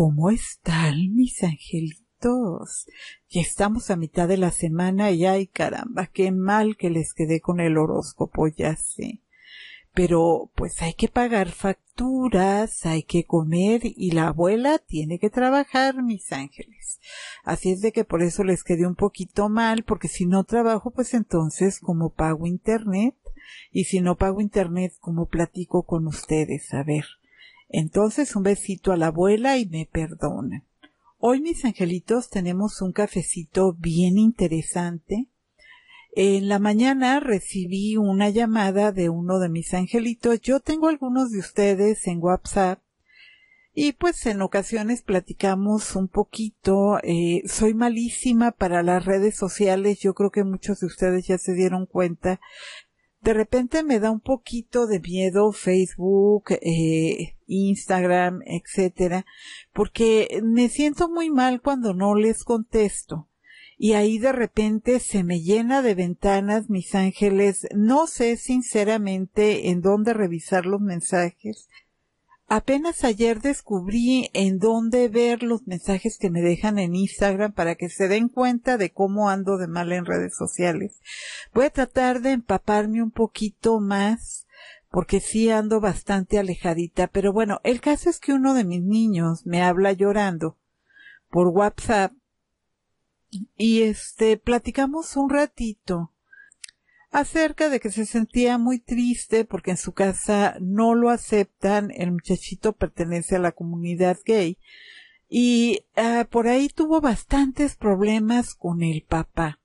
¿Cómo están mis angelitos? Ya estamos a mitad de la semana y ay caramba, qué mal que les quedé con el horóscopo, ya sé. Pero pues hay que pagar facturas, hay que comer y la abuela tiene que trabajar, mis ángeles. Así es de que por eso les quedé un poquito mal, porque si no trabajo, pues entonces como pago internet y si no pago internet, ¿cómo platico con ustedes? A ver. Entonces un besito a la abuela y me perdona. Hoy, mis angelitos, tenemos un cafecito bien interesante. En la mañana recibí una llamada de uno de mis angelitos. Yo tengo algunos de ustedes en WhatsApp y pues en ocasiones platicamos un poquito. Eh, soy malísima para las redes sociales. Yo creo que muchos de ustedes ya se dieron cuenta de repente me da un poquito de miedo Facebook, eh, Instagram, etcétera, porque me siento muy mal cuando no les contesto. Y ahí de repente se me llena de ventanas, mis ángeles. No sé sinceramente en dónde revisar los mensajes. Apenas ayer descubrí en dónde ver los mensajes que me dejan en Instagram para que se den cuenta de cómo ando de mal en redes sociales. Voy a tratar de empaparme un poquito más porque sí ando bastante alejadita, pero bueno, el caso es que uno de mis niños me habla llorando por WhatsApp y este platicamos un ratito acerca de que se sentía muy triste porque en su casa no lo aceptan, el muchachito pertenece a la comunidad gay y ah, por ahí tuvo bastantes problemas con el papá.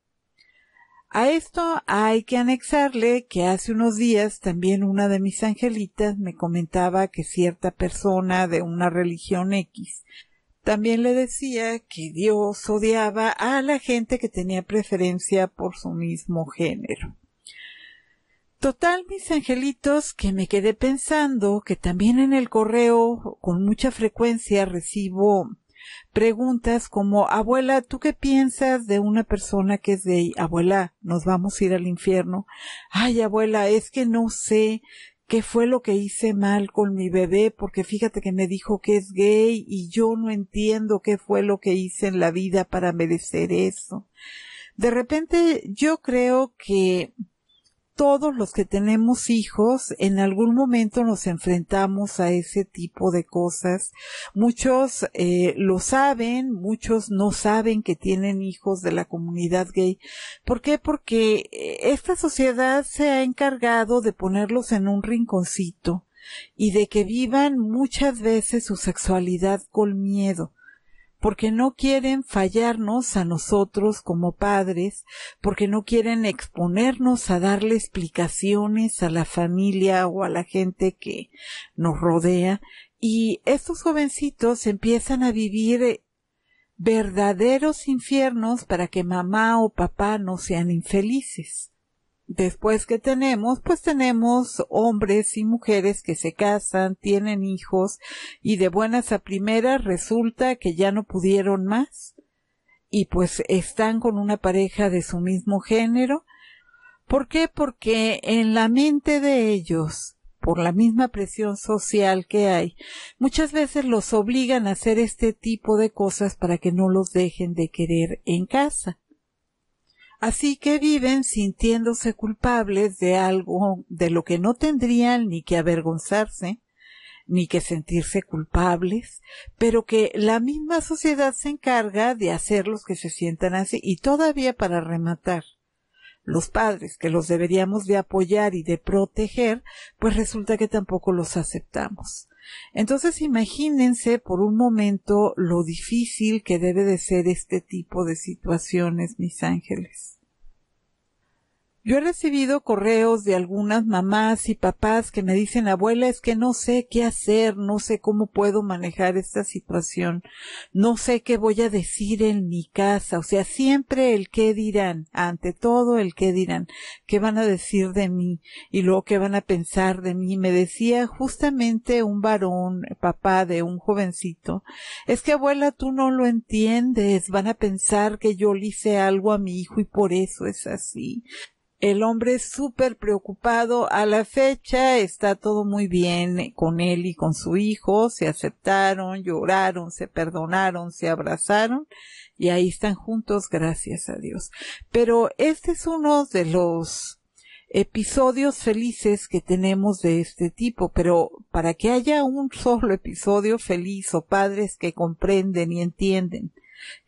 A esto hay que anexarle que hace unos días también una de mis angelitas me comentaba que cierta persona de una religión X también le decía que Dios odiaba a la gente que tenía preferencia por su mismo género. Total, mis angelitos, que me quedé pensando que también en el correo con mucha frecuencia recibo preguntas como, abuela, ¿tú qué piensas de una persona que es gay? Abuela, nos vamos a ir al infierno. Ay, abuela, es que no sé qué fue lo que hice mal con mi bebé, porque fíjate que me dijo que es gay y yo no entiendo qué fue lo que hice en la vida para merecer eso. De repente yo creo que todos los que tenemos hijos en algún momento nos enfrentamos a ese tipo de cosas. Muchos eh, lo saben, muchos no saben que tienen hijos de la comunidad gay. ¿Por qué? Porque eh, esta sociedad se ha encargado de ponerlos en un rinconcito y de que vivan muchas veces su sexualidad con miedo porque no quieren fallarnos a nosotros como padres, porque no quieren exponernos a darle explicaciones a la familia o a la gente que nos rodea. Y estos jovencitos empiezan a vivir eh, verdaderos infiernos para que mamá o papá no sean infelices. Después que tenemos, pues tenemos hombres y mujeres que se casan, tienen hijos y de buenas a primeras resulta que ya no pudieron más y pues están con una pareja de su mismo género. ¿Por qué? Porque en la mente de ellos, por la misma presión social que hay, muchas veces los obligan a hacer este tipo de cosas para que no los dejen de querer en casa. Así que viven sintiéndose culpables de algo de lo que no tendrían ni que avergonzarse, ni que sentirse culpables, pero que la misma sociedad se encarga de hacerlos que se sientan así y todavía para rematar. Los padres que los deberíamos de apoyar y de proteger, pues resulta que tampoco los aceptamos. Entonces imagínense por un momento lo difícil que debe de ser este tipo de situaciones, mis ángeles. Yo he recibido correos de algunas mamás y papás que me dicen, abuela, es que no sé qué hacer, no sé cómo puedo manejar esta situación, no sé qué voy a decir en mi casa, o sea, siempre el qué dirán, ante todo el qué dirán, qué van a decir de mí y luego qué van a pensar de mí. Me decía justamente un varón, papá de un jovencito, es que abuela, tú no lo entiendes, van a pensar que yo le hice algo a mi hijo y por eso es así el hombre es súper preocupado a la fecha, está todo muy bien con él y con su hijo, se aceptaron, lloraron, se perdonaron, se abrazaron y ahí están juntos, gracias a Dios. Pero este es uno de los episodios felices que tenemos de este tipo, pero para que haya un solo episodio feliz o padres que comprenden y entienden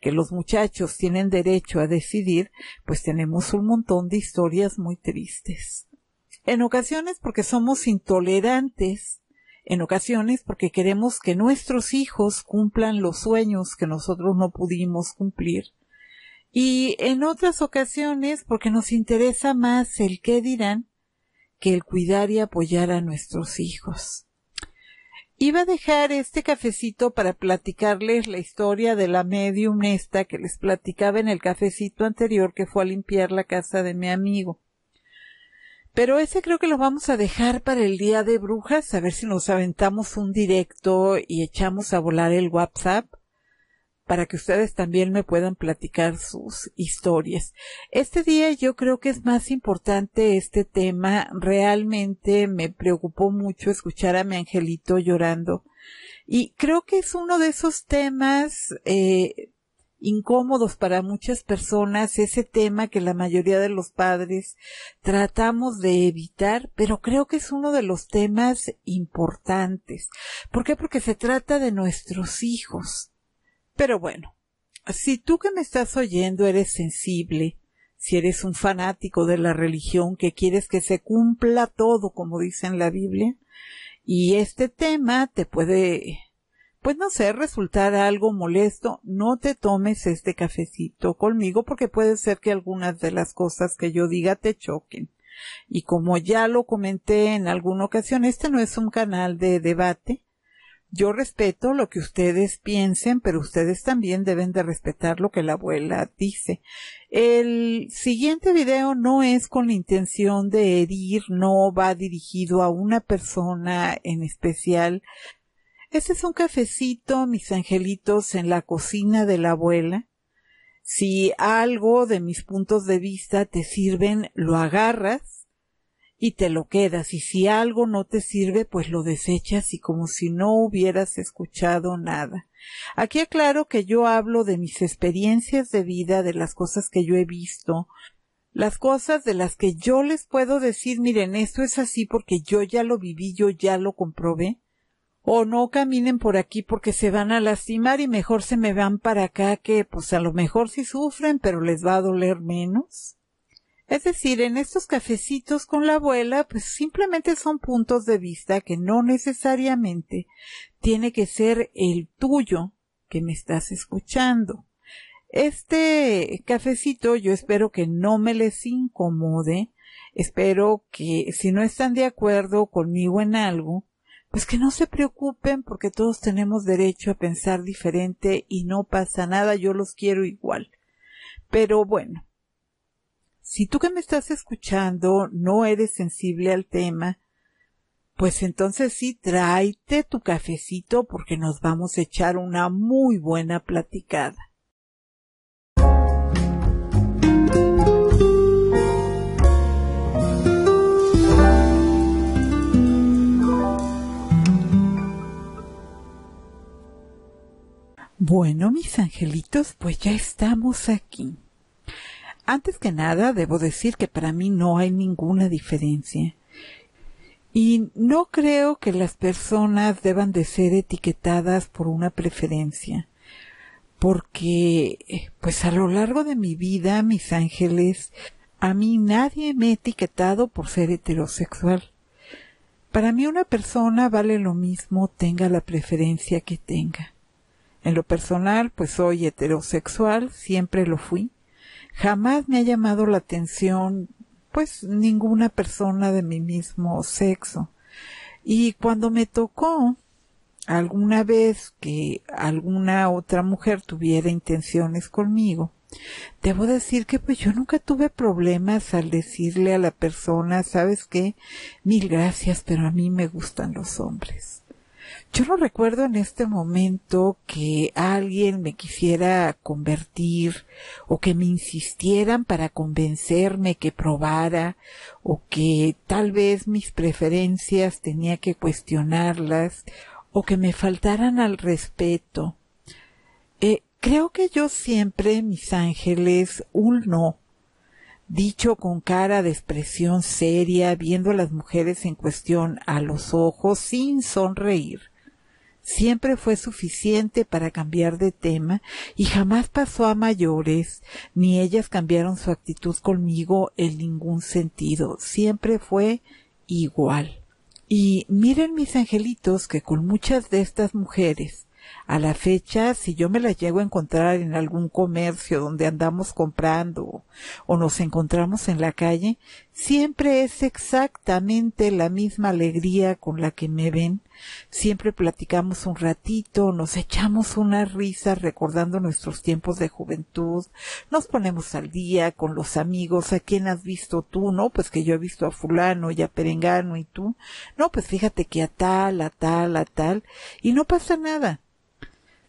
que los muchachos tienen derecho a decidir, pues tenemos un montón de historias muy tristes. En ocasiones porque somos intolerantes, en ocasiones porque queremos que nuestros hijos cumplan los sueños que nosotros no pudimos cumplir. Y en otras ocasiones porque nos interesa más el qué dirán que el cuidar y apoyar a nuestros hijos. Iba a dejar este cafecito para platicarles la historia de la medium esta que les platicaba en el cafecito anterior que fue a limpiar la casa de mi amigo. Pero ese creo que lo vamos a dejar para el día de brujas, a ver si nos aventamos un directo y echamos a volar el WhatsApp para que ustedes también me puedan platicar sus historias. Este día yo creo que es más importante este tema. Realmente me preocupó mucho escuchar a mi angelito llorando. Y creo que es uno de esos temas eh, incómodos para muchas personas, ese tema que la mayoría de los padres tratamos de evitar, pero creo que es uno de los temas importantes. ¿Por qué? Porque se trata de nuestros hijos. Pero bueno, si tú que me estás oyendo eres sensible, si eres un fanático de la religión que quieres que se cumpla todo como dice en la Biblia, y este tema te puede, pues no sé, resultar algo molesto, no te tomes este cafecito conmigo porque puede ser que algunas de las cosas que yo diga te choquen. Y como ya lo comenté en alguna ocasión, este no es un canal de debate, yo respeto lo que ustedes piensen, pero ustedes también deben de respetar lo que la abuela dice. El siguiente video no es con la intención de herir, no va dirigido a una persona en especial. Este es un cafecito, mis angelitos, en la cocina de la abuela. Si algo de mis puntos de vista te sirven, lo agarras y te lo quedas. Y si algo no te sirve, pues lo desechas y como si no hubieras escuchado nada. Aquí aclaro que yo hablo de mis experiencias de vida, de las cosas que yo he visto, las cosas de las que yo les puedo decir, miren, esto es así porque yo ya lo viví, yo ya lo comprobé. O no caminen por aquí porque se van a lastimar y mejor se me van para acá que pues a lo mejor sí sufren, pero les va a doler menos. Es decir, en estos cafecitos con la abuela, pues simplemente son puntos de vista que no necesariamente tiene que ser el tuyo que me estás escuchando. Este cafecito yo espero que no me les incomode, espero que si no están de acuerdo conmigo en algo, pues que no se preocupen porque todos tenemos derecho a pensar diferente y no pasa nada, yo los quiero igual. Pero bueno, si tú que me estás escuchando no eres sensible al tema, pues entonces sí, tráete tu cafecito porque nos vamos a echar una muy buena platicada. Bueno, mis angelitos, pues ya estamos aquí. Antes que nada, debo decir que para mí no hay ninguna diferencia. Y no creo que las personas deban de ser etiquetadas por una preferencia. Porque, pues a lo largo de mi vida, mis ángeles, a mí nadie me ha etiquetado por ser heterosexual. Para mí una persona vale lo mismo tenga la preferencia que tenga. En lo personal, pues soy heterosexual, siempre lo fui. Jamás me ha llamado la atención pues ninguna persona de mi mismo sexo. Y cuando me tocó alguna vez que alguna otra mujer tuviera intenciones conmigo, debo decir que pues yo nunca tuve problemas al decirle a la persona, sabes qué, mil gracias, pero a mí me gustan los hombres. Yo no recuerdo en este momento que alguien me quisiera convertir o que me insistieran para convencerme que probara o que tal vez mis preferencias tenía que cuestionarlas o que me faltaran al respeto. Eh, creo que yo siempre, mis ángeles, un no dicho con cara de expresión seria, viendo a las mujeres en cuestión a los ojos sin sonreír, siempre fue suficiente para cambiar de tema y jamás pasó a mayores, ni ellas cambiaron su actitud conmigo en ningún sentido, siempre fue igual. Y miren mis angelitos que con muchas de estas mujeres, a la fecha, si yo me las llego a encontrar en algún comercio donde andamos comprando o nos encontramos en la calle, siempre es exactamente la misma alegría con la que me ven Siempre platicamos un ratito, nos echamos una risa recordando nuestros tiempos de juventud, nos ponemos al día con los amigos, ¿a quién has visto tú? No, pues que yo he visto a fulano y a perengano y tú. No, pues fíjate que a tal, a tal, a tal, y no pasa nada.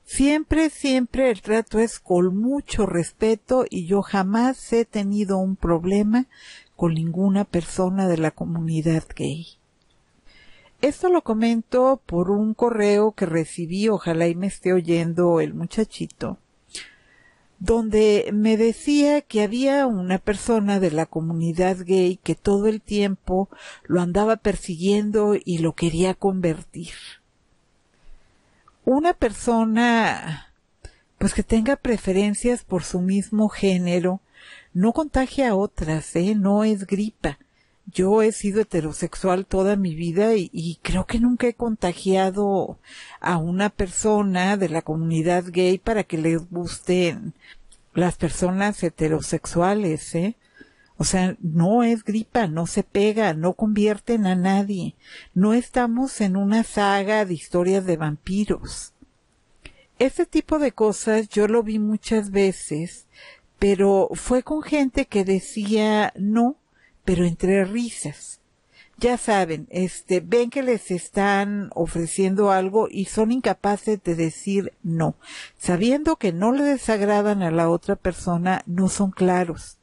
Siempre, siempre el trato es con mucho respeto y yo jamás he tenido un problema con ninguna persona de la comunidad gay. Esto lo comento por un correo que recibí, ojalá y me esté oyendo el muchachito, donde me decía que había una persona de la comunidad gay que todo el tiempo lo andaba persiguiendo y lo quería convertir. Una persona, pues que tenga preferencias por su mismo género, no contagia a otras, ¿eh? no es gripa yo he sido heterosexual toda mi vida y, creo que nunca he contagiado a una persona de la comunidad gay para que les gusten las personas heterosexuales, ¿eh? O sea, no es gripa, no se pega, no convierten a nadie. No estamos en una saga de historias de vampiros. Ese tipo de cosas yo lo vi muchas veces, pero fue con gente que decía, no, pero entre risas. Ya saben, este, ven que les están ofreciendo algo y son incapaces de decir no. Sabiendo que no le desagradan a la otra persona, no son claros.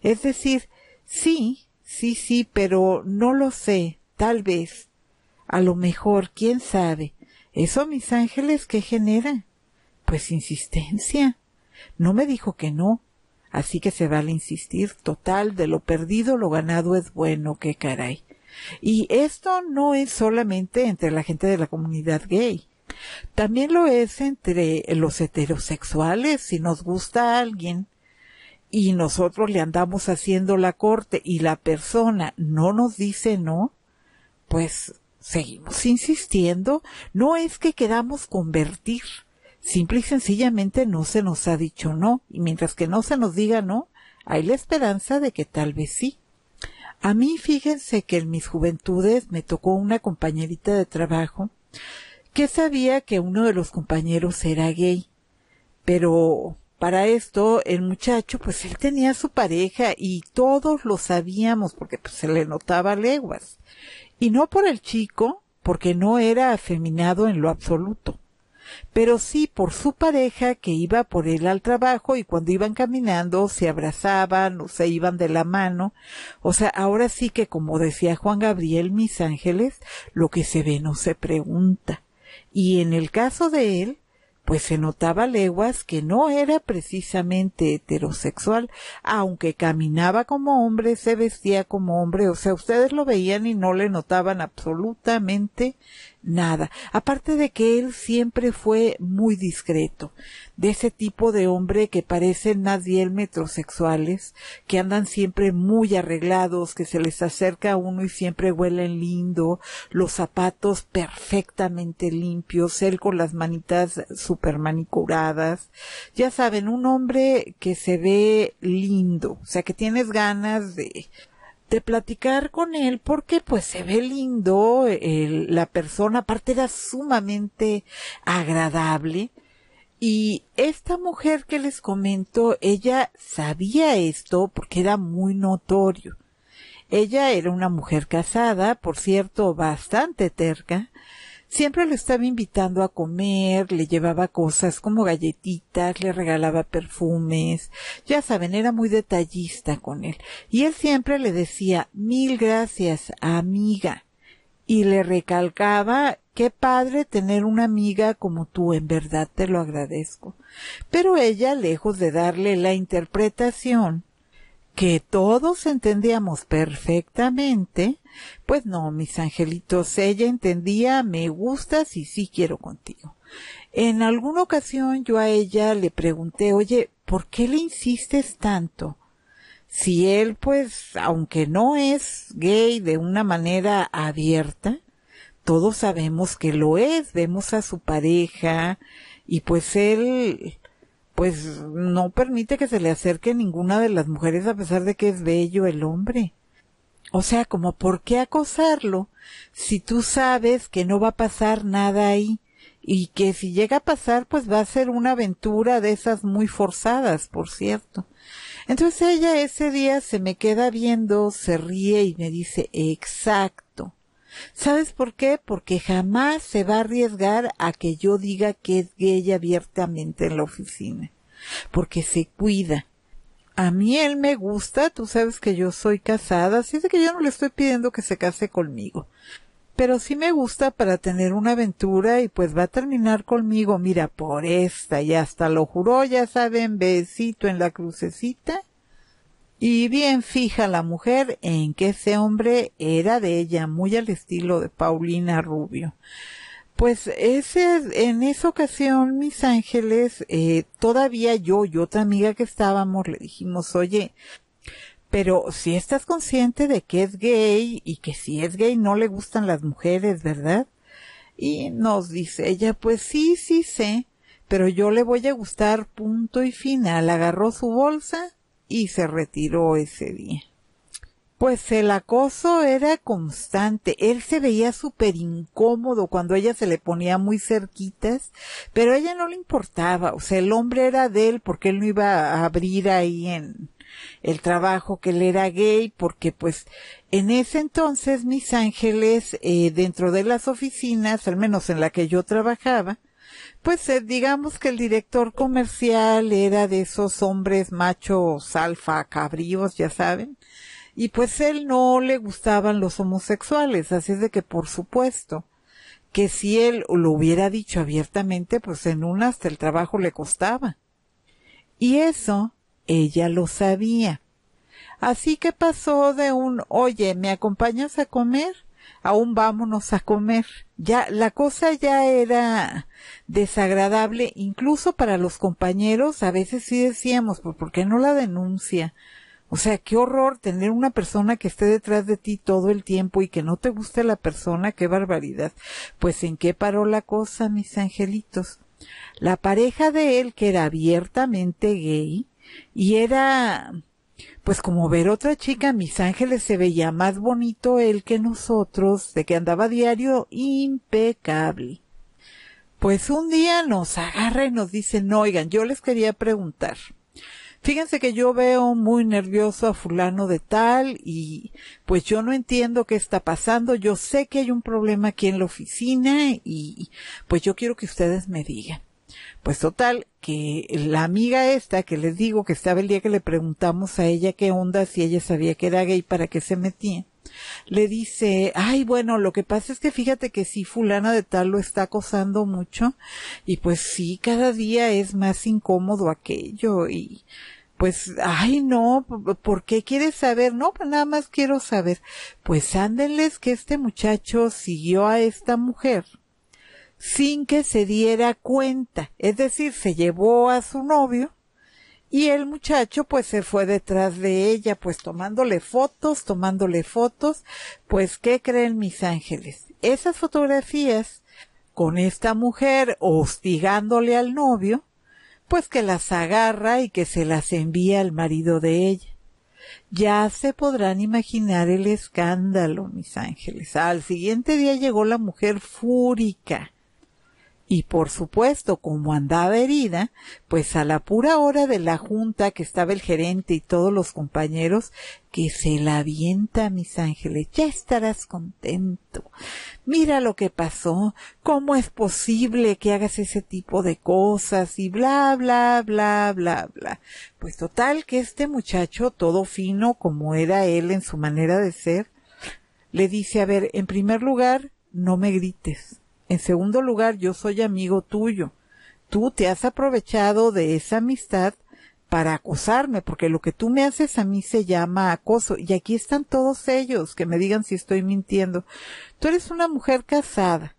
Es decir, sí, sí, sí, pero no lo sé, tal vez, a lo mejor, quién sabe. Eso, mis ángeles, ¿qué genera? Pues insistencia. No me dijo que no, Así que se vale insistir, total, de lo perdido lo ganado es bueno, qué caray. Y esto no es solamente entre la gente de la comunidad gay. También lo es entre los heterosexuales. Si nos gusta a alguien y nosotros le andamos haciendo la corte y la persona no nos dice no, pues seguimos insistiendo. No es que queramos convertir Simple y sencillamente no se nos ha dicho no, y mientras que no se nos diga no, hay la esperanza de que tal vez sí. A mí fíjense que en mis juventudes me tocó una compañerita de trabajo que sabía que uno de los compañeros era gay, pero para esto el muchacho pues él tenía su pareja y todos lo sabíamos porque pues, se le notaba leguas y no por el chico porque no era afeminado en lo absoluto pero sí por su pareja que iba por él al trabajo y cuando iban caminando se abrazaban o se iban de la mano. O sea, ahora sí que como decía Juan Gabriel Mis Ángeles, lo que se ve no se pregunta. Y en el caso de él, pues se notaba leguas que no era precisamente heterosexual, aunque caminaba como hombre, se vestía como hombre, o sea, ustedes lo veían y no le notaban absolutamente nada. Aparte de que él siempre fue muy discreto, de ese tipo de hombre que parecen nadie el metrosexuales, que andan siempre muy arreglados, que se les acerca a uno y siempre huelen lindo, los zapatos perfectamente limpios, él con las manitas super manicuradas. Ya saben, un hombre que se ve lindo, o sea, que tienes ganas de de platicar con él porque pues se ve lindo, la persona aparte era sumamente agradable. Y esta mujer que les comento, ella sabía esto porque era muy notorio. Ella era una mujer casada, por cierto, bastante terca, Siempre lo estaba invitando a comer, le llevaba cosas como galletitas, le regalaba perfumes. Ya saben, era muy detallista con él. Y él siempre le decía, mil gracias, amiga. Y le recalcaba, qué padre tener una amiga como tú, en verdad te lo agradezco. Pero ella, lejos de darle la interpretación que todos entendíamos perfectamente, pues no, mis angelitos, ella entendía, me gustas y sí quiero contigo. En alguna ocasión yo a ella le pregunté, oye, ¿por qué le insistes tanto? Si él, pues, aunque no es gay de una manera abierta, todos sabemos que lo es, vemos a su pareja y pues él pues no permite que se le acerque ninguna de las mujeres a pesar de que es bello el hombre. O sea, como por qué acosarlo si tú sabes que no va a pasar nada ahí y que si llega a pasar pues va a ser una aventura de esas muy forzadas, por cierto. Entonces ella ese día se me queda viendo, se ríe y me dice, exacto ¿Sabes por qué? Porque jamás se va a arriesgar a que yo diga que es gay abiertamente en la oficina, porque se cuida. A mí él me gusta, tú sabes que yo soy casada, así es que yo no le estoy pidiendo que se case conmigo. Pero sí me gusta para tener una aventura y pues va a terminar conmigo, mira, por esta, y hasta lo juró, ya saben, besito en la crucecita, y bien fija la mujer en que ese hombre era de ella, muy al estilo de Paulina Rubio. Pues ese, en esa ocasión, mis ángeles, eh, todavía yo y otra amiga que estábamos le dijimos, oye, pero si estás consciente de que es gay y que si es gay no le gustan las mujeres, ¿verdad? Y nos dice ella, pues sí, sí sé, pero yo le voy a gustar punto y final. Agarró su bolsa, y se retiró ese día. Pues el acoso era constante. Él se veía súper incómodo cuando ella se le ponía muy cerquitas, pero a ella no le importaba. O sea, el hombre era de él porque él no iba a abrir ahí en el trabajo que él era gay, porque pues en ese entonces mis ángeles, eh, dentro de las oficinas, al menos en la que yo trabajaba, pues eh, digamos que el director comercial era de esos hombres machos alfa cabríos, ya saben, y pues él no le gustaban los homosexuales, así es de que por supuesto que si él lo hubiera dicho abiertamente, pues en una hasta el trabajo le costaba. Y eso ella lo sabía. Así que pasó de un oye, ¿me acompañas a comer? aún vámonos a comer. Ya, la cosa ya era desagradable, incluso para los compañeros, a veces sí decíamos, ¿por qué no la denuncia? O sea, qué horror tener una persona que esté detrás de ti todo el tiempo y que no te guste la persona, qué barbaridad. Pues en qué paró la cosa, mis angelitos. La pareja de él, que era abiertamente gay, y era pues como ver otra chica, Mis Ángeles se veía más bonito él que nosotros, de que andaba diario impecable. Pues un día nos agarra y nos dice, no, oigan, yo les quería preguntar. Fíjense que yo veo muy nervioso a fulano de tal y pues yo no entiendo qué está pasando. Yo sé que hay un problema aquí en la oficina y pues yo quiero que ustedes me digan. Pues total, que la amiga esta que les digo que estaba el día que le preguntamos a ella qué onda, si ella sabía que era gay, para qué se metía, le dice, ay, bueno, lo que pasa es que fíjate que sí, fulana de tal lo está acosando mucho y pues sí, cada día es más incómodo aquello y pues, ay, no, ¿por qué quieres saber? No, pues nada más quiero saber. Pues ándenles que este muchacho siguió a esta mujer sin que se diera cuenta. Es decir, se llevó a su novio y el muchacho pues se fue detrás de ella, pues tomándole fotos, tomándole fotos. Pues, ¿qué creen mis ángeles? Esas fotografías con esta mujer hostigándole al novio, pues que las agarra y que se las envía al marido de ella. Ya se podrán imaginar el escándalo, mis ángeles. Al siguiente día llegó la mujer fúrica y por supuesto, como andaba herida, pues a la pura hora de la junta que estaba el gerente y todos los compañeros, que se la avienta, mis ángeles, ya estarás contento. Mira lo que pasó, cómo es posible que hagas ese tipo de cosas y bla, bla, bla, bla, bla. Pues total que este muchacho, todo fino como era él en su manera de ser, le dice, a ver, en primer lugar, no me grites en segundo lugar, yo soy amigo tuyo. Tú te has aprovechado de esa amistad para acosarme, porque lo que tú me haces a mí se llama acoso. Y aquí están todos ellos que me digan si estoy mintiendo. Tú eres una mujer casada.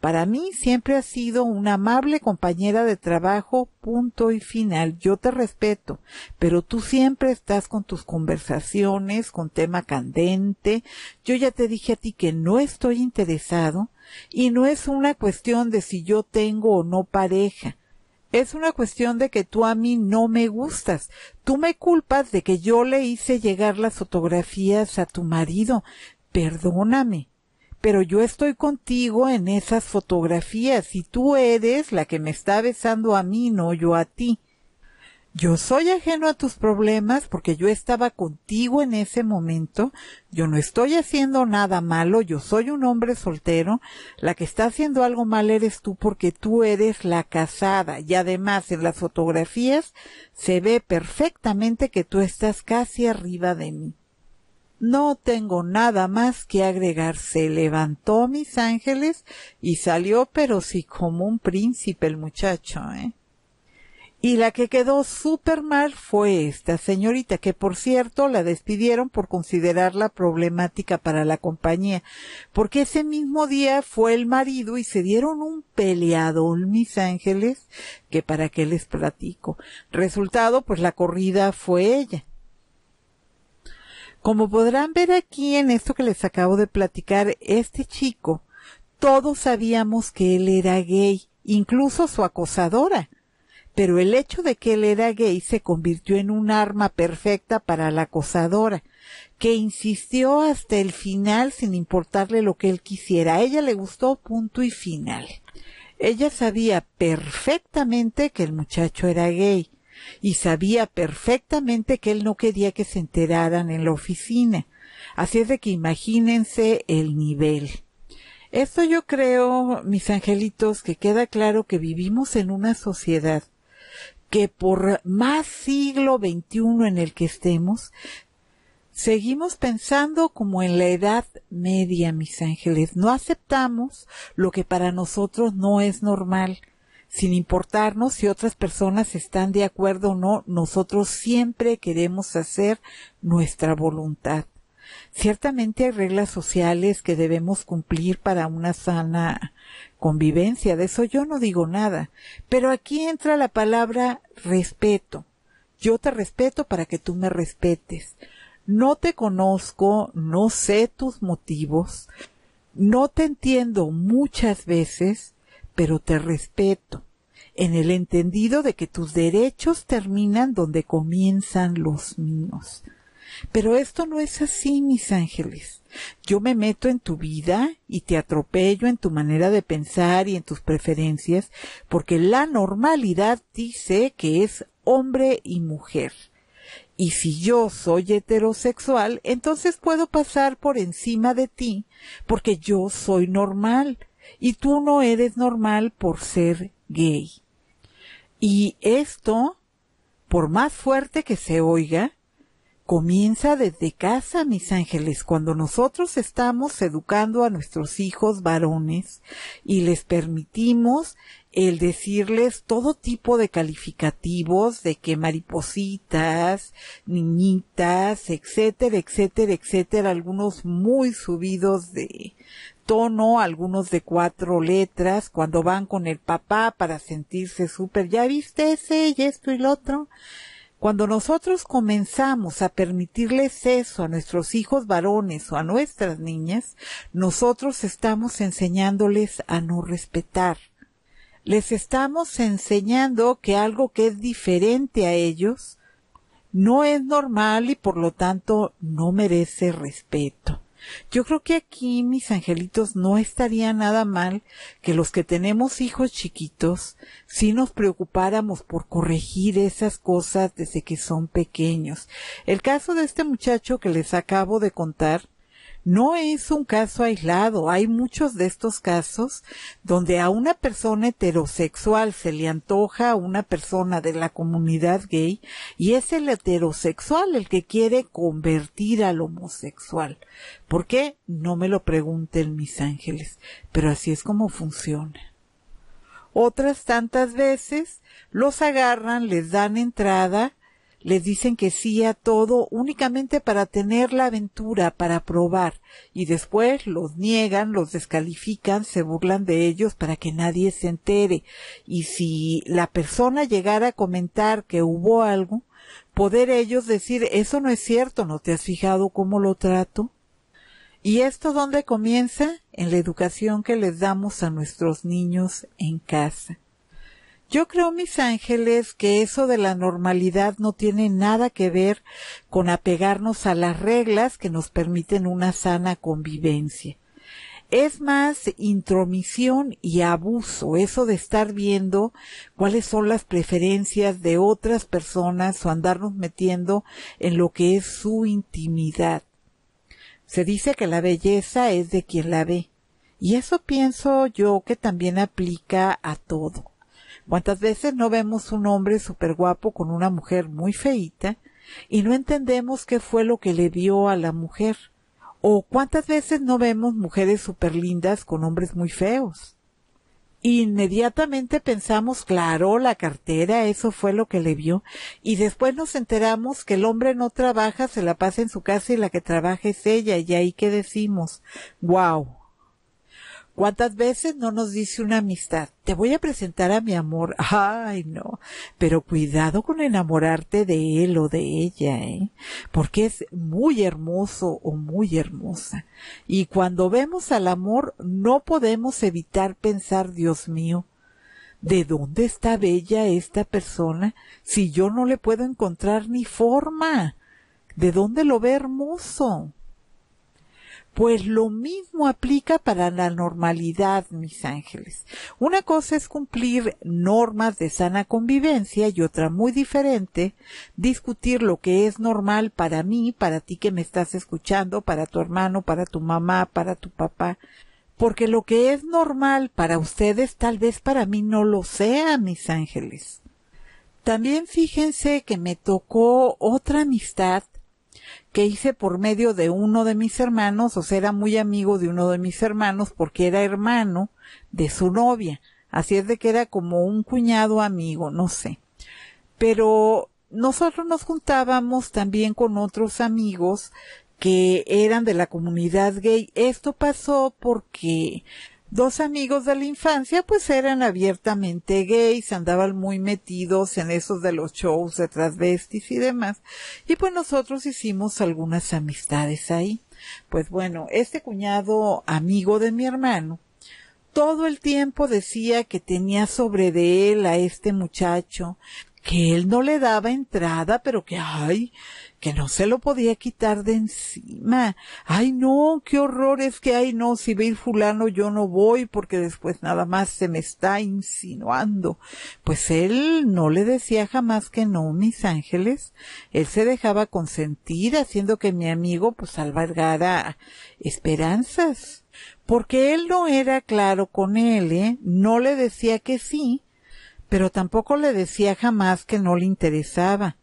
Para mí siempre has sido una amable compañera de trabajo, punto y final. Yo te respeto, pero tú siempre estás con tus conversaciones, con tema candente. Yo ya te dije a ti que no estoy interesado y no es una cuestión de si yo tengo o no pareja. Es una cuestión de que tú a mí no me gustas. Tú me culpas de que yo le hice llegar las fotografías a tu marido. Perdóname. Pero yo estoy contigo en esas fotografías y tú eres la que me está besando a mí, no yo a ti yo soy ajeno a tus problemas porque yo estaba contigo en ese momento, yo no estoy haciendo nada malo, yo soy un hombre soltero, la que está haciendo algo mal eres tú porque tú eres la casada y además en las fotografías se ve perfectamente que tú estás casi arriba de mí. No tengo nada más que agregar. Se levantó mis ángeles y salió pero sí como un príncipe el muchacho, ¿eh? Y la que quedó súper mal fue esta señorita, que por cierto la despidieron por considerarla problemática para la compañía, porque ese mismo día fue el marido y se dieron un peleadón, mis ángeles, que para qué les platico. Resultado, pues la corrida fue ella. Como podrán ver aquí en esto que les acabo de platicar, este chico, todos sabíamos que él era gay, incluso su acosadora pero el hecho de que él era gay se convirtió en un arma perfecta para la acosadora, que insistió hasta el final sin importarle lo que él quisiera. A ella le gustó punto y final. Ella sabía perfectamente que el muchacho era gay y sabía perfectamente que él no quería que se enteraran en la oficina. Así es de que imagínense el nivel. Esto yo creo, mis angelitos, que queda claro que vivimos en una sociedad que por más siglo XXI en el que estemos, seguimos pensando como en la Edad Media, mis ángeles. No aceptamos lo que para nosotros no es normal. Sin importarnos si otras personas están de acuerdo o no, nosotros siempre queremos hacer nuestra voluntad. Ciertamente hay reglas sociales que debemos cumplir para una sana convivencia, de eso yo no digo nada, pero aquí entra la palabra respeto. Yo te respeto para que tú me respetes. No te conozco, no sé tus motivos, no te entiendo muchas veces, pero te respeto, en el entendido de que tus derechos terminan donde comienzan los míos. Pero esto no es así, mis ángeles. Yo me meto en tu vida y te atropello en tu manera de pensar y en tus preferencias, porque la normalidad dice que es hombre y mujer. Y si yo soy heterosexual, entonces puedo pasar por encima de ti, porque yo soy normal, y tú no eres normal por ser gay. Y esto, por más fuerte que se oiga, comienza desde casa, mis ángeles, cuando nosotros estamos educando a nuestros hijos varones y les permitimos el decirles todo tipo de calificativos de que maripositas, niñitas, etcétera, etcétera, etcétera, algunos muy subidos de tono, algunos de cuatro letras, cuando van con el papá para sentirse súper, ya viste ese y esto y lo otro. Cuando nosotros comenzamos a permitirles eso a nuestros hijos varones o a nuestras niñas, nosotros estamos enseñándoles a no respetar. Les estamos enseñando que algo que es diferente a ellos no es normal y por lo tanto no merece respeto. Yo creo que aquí, mis angelitos, no estaría nada mal que los que tenemos hijos chiquitos, si nos preocupáramos por corregir esas cosas desde que son pequeños. El caso de este muchacho que les acabo de contar, no es un caso aislado, hay muchos de estos casos donde a una persona heterosexual se le antoja a una persona de la comunidad gay y es el heterosexual el que quiere convertir al homosexual. ¿Por qué? No me lo pregunten mis ángeles, pero así es como funciona. Otras tantas veces los agarran, les dan entrada les dicen que sí a todo únicamente para tener la aventura, para probar, y después los niegan, los descalifican, se burlan de ellos para que nadie se entere. Y si la persona llegara a comentar que hubo algo, poder ellos decir, eso no es cierto, ¿no te has fijado cómo lo trato? ¿Y esto dónde comienza? En la educación que les damos a nuestros niños en casa. Yo creo, mis ángeles, que eso de la normalidad no tiene nada que ver con apegarnos a las reglas que nos permiten una sana convivencia. Es más intromisión y abuso, eso de estar viendo cuáles son las preferencias de otras personas o andarnos metiendo en lo que es su intimidad. Se dice que la belleza es de quien la ve. Y eso pienso yo que también aplica a todo. ¿Cuántas veces no vemos un hombre súper guapo con una mujer muy feita y no entendemos qué fue lo que le dio a la mujer? ¿O cuántas veces no vemos mujeres súper lindas con hombres muy feos? Inmediatamente pensamos, claro, la cartera, eso fue lo que le vio, y después nos enteramos que el hombre no trabaja, se la pasa en su casa y la que trabaja es ella, y ahí que decimos, wow, ¿Cuántas veces no nos dice una amistad? Te voy a presentar a mi amor. Ay, no. Pero cuidado con enamorarte de él o de ella, ¿eh? Porque es muy hermoso o muy hermosa. Y cuando vemos al amor, no podemos evitar pensar, Dios mío, ¿de dónde está bella esta persona si yo no le puedo encontrar ni forma? ¿De dónde lo ve hermoso? Pues lo mismo aplica para la normalidad, mis ángeles. Una cosa es cumplir normas de sana convivencia y otra muy diferente, discutir lo que es normal para mí, para ti que me estás escuchando, para tu hermano, para tu mamá, para tu papá, porque lo que es normal para ustedes tal vez para mí no lo sea, mis ángeles. También fíjense que me tocó otra amistad que hice por medio de uno de mis hermanos, o sea, era muy amigo de uno de mis hermanos porque era hermano de su novia. Así es de que era como un cuñado amigo, no sé. Pero nosotros nos juntábamos también con otros amigos que eran de la comunidad gay. Esto pasó porque dos amigos de la infancia pues eran abiertamente gays, andaban muy metidos en esos de los shows de transvestis y demás. Y pues nosotros hicimos algunas amistades ahí. Pues bueno, este cuñado amigo de mi hermano, todo el tiempo decía que tenía sobre de él a este muchacho, que él no le daba entrada, pero que ay, que no se lo podía quitar de encima. Ay, no, qué horror es que, ay, no, si ve ir fulano yo no voy porque después nada más se me está insinuando. Pues él no le decía jamás que no, mis ángeles. Él se dejaba consentir haciendo que mi amigo pues albergara esperanzas. Porque él no era claro con él, ¿eh? No le decía que sí, pero tampoco le decía jamás que no le interesaba.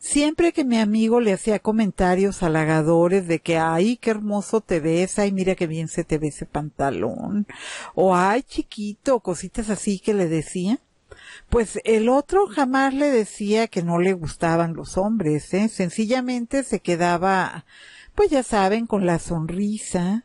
Siempre que mi amigo le hacía comentarios halagadores de que, ay, qué hermoso te ves, ay, mira qué bien se te ve ese pantalón, o ay, chiquito, cositas así que le decía, pues el otro jamás le decía que no le gustaban los hombres, ¿eh? sencillamente se quedaba, pues ya saben, con la sonrisa,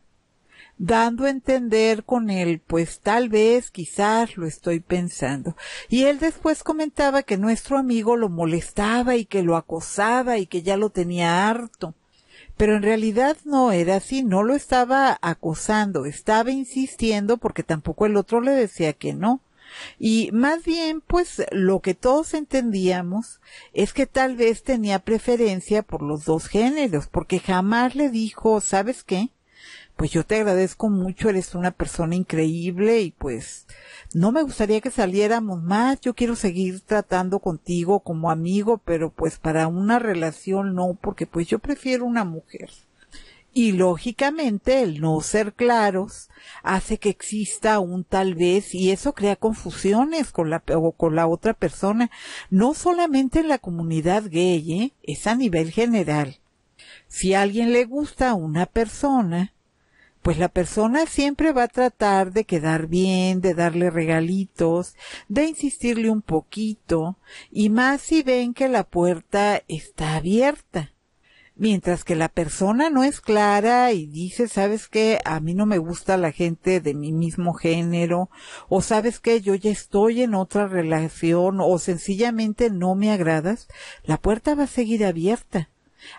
dando a entender con él, pues tal vez, quizás lo estoy pensando. Y él después comentaba que nuestro amigo lo molestaba y que lo acosaba y que ya lo tenía harto. Pero en realidad no era así, no lo estaba acosando, estaba insistiendo porque tampoco el otro le decía que no. Y más bien, pues lo que todos entendíamos es que tal vez tenía preferencia por los dos géneros, porque jamás le dijo, ¿sabes qué? pues yo te agradezco mucho, eres una persona increíble y pues no me gustaría que saliéramos más, yo quiero seguir tratando contigo como amigo, pero pues para una relación no, porque pues yo prefiero una mujer. Y lógicamente el no ser claros hace que exista un tal vez y eso crea confusiones con la, o con la otra persona, no solamente en la comunidad gay, ¿eh? es a nivel general. Si a alguien le gusta a una persona, pues la persona siempre va a tratar de quedar bien, de darle regalitos, de insistirle un poquito, y más si ven que la puerta está abierta. Mientras que la persona no es clara y dice, sabes que a mí no me gusta la gente de mi mismo género, o sabes que yo ya estoy en otra relación, o sencillamente no me agradas, la puerta va a seguir abierta.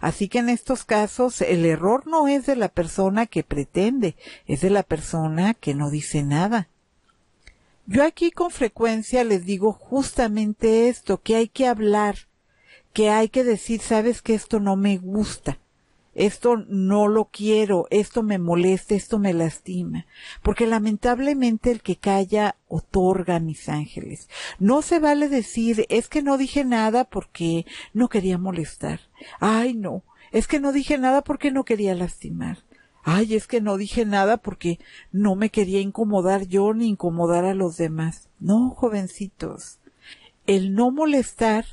Así que en estos casos el error no es de la persona que pretende, es de la persona que no dice nada. Yo aquí con frecuencia les digo justamente esto, que hay que hablar, que hay que decir, sabes que esto no me gusta, esto no lo quiero, esto me molesta, esto me lastima. Porque lamentablemente el que calla otorga, mis ángeles. No se vale decir, es que no dije nada porque no quería molestar. Ay, no, es que no dije nada porque no quería lastimar. Ay, es que no dije nada porque no me quería incomodar yo ni incomodar a los demás. No, jovencitos. El no molestar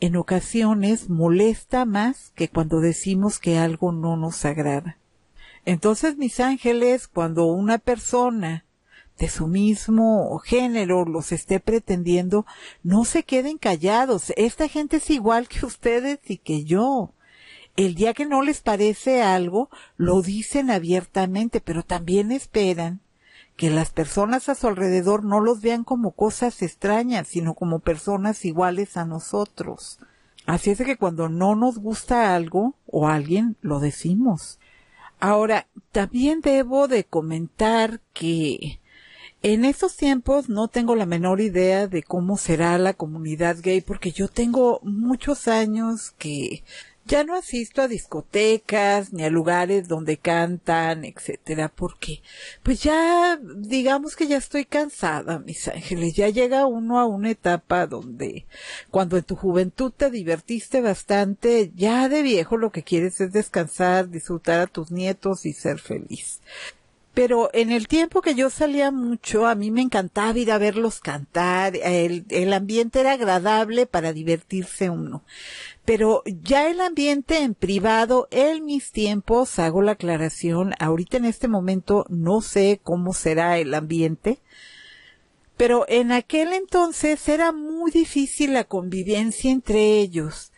en ocasiones molesta más que cuando decimos que algo no nos agrada. Entonces, mis ángeles, cuando una persona de su mismo género los esté pretendiendo, no se queden callados. Esta gente es igual que ustedes y que yo. El día que no les parece algo, lo dicen abiertamente, pero también esperan que las personas a su alrededor no los vean como cosas extrañas, sino como personas iguales a nosotros. Así es que cuando no nos gusta algo o alguien, lo decimos. Ahora, también debo de comentar que en esos tiempos no tengo la menor idea de cómo será la comunidad gay porque yo tengo muchos años que ya no asisto a discotecas ni a lugares donde cantan, etcétera, porque pues ya digamos que ya estoy cansada, mis ángeles. Ya llega uno a una etapa donde cuando en tu juventud te divertiste bastante, ya de viejo lo que quieres es descansar, disfrutar a tus nietos y ser feliz. Pero en el tiempo que yo salía mucho, a mí me encantaba ir a verlos cantar, el, ambiente era agradable para divertirse uno. Pero ya el ambiente en privado, en mis tiempos, hago la aclaración, ahorita en este momento no sé cómo será el ambiente, pero en aquel entonces era muy difícil la convivencia entre ellos,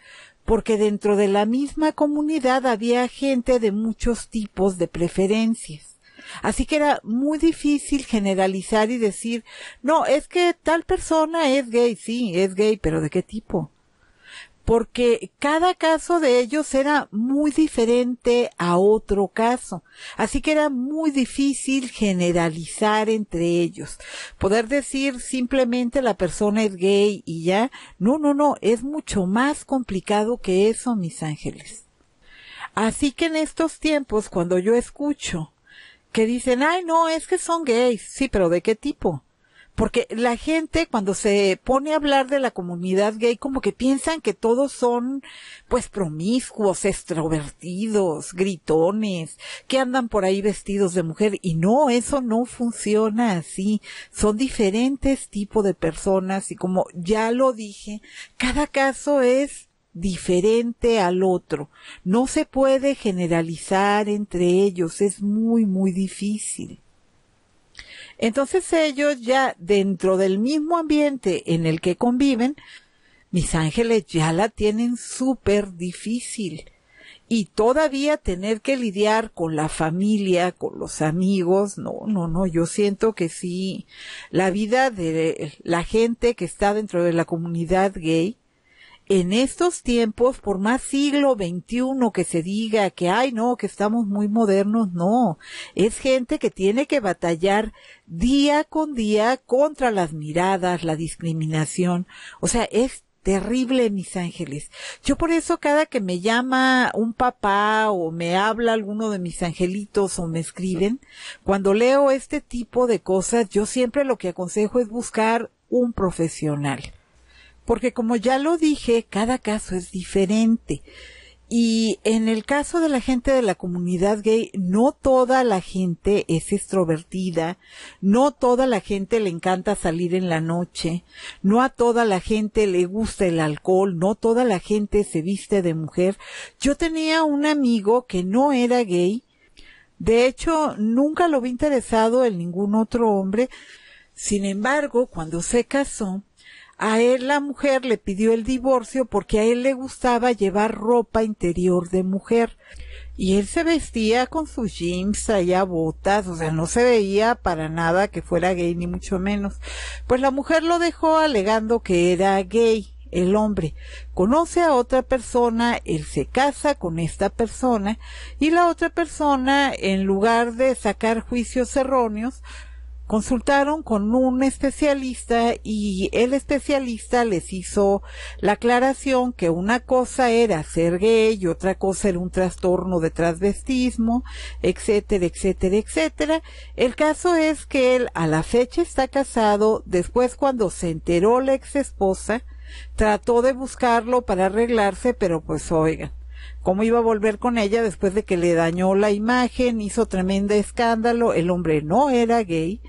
porque dentro de la misma comunidad había gente de muchos tipos de preferencias. Así que era muy difícil generalizar y decir, no, es que tal persona es gay, sí, es gay, pero ¿de qué tipo? porque cada caso de ellos era muy diferente a otro caso, así que era muy difícil generalizar entre ellos. Poder decir simplemente la persona es gay y ya, no, no, no, es mucho más complicado que eso, mis ángeles. Así que en estos tiempos, cuando yo escucho que dicen, ay, no, es que son gays. Sí, pero ¿de qué tipo? Porque la gente cuando se pone a hablar de la comunidad gay, como que piensan que todos son pues promiscuos, extrovertidos, gritones, que andan por ahí vestidos de mujer. Y no, eso no funciona así. Son diferentes tipos de personas y como ya lo dije, cada caso es diferente al otro. No se puede generalizar entre ellos, es muy, muy difícil. Entonces ellos ya dentro del mismo ambiente en el que conviven, mis ángeles ya la tienen súper difícil. Y todavía tener que lidiar con la familia, con los amigos, no, no, no, yo siento que sí, la vida de la gente que está dentro de la comunidad gay en estos tiempos, por más siglo XXI que se diga que, ay, no, que estamos muy modernos, no. Es gente que tiene que batallar día con día contra las miradas, la discriminación. O sea, es terrible, mis ángeles. Yo por eso cada que me llama un papá o me habla alguno de mis angelitos o me escriben, cuando leo este tipo de cosas, yo siempre lo que aconsejo es buscar un profesional porque como ya lo dije, cada caso es diferente. Y en el caso de la gente de la comunidad gay, no toda la gente es extrovertida, no toda la gente le encanta salir en la noche, no a toda la gente le gusta el alcohol, no toda la gente se viste de mujer. Yo tenía un amigo que no era gay, de hecho nunca lo vi interesado en ningún otro hombre, sin embargo, cuando se casó, a él la mujer le pidió el divorcio porque a él le gustaba llevar ropa interior de mujer. Y él se vestía con sus jeans, traía botas, o sea, no se veía para nada que fuera gay ni mucho menos. Pues la mujer lo dejó alegando que era gay el hombre. Conoce a otra persona, él se casa con esta persona y la otra persona, en lugar de sacar juicios erróneos, consultaron con un especialista y el especialista les hizo la aclaración que una cosa era ser gay y otra cosa era un trastorno de transvestismo, etcétera, etcétera, etcétera. El caso es que él a la fecha está casado, después cuando se enteró la ex esposa, trató de buscarlo para arreglarse, pero pues oiga, cómo iba a volver con ella después de que le dañó la imagen, hizo tremendo escándalo, el hombre no era gay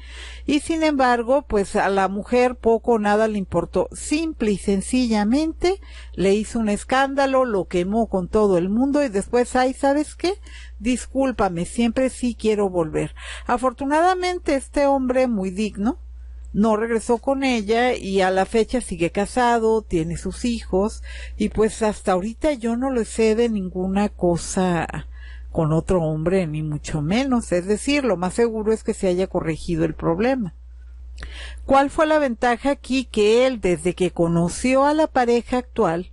y sin embargo, pues a la mujer poco o nada le importó, simple y sencillamente le hizo un escándalo, lo quemó con todo el mundo y después, ay, ¿sabes qué? Discúlpame, siempre sí quiero volver. Afortunadamente este hombre muy digno no regresó con ella y a la fecha sigue casado, tiene sus hijos y pues hasta ahorita yo no le sé de ninguna cosa con otro hombre, ni mucho menos. Es decir, lo más seguro es que se haya corregido el problema. ¿Cuál fue la ventaja aquí que él, desde que conoció a la pareja actual,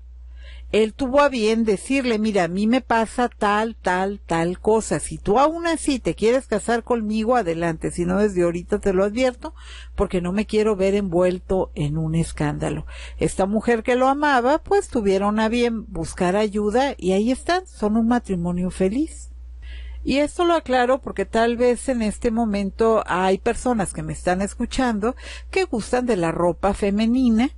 él tuvo a bien decirle, mira, a mí me pasa tal, tal, tal cosa. Si tú aún así te quieres casar conmigo, adelante. Si no, desde ahorita te lo advierto, porque no me quiero ver envuelto en un escándalo. Esta mujer que lo amaba, pues tuvieron a bien buscar ayuda y ahí están, son un matrimonio feliz. Y esto lo aclaro porque tal vez en este momento hay personas que me están escuchando que gustan de la ropa femenina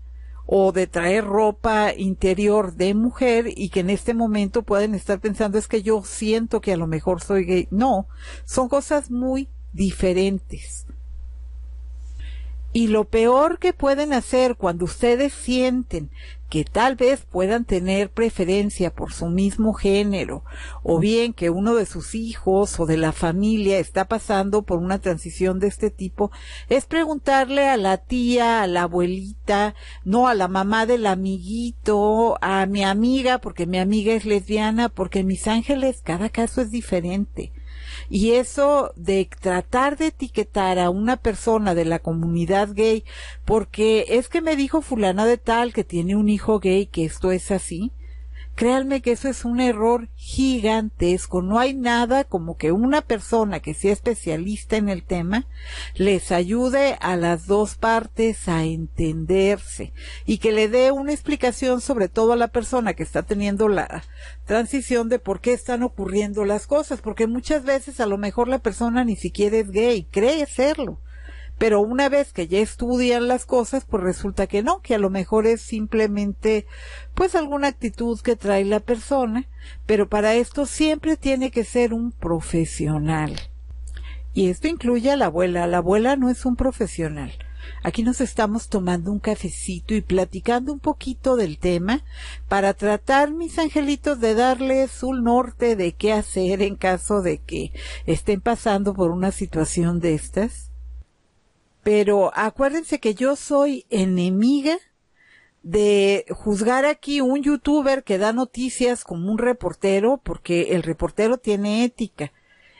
o de traer ropa interior de mujer y que en este momento pueden estar pensando es que yo siento que a lo mejor soy gay. No, son cosas muy diferentes. Y lo peor que pueden hacer cuando ustedes sienten que tal vez puedan tener preferencia por su mismo género, o bien que uno de sus hijos o de la familia está pasando por una transición de este tipo, es preguntarle a la tía, a la abuelita, no a la mamá del amiguito, a mi amiga, porque mi amiga es lesbiana, porque mis ángeles, cada caso es diferente. Y eso de tratar de etiquetar a una persona de la comunidad gay, porque es que me dijo fulana de tal que tiene un hijo gay, que esto es así, Créanme que eso es un error gigantesco. No hay nada como que una persona que sea especialista en el tema les ayude a las dos partes a entenderse y que le dé una explicación sobre todo a la persona que está teniendo la transición de por qué están ocurriendo las cosas, porque muchas veces a lo mejor la persona ni siquiera es gay, cree serlo pero una vez que ya estudian las cosas, pues resulta que no, que a lo mejor es simplemente pues alguna actitud que trae la persona, pero para esto siempre tiene que ser un profesional. Y esto incluye a la abuela, la abuela no es un profesional. Aquí nos estamos tomando un cafecito y platicando un poquito del tema para tratar, mis angelitos, de darles un norte de qué hacer en caso de que estén pasando por una situación de estas pero acuérdense que yo soy enemiga de juzgar aquí un youtuber que da noticias como un reportero, porque el reportero tiene ética.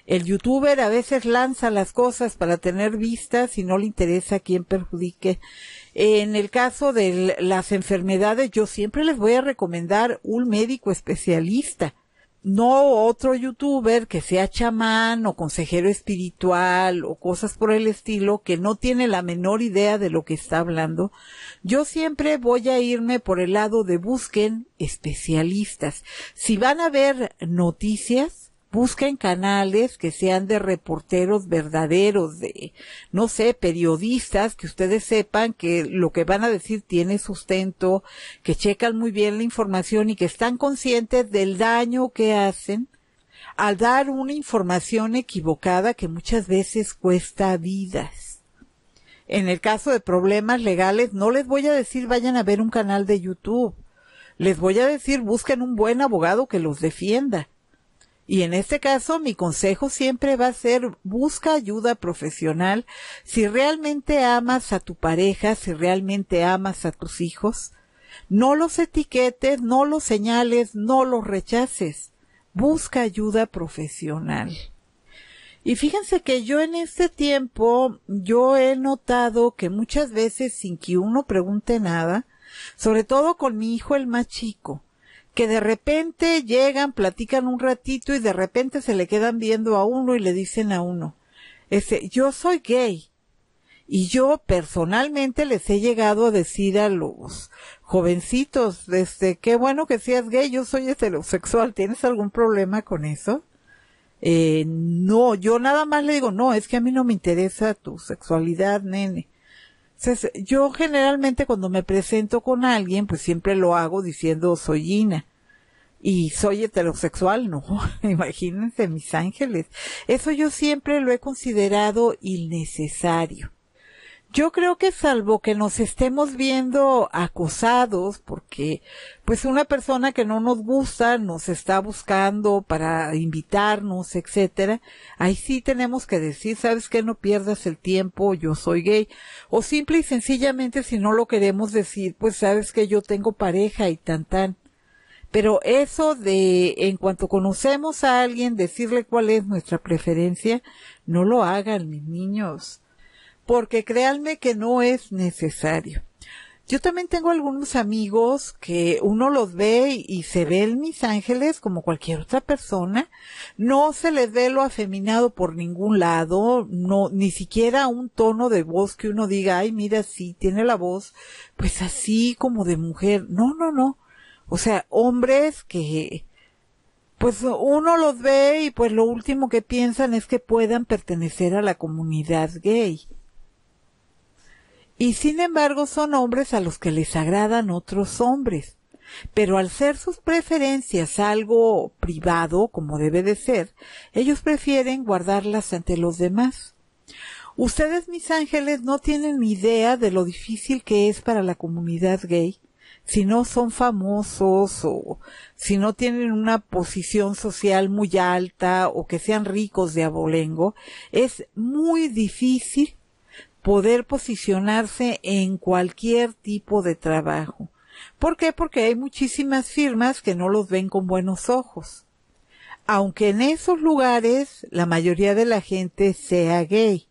El youtuber a veces lanza las cosas para tener vistas y no le interesa a quién perjudique. En el caso de las enfermedades, yo siempre les voy a recomendar un médico especialista no otro youtuber que sea chamán o consejero espiritual o cosas por el estilo que no tiene la menor idea de lo que está hablando, yo siempre voy a irme por el lado de busquen especialistas. Si van a ver noticias, busquen canales que sean de reporteros verdaderos, de, no sé, periodistas, que ustedes sepan que lo que van a decir tiene sustento, que checan muy bien la información y que están conscientes del daño que hacen al dar una información equivocada que muchas veces cuesta vidas. En el caso de problemas legales, no les voy a decir vayan a ver un canal de YouTube. Les voy a decir busquen un buen abogado que los defienda. Y en este caso, mi consejo siempre va a ser busca ayuda profesional. Si realmente amas a tu pareja, si realmente amas a tus hijos, no los etiquetes, no los señales, no los rechaces. Busca ayuda profesional. Y fíjense que yo en este tiempo, yo he notado que muchas veces sin que uno pregunte nada, sobre todo con mi hijo el más chico, que de repente llegan, platican un ratito y de repente se le quedan viendo a uno y le dicen a uno, ese yo soy gay. Y yo personalmente les he llegado a decir a los jovencitos, este, qué bueno que seas gay, yo soy heterosexual, ¿tienes algún problema con eso? Eh, no, yo nada más le digo, no, es que a mí no me interesa tu sexualidad, nene. Entonces, yo generalmente cuando me presento con alguien, pues siempre lo hago diciendo soy Gina. Y soy heterosexual, no, imagínense mis ángeles. Eso yo siempre lo he considerado innecesario yo creo que salvo que nos estemos viendo acosados, porque pues una persona que no nos gusta nos está buscando para invitarnos, etcétera, ahí sí tenemos que decir, sabes que no pierdas el tiempo, yo soy gay, o simple y sencillamente si no lo queremos decir, pues sabes que yo tengo pareja y tan tan. Pero eso de en cuanto conocemos a alguien decirle cuál es nuestra preferencia, no lo hagan mis niños porque créanme que no es necesario. Yo también tengo algunos amigos que uno los ve y, se ve en Mis Ángeles como cualquier otra persona. No se les ve lo afeminado por ningún lado, no, ni siquiera un tono de voz que uno diga, ay, mira, sí, tiene la voz, pues así como de mujer. No, no, no. O sea, hombres que, pues uno los ve y pues lo último que piensan es que puedan pertenecer a la comunidad gay y sin embargo son hombres a los que les agradan otros hombres. Pero al ser sus preferencias algo privado, como debe de ser, ellos prefieren guardarlas ante los demás. Ustedes, mis ángeles, no tienen idea de lo difícil que es para la comunidad gay si no son famosos o si no tienen una posición social muy alta o que sean ricos de abolengo, es muy difícil poder posicionarse en cualquier tipo de trabajo. ¿Por qué? Porque hay muchísimas firmas que no los ven con buenos ojos. Aunque en esos lugares la mayoría de la gente sea gay,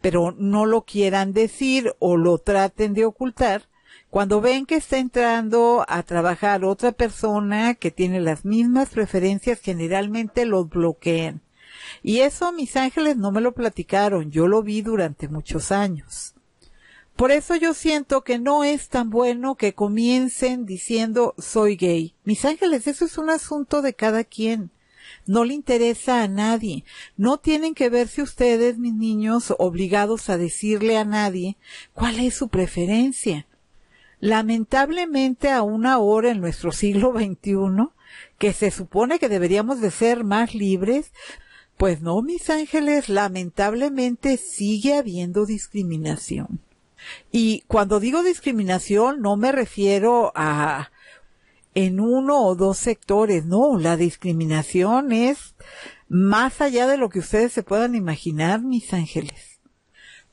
pero no lo quieran decir o lo traten de ocultar, cuando ven que está entrando a trabajar otra persona que tiene las mismas preferencias, generalmente los bloquean. Y eso mis ángeles no me lo platicaron, yo lo vi durante muchos años. Por eso yo siento que no es tan bueno que comiencen diciendo soy gay. Mis ángeles, eso es un asunto de cada quien. No le interesa a nadie. No tienen que verse ustedes, mis niños, obligados a decirle a nadie cuál es su preferencia. Lamentablemente, aún ahora en nuestro siglo XXI, que se supone que deberíamos de ser más libres, pues no, mis ángeles, lamentablemente sigue habiendo discriminación. Y cuando digo discriminación no me refiero a en uno o dos sectores, no, la discriminación es más allá de lo que ustedes se puedan imaginar, mis ángeles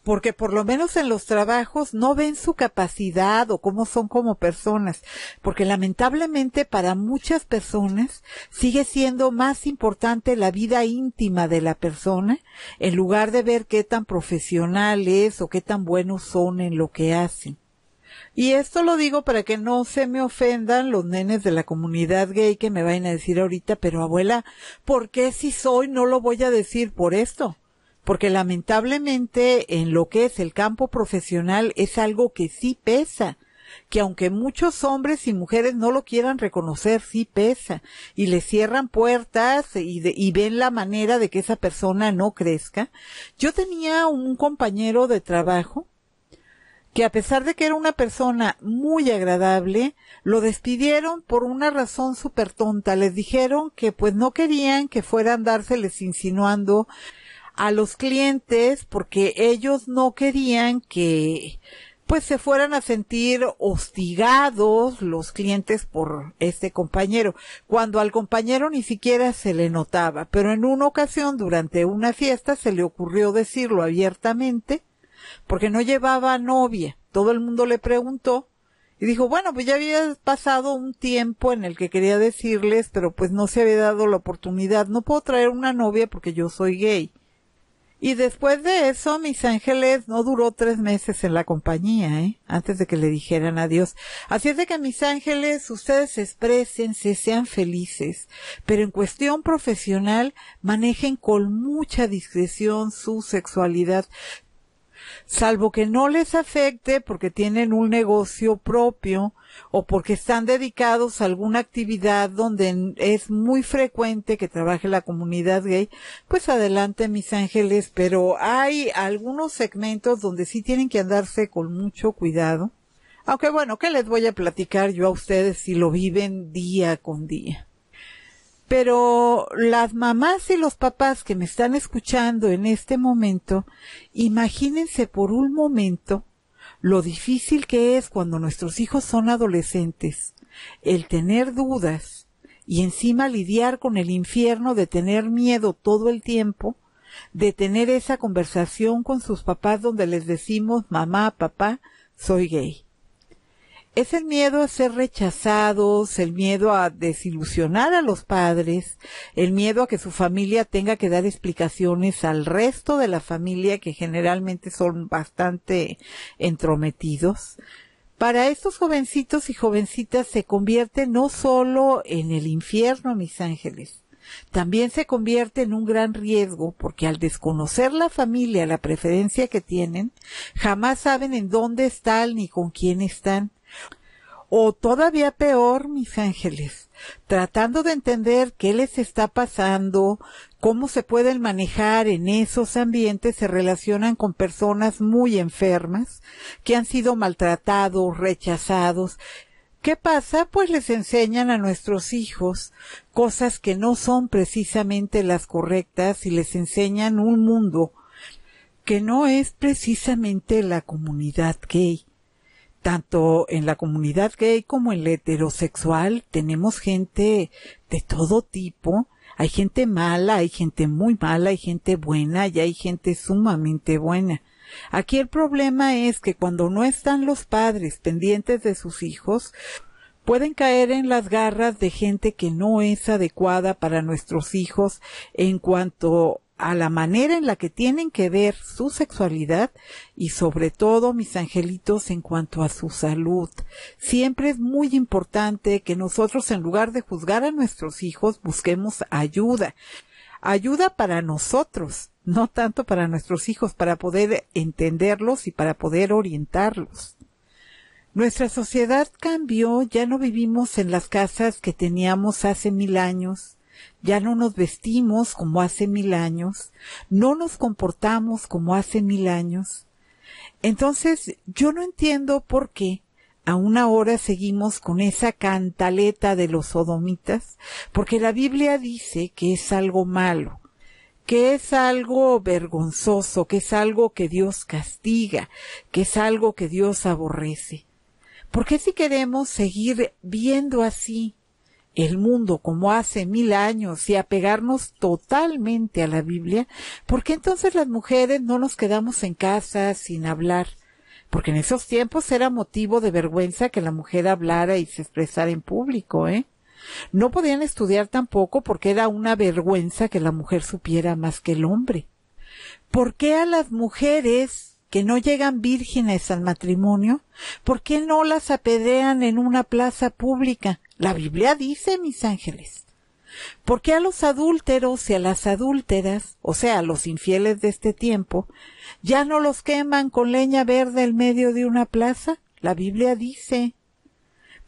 porque por lo menos en los trabajos no ven su capacidad o cómo son como personas, porque lamentablemente para muchas personas sigue siendo más importante la vida íntima de la persona en lugar de ver qué tan profesional es o qué tan buenos son en lo que hacen. Y esto lo digo para que no se me ofendan los nenes de la comunidad gay que me vayan a decir ahorita, pero abuela, ¿por qué si soy no lo voy a decir por esto? porque lamentablemente en lo que es el campo profesional es algo que sí pesa que aunque muchos hombres y mujeres no lo quieran reconocer, sí pesa, y le cierran puertas y, ven la manera de que esa persona no crezca. Yo tenía un compañero de trabajo que a pesar de que era una persona muy agradable, lo despidieron por una razón súper tonta. Les dijeron que pues no querían que fuera dárseles insinuando a los clientes porque ellos no querían que pues se fueran a sentir hostigados los clientes por este compañero, cuando al compañero ni siquiera se le notaba, pero en una ocasión durante una fiesta se le ocurrió decirlo abiertamente, porque no llevaba novia, todo el mundo le preguntó, y dijo, bueno, pues ya había pasado un tiempo en el que quería decirles, pero pues no se había dado la oportunidad, no puedo traer una novia porque yo soy gay. Y después de eso, Mis Ángeles no duró tres meses en la compañía, ¿eh? antes de que le dijeran adiós. Así es de que, Mis Ángeles, ustedes se sean felices, pero en cuestión profesional, manejen con mucha discreción su sexualidad salvo que no les afecte porque tienen un negocio propio o porque están dedicados a alguna actividad donde es muy frecuente que trabaje la comunidad gay, pues adelante mis ángeles, pero hay algunos segmentos donde sí tienen que andarse con mucho cuidado. Aunque bueno, ¿qué les voy a platicar yo a ustedes si lo viven día con día? pero las mamás y los papás que me están escuchando en este momento, imagínense por un momento lo difícil que es cuando nuestros hijos son adolescentes, el tener dudas y encima lidiar con el infierno de tener miedo todo el tiempo, de tener esa conversación con sus papás donde les decimos mamá, papá, soy gay es el miedo a ser rechazados, el miedo a desilusionar a los padres, el miedo a que su familia tenga que dar explicaciones al resto de la familia que generalmente son bastante entrometidos. Para estos jovencitos y jovencitas se convierte no solo en el infierno, mis ángeles, también se convierte en un gran riesgo porque al desconocer la familia, la preferencia que tienen, jamás saben en dónde están ni con quién están o todavía peor, mis ángeles, tratando de entender qué les está pasando, cómo se pueden manejar en esos ambientes, se relacionan con personas muy enfermas, que han sido maltratados, rechazados. ¿Qué pasa? Pues les enseñan a nuestros hijos cosas que no son precisamente las correctas y les enseñan un mundo que no es precisamente la comunidad gay tanto en la comunidad gay como en la heterosexual tenemos gente de todo tipo. Hay gente mala, hay gente muy mala, hay gente buena y hay gente sumamente buena. Aquí el problema es que cuando no están los padres pendientes de sus hijos, pueden caer en las garras de gente que no es adecuada para nuestros hijos en cuanto a la manera en la que tienen que ver su sexualidad y sobre todo, mis angelitos, en cuanto a su salud. Siempre es muy importante que nosotros, en lugar de juzgar a nuestros hijos, busquemos ayuda. Ayuda para nosotros, no tanto para nuestros hijos, para poder entenderlos y para poder orientarlos. Nuestra sociedad cambió, ya no vivimos en las casas que teníamos hace mil años, ya no nos vestimos como hace mil años, no nos comportamos como hace mil años. Entonces, yo no entiendo por qué aún ahora seguimos con esa cantaleta de los sodomitas, porque la Biblia dice que es algo malo, que es algo vergonzoso, que es algo que Dios castiga, que es algo que Dios aborrece. ¿Por qué si queremos seguir viendo así el mundo como hace mil años y apegarnos totalmente a la Biblia, ¿por qué entonces las mujeres no nos quedamos en casa sin hablar? Porque en esos tiempos era motivo de vergüenza que la mujer hablara y se expresara en público, ¿eh? No podían estudiar tampoco porque era una vergüenza que la mujer supiera más que el hombre. ¿Por qué a las mujeres que no llegan vírgenes al matrimonio, ¿por qué no las apedean en una plaza pública? La Biblia dice, mis ángeles. ¿Por qué a los adúlteros y a las adúlteras, o sea, a los infieles de este tiempo, ya no los queman con leña verde en medio de una plaza? La Biblia dice.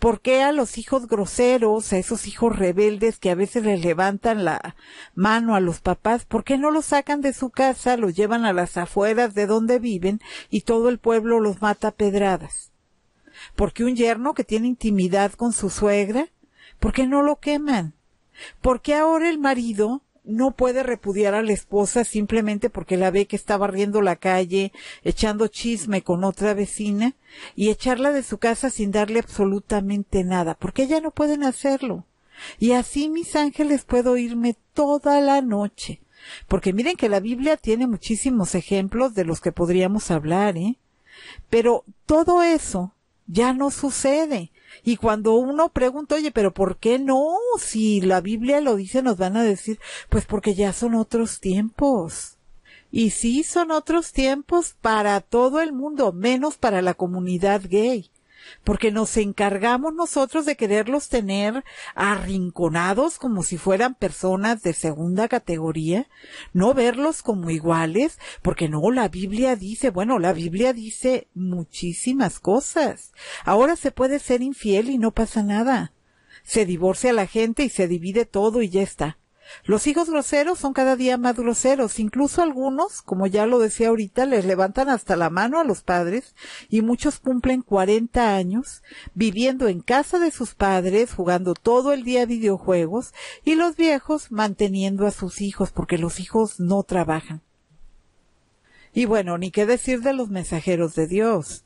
¿Por qué a los hijos groseros, a esos hijos rebeldes que a veces les levantan la mano a los papás, por qué no los sacan de su casa, los llevan a las afueras de donde viven y todo el pueblo los mata a pedradas? ¿Por qué un yerno que tiene intimidad con su suegra, por qué no lo queman? ¿Por qué ahora el marido no puede repudiar a la esposa simplemente porque la ve que está barriendo la calle, echando chisme con otra vecina y echarla de su casa sin darle absolutamente nada, porque ya no pueden hacerlo. Y así, mis ángeles, puedo irme toda la noche. Porque miren que la Biblia tiene muchísimos ejemplos de los que podríamos hablar, ¿eh? Pero todo eso ya no sucede. Y cuando uno pregunta, oye, pero ¿por qué no? Si la Biblia lo dice, nos van a decir, pues porque ya son otros tiempos. Y sí, son otros tiempos para todo el mundo, menos para la comunidad gay porque nos encargamos nosotros de quererlos tener arrinconados como si fueran personas de segunda categoría, no verlos como iguales, porque no, la Biblia dice, bueno, la Biblia dice muchísimas cosas. Ahora se puede ser infiel y no pasa nada. Se divorcia la gente y se divide todo y ya está. Los hijos groseros son cada día más groseros, incluso algunos, como ya lo decía ahorita, les levantan hasta la mano a los padres y muchos cumplen 40 años viviendo en casa de sus padres, jugando todo el día videojuegos y los viejos manteniendo a sus hijos porque los hijos no trabajan. Y bueno, ni qué decir de los mensajeros de Dios.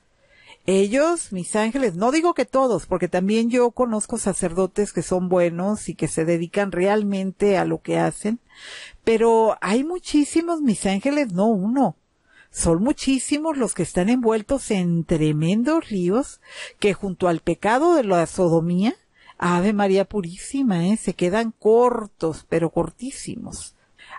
Ellos, mis ángeles, no digo que todos, porque también yo conozco sacerdotes que son buenos y que se dedican realmente a lo que hacen, pero hay muchísimos mis ángeles, no uno, son muchísimos los que están envueltos en tremendos ríos que junto al pecado de la sodomía, Ave María Purísima, ¿eh? se quedan cortos, pero cortísimos.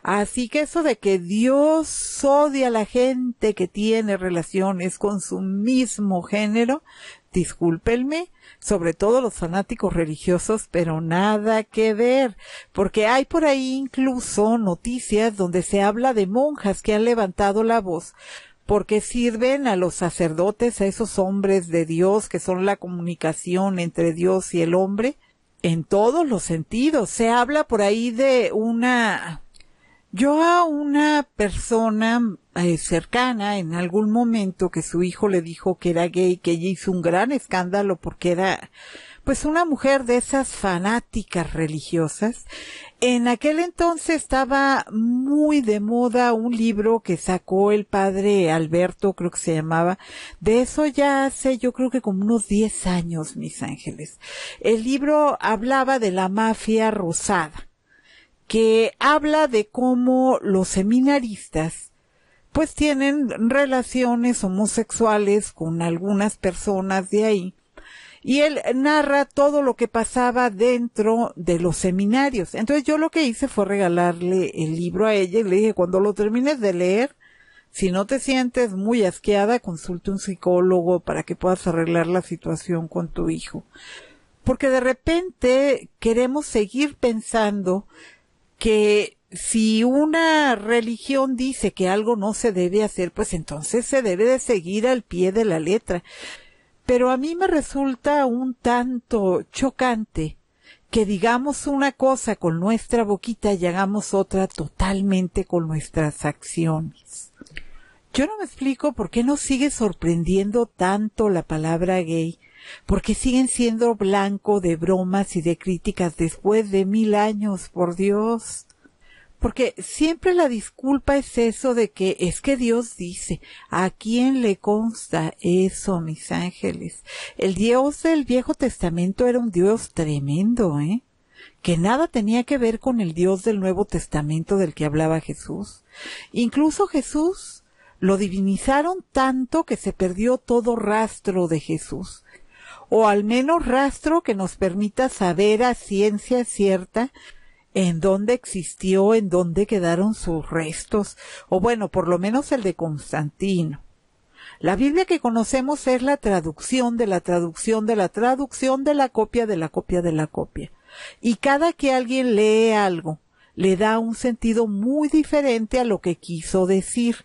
Así que eso de que Dios odia a la gente que tiene relaciones con su mismo género, discúlpenme, sobre todo los fanáticos religiosos, pero nada que ver, porque hay por ahí incluso noticias donde se habla de monjas que han levantado la voz porque sirven a los sacerdotes, a esos hombres de Dios que son la comunicación entre Dios y el hombre, en todos los sentidos. Se habla por ahí de una yo a una persona eh, cercana en algún momento que su hijo le dijo que era gay, que ella hizo un gran escándalo porque era pues una mujer de esas fanáticas religiosas. En aquel entonces estaba muy de moda un libro que sacó el padre Alberto, creo que se llamaba. De eso ya hace yo creo que como unos 10 años, mis ángeles. El libro hablaba de la mafia rosada que habla de cómo los seminaristas pues tienen relaciones homosexuales con algunas personas de ahí. Y él narra todo lo que pasaba dentro de los seminarios. Entonces yo lo que hice fue regalarle el libro a ella y le dije, cuando lo termines de leer, si no te sientes muy asqueada, consulte un psicólogo para que puedas arreglar la situación con tu hijo. Porque de repente queremos seguir pensando que si una religión dice que algo no se debe hacer, pues entonces se debe de seguir al pie de la letra. Pero a mí me resulta un tanto chocante que digamos una cosa con nuestra boquita y hagamos otra totalmente con nuestras acciones. Yo no me explico por qué nos sigue sorprendiendo tanto la palabra gay porque siguen siendo blanco de bromas y de críticas después de mil años, por Dios. Porque siempre la disculpa es eso de que es que Dios dice, ¿a quién le consta eso, mis ángeles? El Dios del Viejo Testamento era un Dios tremendo, ¿eh? que nada tenía que ver con el Dios del Nuevo Testamento del que hablaba Jesús. Incluso Jesús lo divinizaron tanto que se perdió todo rastro de Jesús o al menos rastro que nos permita saber a ciencia cierta en dónde existió, en dónde quedaron sus restos, o bueno, por lo menos el de Constantino. La Biblia que conocemos es la traducción de la traducción de la traducción de la copia de la copia de la copia. Y cada que alguien lee algo, le da un sentido muy diferente a lo que quiso decir.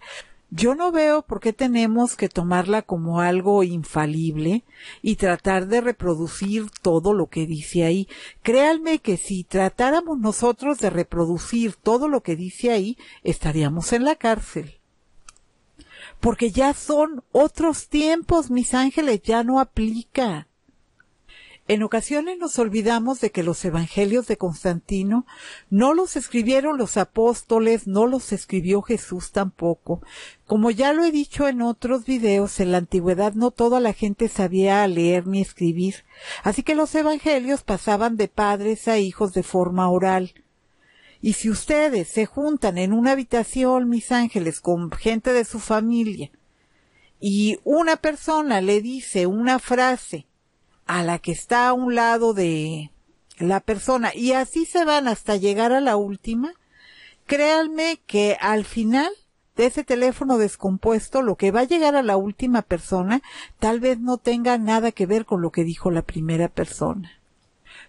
Yo no veo por qué tenemos que tomarla como algo infalible y tratar de reproducir todo lo que dice ahí. Créanme que si tratáramos nosotros de reproducir todo lo que dice ahí, estaríamos en la cárcel. Porque ya son otros tiempos, mis ángeles, ya no aplica. En ocasiones nos olvidamos de que los evangelios de Constantino no los escribieron los apóstoles, no los escribió Jesús tampoco. Como ya lo he dicho en otros videos, en la antigüedad no toda la gente sabía leer ni escribir, así que los evangelios pasaban de padres a hijos de forma oral. Y si ustedes se juntan en una habitación, mis ángeles, con gente de su familia, y una persona le dice una frase a la que está a un lado de la persona y así se van hasta llegar a la última, créanme que al final de ese teléfono descompuesto, lo que va a llegar a la última persona tal vez no tenga nada que ver con lo que dijo la primera persona.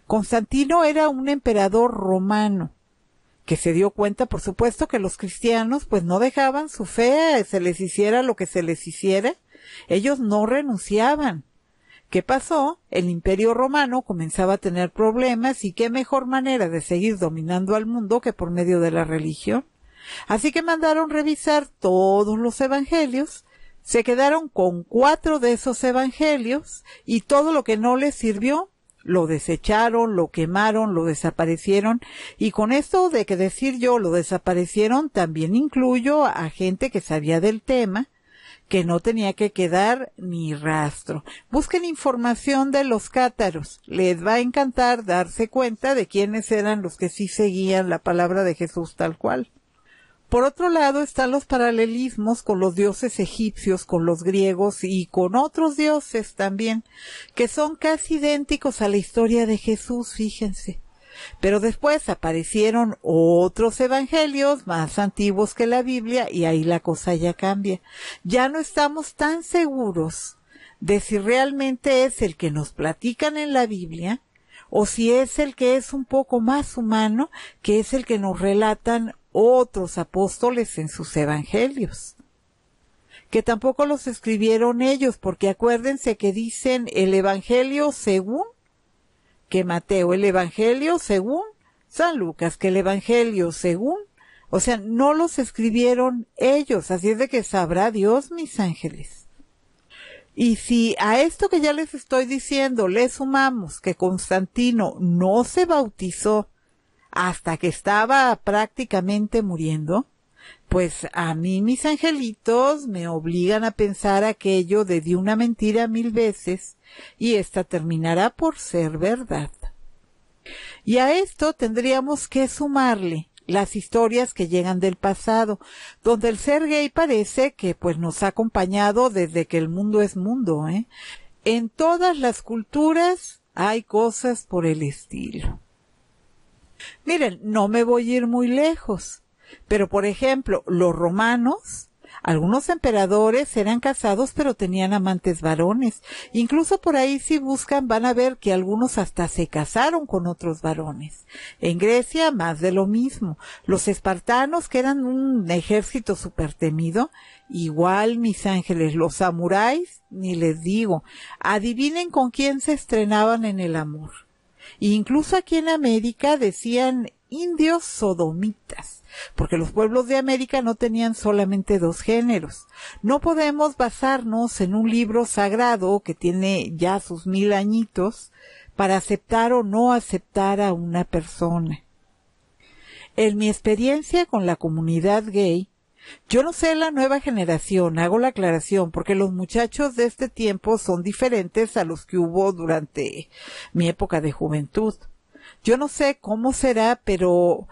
Constantino era un emperador romano que se dio cuenta, por supuesto, que los cristianos pues no dejaban su fe, se les hiciera lo que se les hiciera, ellos no renunciaban ¿Qué pasó? El imperio romano comenzaba a tener problemas y qué mejor manera de seguir dominando al mundo que por medio de la religión. Así que mandaron revisar todos los evangelios, se quedaron con cuatro de esos evangelios y todo lo que no les sirvió lo desecharon, lo quemaron, lo desaparecieron. Y con esto de que decir yo lo desaparecieron, también incluyo a gente que sabía del tema que no tenía que quedar ni rastro. Busquen información de los cátaros. Les va a encantar darse cuenta de quiénes eran los que sí seguían la palabra de Jesús tal cual. Por otro lado están los paralelismos con los dioses egipcios, con los griegos y con otros dioses también, que son casi idénticos a la historia de Jesús, fíjense. Pero después aparecieron otros evangelios más antiguos que la Biblia y ahí la cosa ya cambia. Ya no estamos tan seguros de si realmente es el que nos platican en la Biblia o si es el que es un poco más humano, que es el que nos relatan otros apóstoles en sus evangelios que tampoco los escribieron ellos, porque acuérdense que dicen el Evangelio según que Mateo, el Evangelio según San Lucas, que el Evangelio según, o sea, no los escribieron ellos, así es de que sabrá Dios, mis ángeles. Y si a esto que ya les estoy diciendo le sumamos que Constantino no se bautizó hasta que estaba prácticamente muriendo, pues a mí mis angelitos me obligan a pensar aquello de di una mentira mil veces y esta terminará por ser verdad. Y a esto tendríamos que sumarle las historias que llegan del pasado, donde el ser gay parece que pues nos ha acompañado desde que el mundo es mundo, ¿eh? En todas las culturas hay cosas por el estilo. Miren, no me voy a ir muy lejos. Pero, por ejemplo, los romanos, algunos emperadores eran casados pero tenían amantes varones. Incluso por ahí si buscan van a ver que algunos hasta se casaron con otros varones. En Grecia más de lo mismo. Los espartanos que eran un ejército súper temido, igual mis ángeles, los samuráis, ni les digo. Adivinen con quién se estrenaban en el amor. incluso aquí en América decían indios sodomitas, porque los pueblos de América no tenían solamente dos géneros. No podemos basarnos en un libro sagrado que tiene ya sus mil añitos para aceptar o no aceptar a una persona. En mi experiencia con la comunidad gay, yo no sé la nueva generación, hago la aclaración, porque los muchachos de este tiempo son diferentes a los que hubo durante mi época de juventud. Yo no sé cómo será, pero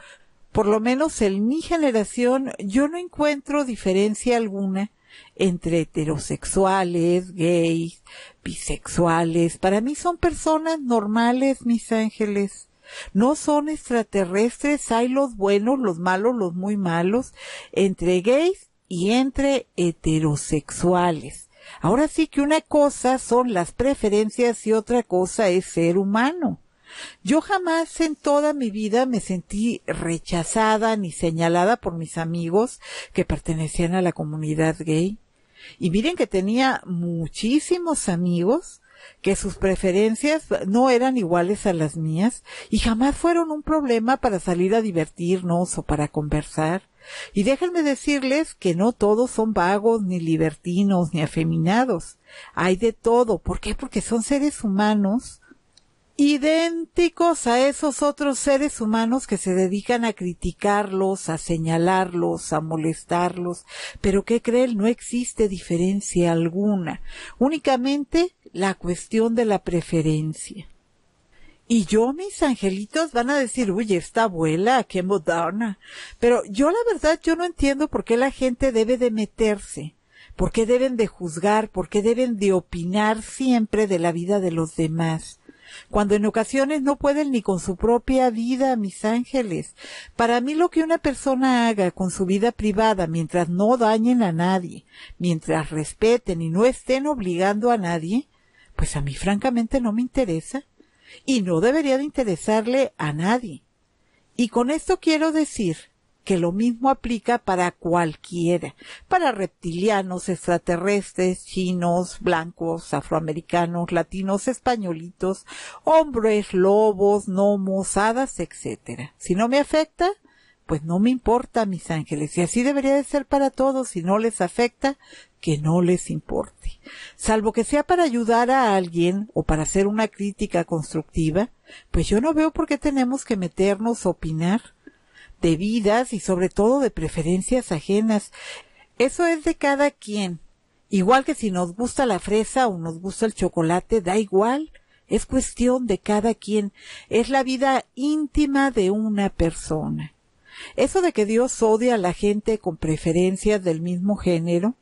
por lo menos en mi generación yo no encuentro diferencia alguna entre heterosexuales, gays, bisexuales. Para mí son personas normales, mis ángeles. No son extraterrestres, hay los buenos, los malos, los muy malos, entre gays y entre heterosexuales. Ahora sí que una cosa son las preferencias y otra cosa es ser humano. Yo jamás en toda mi vida me sentí rechazada ni señalada por mis amigos que pertenecían a la comunidad gay. Y miren que tenía muchísimos amigos que sus preferencias no eran iguales a las mías y jamás fueron un problema para salir a divertirnos o para conversar. Y déjenme decirles que no todos son vagos, ni libertinos, ni afeminados. Hay de todo. ¿Por qué? Porque son seres humanos idénticos a esos otros seres humanos que se dedican a criticarlos, a señalarlos, a molestarlos, pero que creen? No existe diferencia alguna, únicamente la cuestión de la preferencia. Y yo, mis angelitos, van a decir, uy, esta abuela, qué moderna. Pero yo la verdad, yo no entiendo por qué la gente debe de meterse, por qué deben de juzgar, por qué deben de opinar siempre de la vida de los demás cuando en ocasiones no pueden ni con su propia vida, mis ángeles. Para mí lo que una persona haga con su vida privada mientras no dañen a nadie, mientras respeten y no estén obligando a nadie, pues a mí francamente no me interesa y no debería de interesarle a nadie. Y con esto quiero decir que lo mismo aplica para cualquiera, para reptilianos, extraterrestres, chinos, blancos, afroamericanos, latinos, españolitos, hombres, lobos, gnomos, hadas, etc. Si no me afecta, pues no me importa, mis ángeles, y así debería de ser para todos, si no les afecta, que no les importe. Salvo que sea para ayudar a alguien o para hacer una crítica constructiva, pues yo no veo por qué tenemos que meternos a opinar de vidas y sobre todo de preferencias ajenas. Eso es de cada quien. Igual que si nos gusta la fresa o nos gusta el chocolate, da igual. Es cuestión de cada quien. Es la vida íntima de una persona. Eso de que Dios odia a la gente con preferencias del mismo género,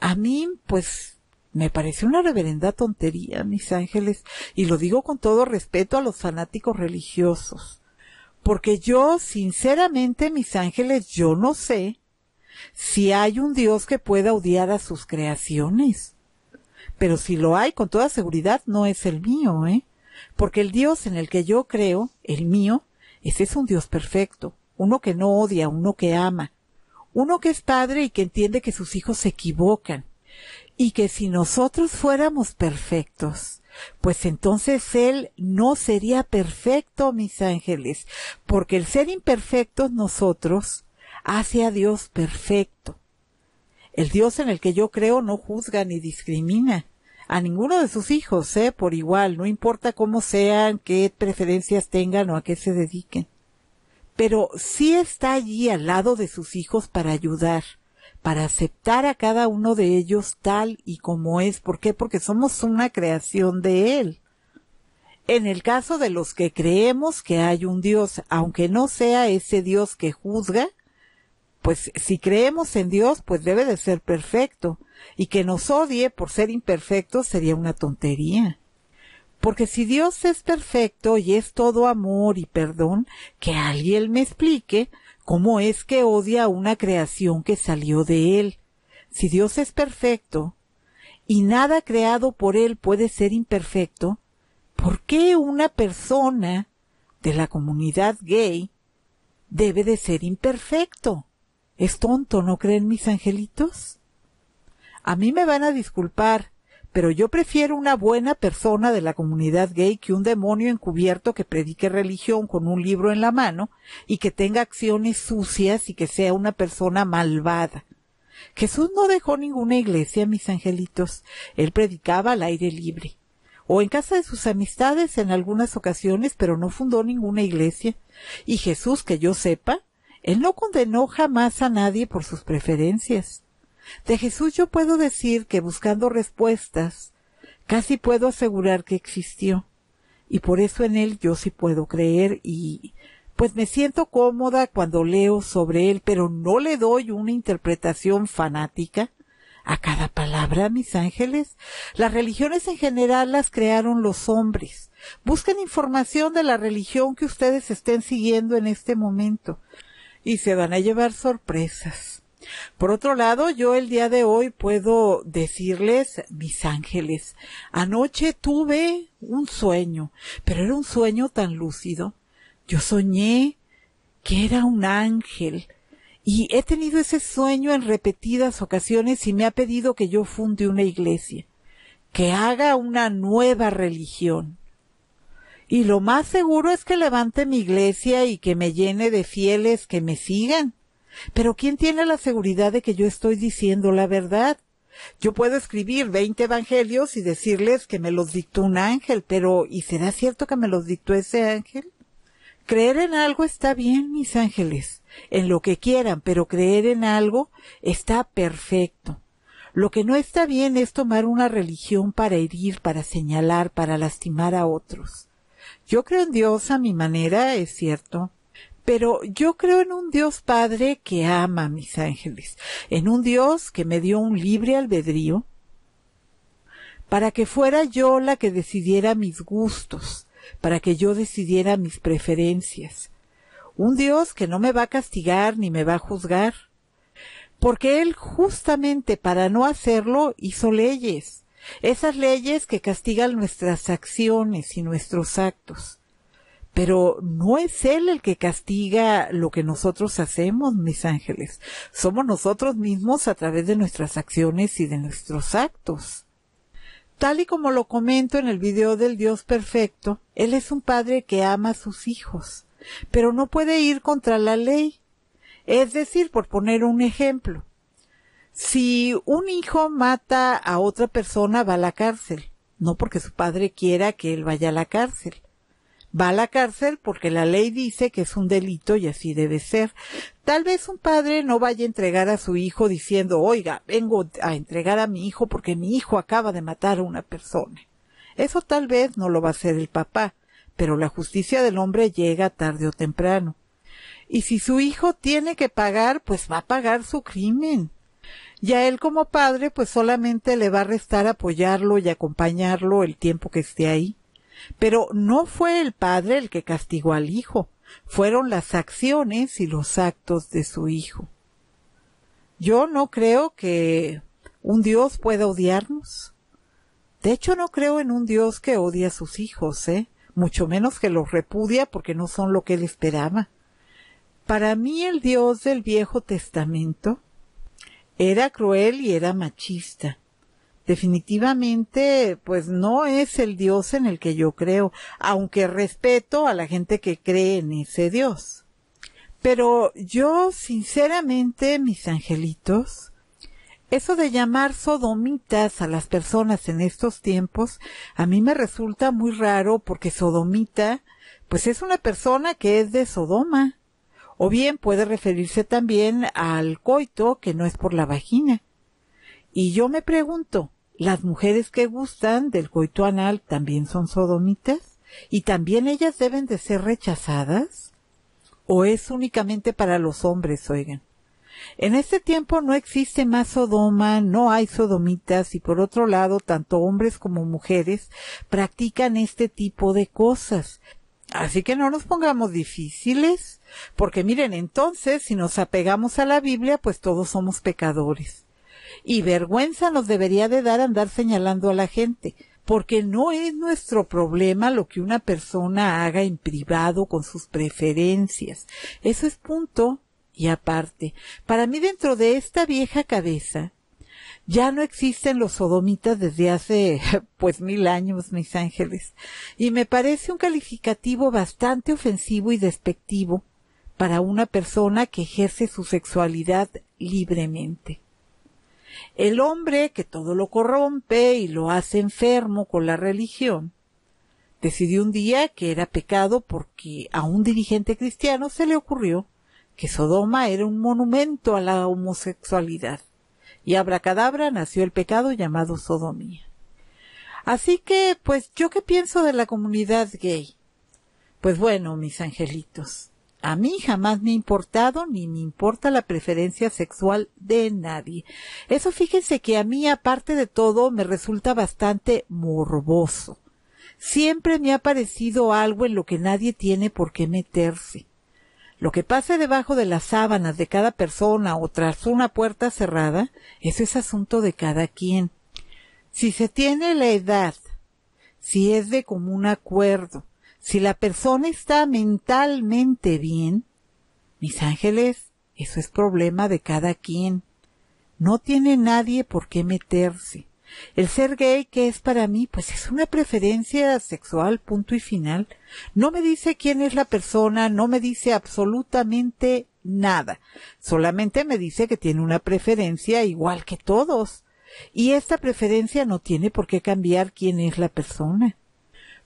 a mí, pues, me parece una reverenda tontería, mis ángeles, y lo digo con todo respeto a los fanáticos religiosos. Porque yo, sinceramente, mis ángeles, yo no sé si hay un Dios que pueda odiar a sus creaciones. Pero si lo hay, con toda seguridad, no es el mío, ¿eh? Porque el Dios en el que yo creo, el mío, ese es un Dios perfecto, uno que no odia, uno que ama, uno que es padre y que entiende que sus hijos se equivocan, y que si nosotros fuéramos perfectos, pues entonces Él no sería perfecto, mis ángeles, porque el ser imperfectos nosotros hace a Dios perfecto. El Dios en el que yo creo no juzga ni discrimina a ninguno de sus hijos, ¿eh? por igual, no importa cómo sean, qué preferencias tengan o a qué se dediquen. Pero sí está allí al lado de sus hijos para ayudar, para aceptar a cada uno de ellos tal y como es. ¿Por qué? Porque somos una creación de Él. En el caso de los que creemos que hay un Dios, aunque no sea ese Dios que juzga, pues si creemos en Dios, pues debe de ser perfecto. Y que nos odie por ser imperfectos sería una tontería. Porque si Dios es perfecto y es todo amor y perdón, que alguien me explique ¿Cómo es que odia una creación que salió de él? Si Dios es perfecto y nada creado por él puede ser imperfecto, ¿por qué una persona de la comunidad gay debe de ser imperfecto? Es tonto, ¿no creen mis angelitos? A mí me van a disculpar pero yo prefiero una buena persona de la comunidad gay que un demonio encubierto que predique religión con un libro en la mano y que tenga acciones sucias y que sea una persona malvada. Jesús no dejó ninguna iglesia, mis angelitos. Él predicaba al aire libre. O en casa de sus amistades en algunas ocasiones, pero no fundó ninguna iglesia. Y Jesús, que yo sepa, él no condenó jamás a nadie por sus preferencias. De Jesús yo puedo decir que buscando respuestas, casi puedo asegurar que existió. Y por eso en él yo sí puedo creer y pues me siento cómoda cuando leo sobre él, pero no le doy una interpretación fanática a cada palabra, mis ángeles. Las religiones en general las crearon los hombres. Busquen información de la religión que ustedes estén siguiendo en este momento y se van a llevar sorpresas. Por otro lado, yo el día de hoy puedo decirles, mis ángeles, anoche tuve un sueño, pero era un sueño tan lúcido. Yo soñé que era un ángel. Y he tenido ese sueño en repetidas ocasiones y me ha pedido que yo funde una iglesia, que haga una nueva religión. Y lo más seguro es que levante mi iglesia y que me llene de fieles que me sigan pero ¿quién tiene la seguridad de que yo estoy diciendo la verdad? Yo puedo escribir veinte evangelios y decirles que me los dictó un ángel, pero ¿y será cierto que me los dictó ese ángel? Creer en algo está bien, mis ángeles, en lo que quieran, pero creer en algo está perfecto. Lo que no está bien es tomar una religión para herir, para señalar, para lastimar a otros. Yo creo en Dios a mi manera, es cierto, pero yo creo en un Dios Padre que ama a mis ángeles, en un Dios que me dio un libre albedrío para que fuera yo la que decidiera mis gustos, para que yo decidiera mis preferencias. Un Dios que no me va a castigar ni me va a juzgar, porque Él justamente para no hacerlo hizo leyes, esas leyes que castigan nuestras acciones y nuestros actos pero no es Él el que castiga lo que nosotros hacemos, mis ángeles. Somos nosotros mismos a través de nuestras acciones y de nuestros actos. Tal y como lo comento en el video del Dios perfecto, Él es un Padre que ama a sus hijos, pero no puede ir contra la ley. Es decir, por poner un ejemplo, si un hijo mata a otra persona va a la cárcel, no porque su padre quiera que él vaya a la cárcel va a la cárcel porque la ley dice que es un delito y así debe ser. Tal vez un padre no vaya a entregar a su hijo diciendo, oiga, vengo a entregar a mi hijo porque mi hijo acaba de matar a una persona. Eso tal vez no lo va a hacer el papá, pero la justicia del hombre llega tarde o temprano. Y si su hijo tiene que pagar, pues va a pagar su crimen. Y a él como padre, pues solamente le va a restar apoyarlo y acompañarlo el tiempo que esté ahí. Pero no fue el padre el que castigó al hijo, fueron las acciones y los actos de su hijo. Yo no creo que un Dios pueda odiarnos. De hecho, no creo en un Dios que odia a sus hijos, ¿eh? mucho menos que los repudia porque no son lo que él esperaba. Para mí el Dios del Viejo Testamento era cruel y era machista definitivamente pues no es el Dios en el que yo creo, aunque respeto a la gente que cree en ese Dios. Pero yo sinceramente, mis angelitos, eso de llamar sodomitas a las personas en estos tiempos, a mí me resulta muy raro porque sodomita, pues es una persona que es de Sodoma. O bien puede referirse también al coito que no es por la vagina. Y yo me pregunto, las mujeres que gustan del coito anal también son sodomitas y también ellas deben de ser rechazadas o es únicamente para los hombres, oigan. En este tiempo no existe más Sodoma, no hay sodomitas y por otro lado tanto hombres como mujeres practican este tipo de cosas. Así que no nos pongamos difíciles, porque miren entonces si nos apegamos a la Biblia pues todos somos pecadores. Y vergüenza nos debería de dar andar señalando a la gente, porque no es nuestro problema lo que una persona haga en privado con sus preferencias. Eso es punto y aparte. Para mí dentro de esta vieja cabeza ya no existen los sodomitas desde hace pues mil años, mis ángeles. Y me parece un calificativo bastante ofensivo y despectivo para una persona que ejerce su sexualidad libremente. El hombre, que todo lo corrompe y lo hace enfermo con la religión, decidió un día que era pecado porque a un dirigente cristiano se le ocurrió que Sodoma era un monumento a la homosexualidad. Y abracadabra nació el pecado llamado sodomía. Así que, pues, ¿yo qué pienso de la comunidad gay? Pues bueno, mis angelitos, a mí jamás me ha importado ni me importa la preferencia sexual de nadie. Eso fíjense que a mí, aparte de todo, me resulta bastante morboso. Siempre me ha parecido algo en lo que nadie tiene por qué meterse. Lo que pase debajo de las sábanas de cada persona o tras una puerta cerrada, eso es asunto de cada quien. Si se tiene la edad, si es de común acuerdo, si la persona está mentalmente bien, mis ángeles, eso es problema de cada quien. No tiene nadie por qué meterse. El ser gay que es para mí, pues es una preferencia sexual, punto y final. No me dice quién es la persona, no me dice absolutamente nada. Solamente me dice que tiene una preferencia igual que todos. Y esta preferencia no tiene por qué cambiar quién es la persona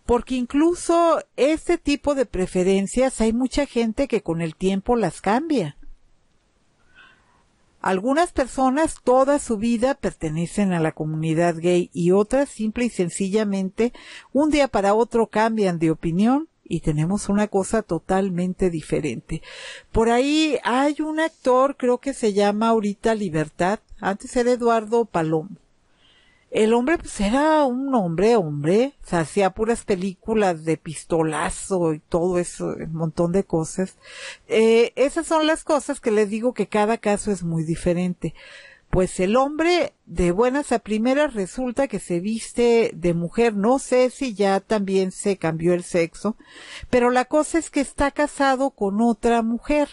porque incluso este tipo de preferencias hay mucha gente que con el tiempo las cambia. Algunas personas toda su vida pertenecen a la comunidad gay y otras simple y sencillamente un día para otro cambian de opinión y tenemos una cosa totalmente diferente. Por ahí hay un actor, creo que se llama ahorita Libertad, antes era Eduardo Palomo, el hombre pues era un hombre, hombre, o sea, hacía puras películas de pistolazo y todo eso, un montón de cosas. Eh, esas son las cosas que les digo que cada caso es muy diferente. Pues el hombre de buenas a primeras resulta que se viste de mujer, no sé si ya también se cambió el sexo, pero la cosa es que está casado con otra mujer.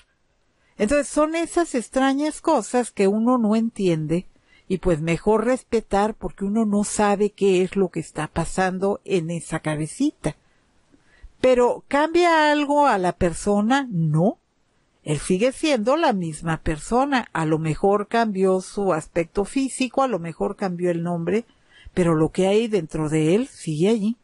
Entonces son esas extrañas cosas que uno no entiende y pues mejor respetar porque uno no sabe qué es lo que está pasando en esa cabecita. Pero ¿cambia algo a la persona? No. Él sigue siendo la misma persona. A lo mejor cambió su aspecto físico, a lo mejor cambió el nombre, pero lo que hay dentro de él sigue allí.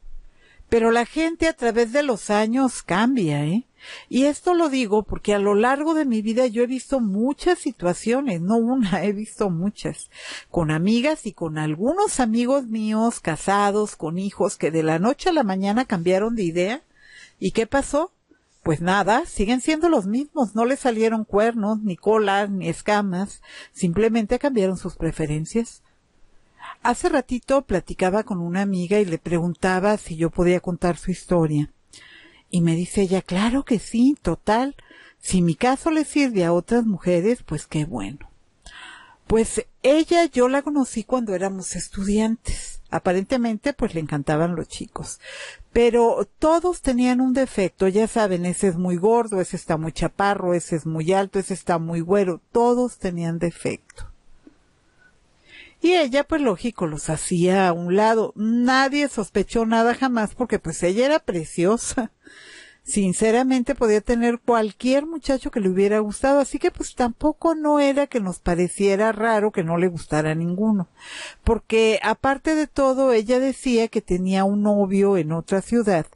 Pero la gente a través de los años cambia, ¿eh? Y esto lo digo porque a lo largo de mi vida yo he visto muchas situaciones, no una, he visto muchas, con amigas y con algunos amigos míos casados, con hijos, que de la noche a la mañana cambiaron de idea. ¿Y qué pasó? Pues nada, siguen siendo los mismos, no les salieron cuernos, ni colas, ni escamas, simplemente cambiaron sus preferencias. Hace ratito platicaba con una amiga y le preguntaba si yo podía contar su historia. Y me dice ella, claro que sí, total. Si mi caso le sirve a otras mujeres, pues qué bueno. Pues ella yo la conocí cuando éramos estudiantes. Aparentemente pues le encantaban los chicos. Pero todos tenían un defecto, ya saben, ese es muy gordo, ese está muy chaparro, ese es muy alto, ese está muy güero, todos tenían defecto. Y ella, pues lógico, los hacía a un lado. Nadie sospechó nada jamás porque pues ella era preciosa. Sinceramente podía tener cualquier muchacho que le hubiera gustado, así que pues tampoco no era que nos pareciera raro que no le gustara ninguno. Porque aparte de todo, ella decía que tenía un novio en otra ciudad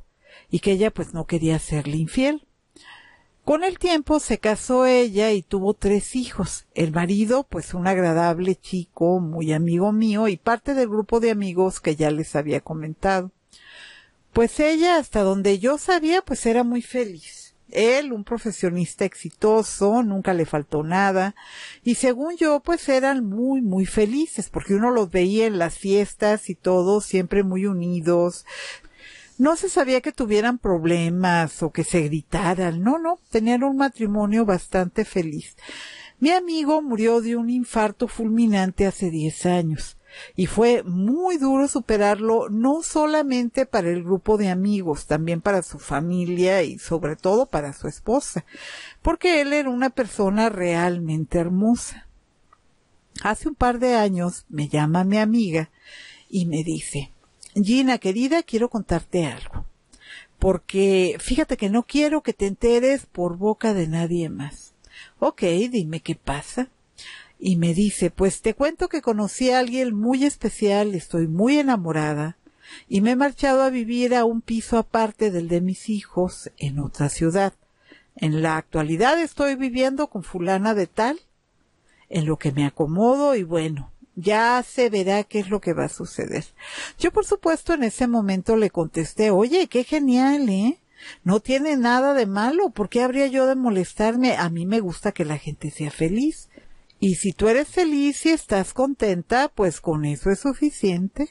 y que ella pues no quería serle infiel. Con el tiempo se casó ella y tuvo tres hijos. El marido, pues un agradable chico, muy amigo mío y parte del grupo de amigos que ya les había comentado. Pues ella, hasta donde yo sabía, pues era muy feliz. Él, un profesionista exitoso, nunca le faltó nada. Y según yo, pues eran muy, muy felices, porque uno los veía en las fiestas y todos siempre muy unidos, no se sabía que tuvieran problemas o que se gritaran. No, no, tenían un matrimonio bastante feliz. Mi amigo murió de un infarto fulminante hace 10 años y fue muy duro superarlo no solamente para el grupo de amigos, también para su familia y sobre todo para su esposa, porque él era una persona realmente hermosa. Hace un par de años me llama mi amiga y me dice, Gina querida, quiero contarte algo. Porque fíjate que no quiero que te enteres por boca de nadie más. Ok, dime qué pasa. Y me dice, pues te cuento que conocí a alguien muy especial, estoy muy enamorada, y me he marchado a vivir a un piso aparte del de mis hijos en otra ciudad. En la actualidad estoy viviendo con fulana de tal, en lo que me acomodo y bueno, ya se verá qué es lo que va a suceder. Yo, por supuesto, en ese momento le contesté, oye, qué genial, ¿eh? No tiene nada de malo, ¿por qué habría yo de molestarme? A mí me gusta que la gente sea feliz. Y si tú eres feliz y estás contenta, pues con eso es suficiente.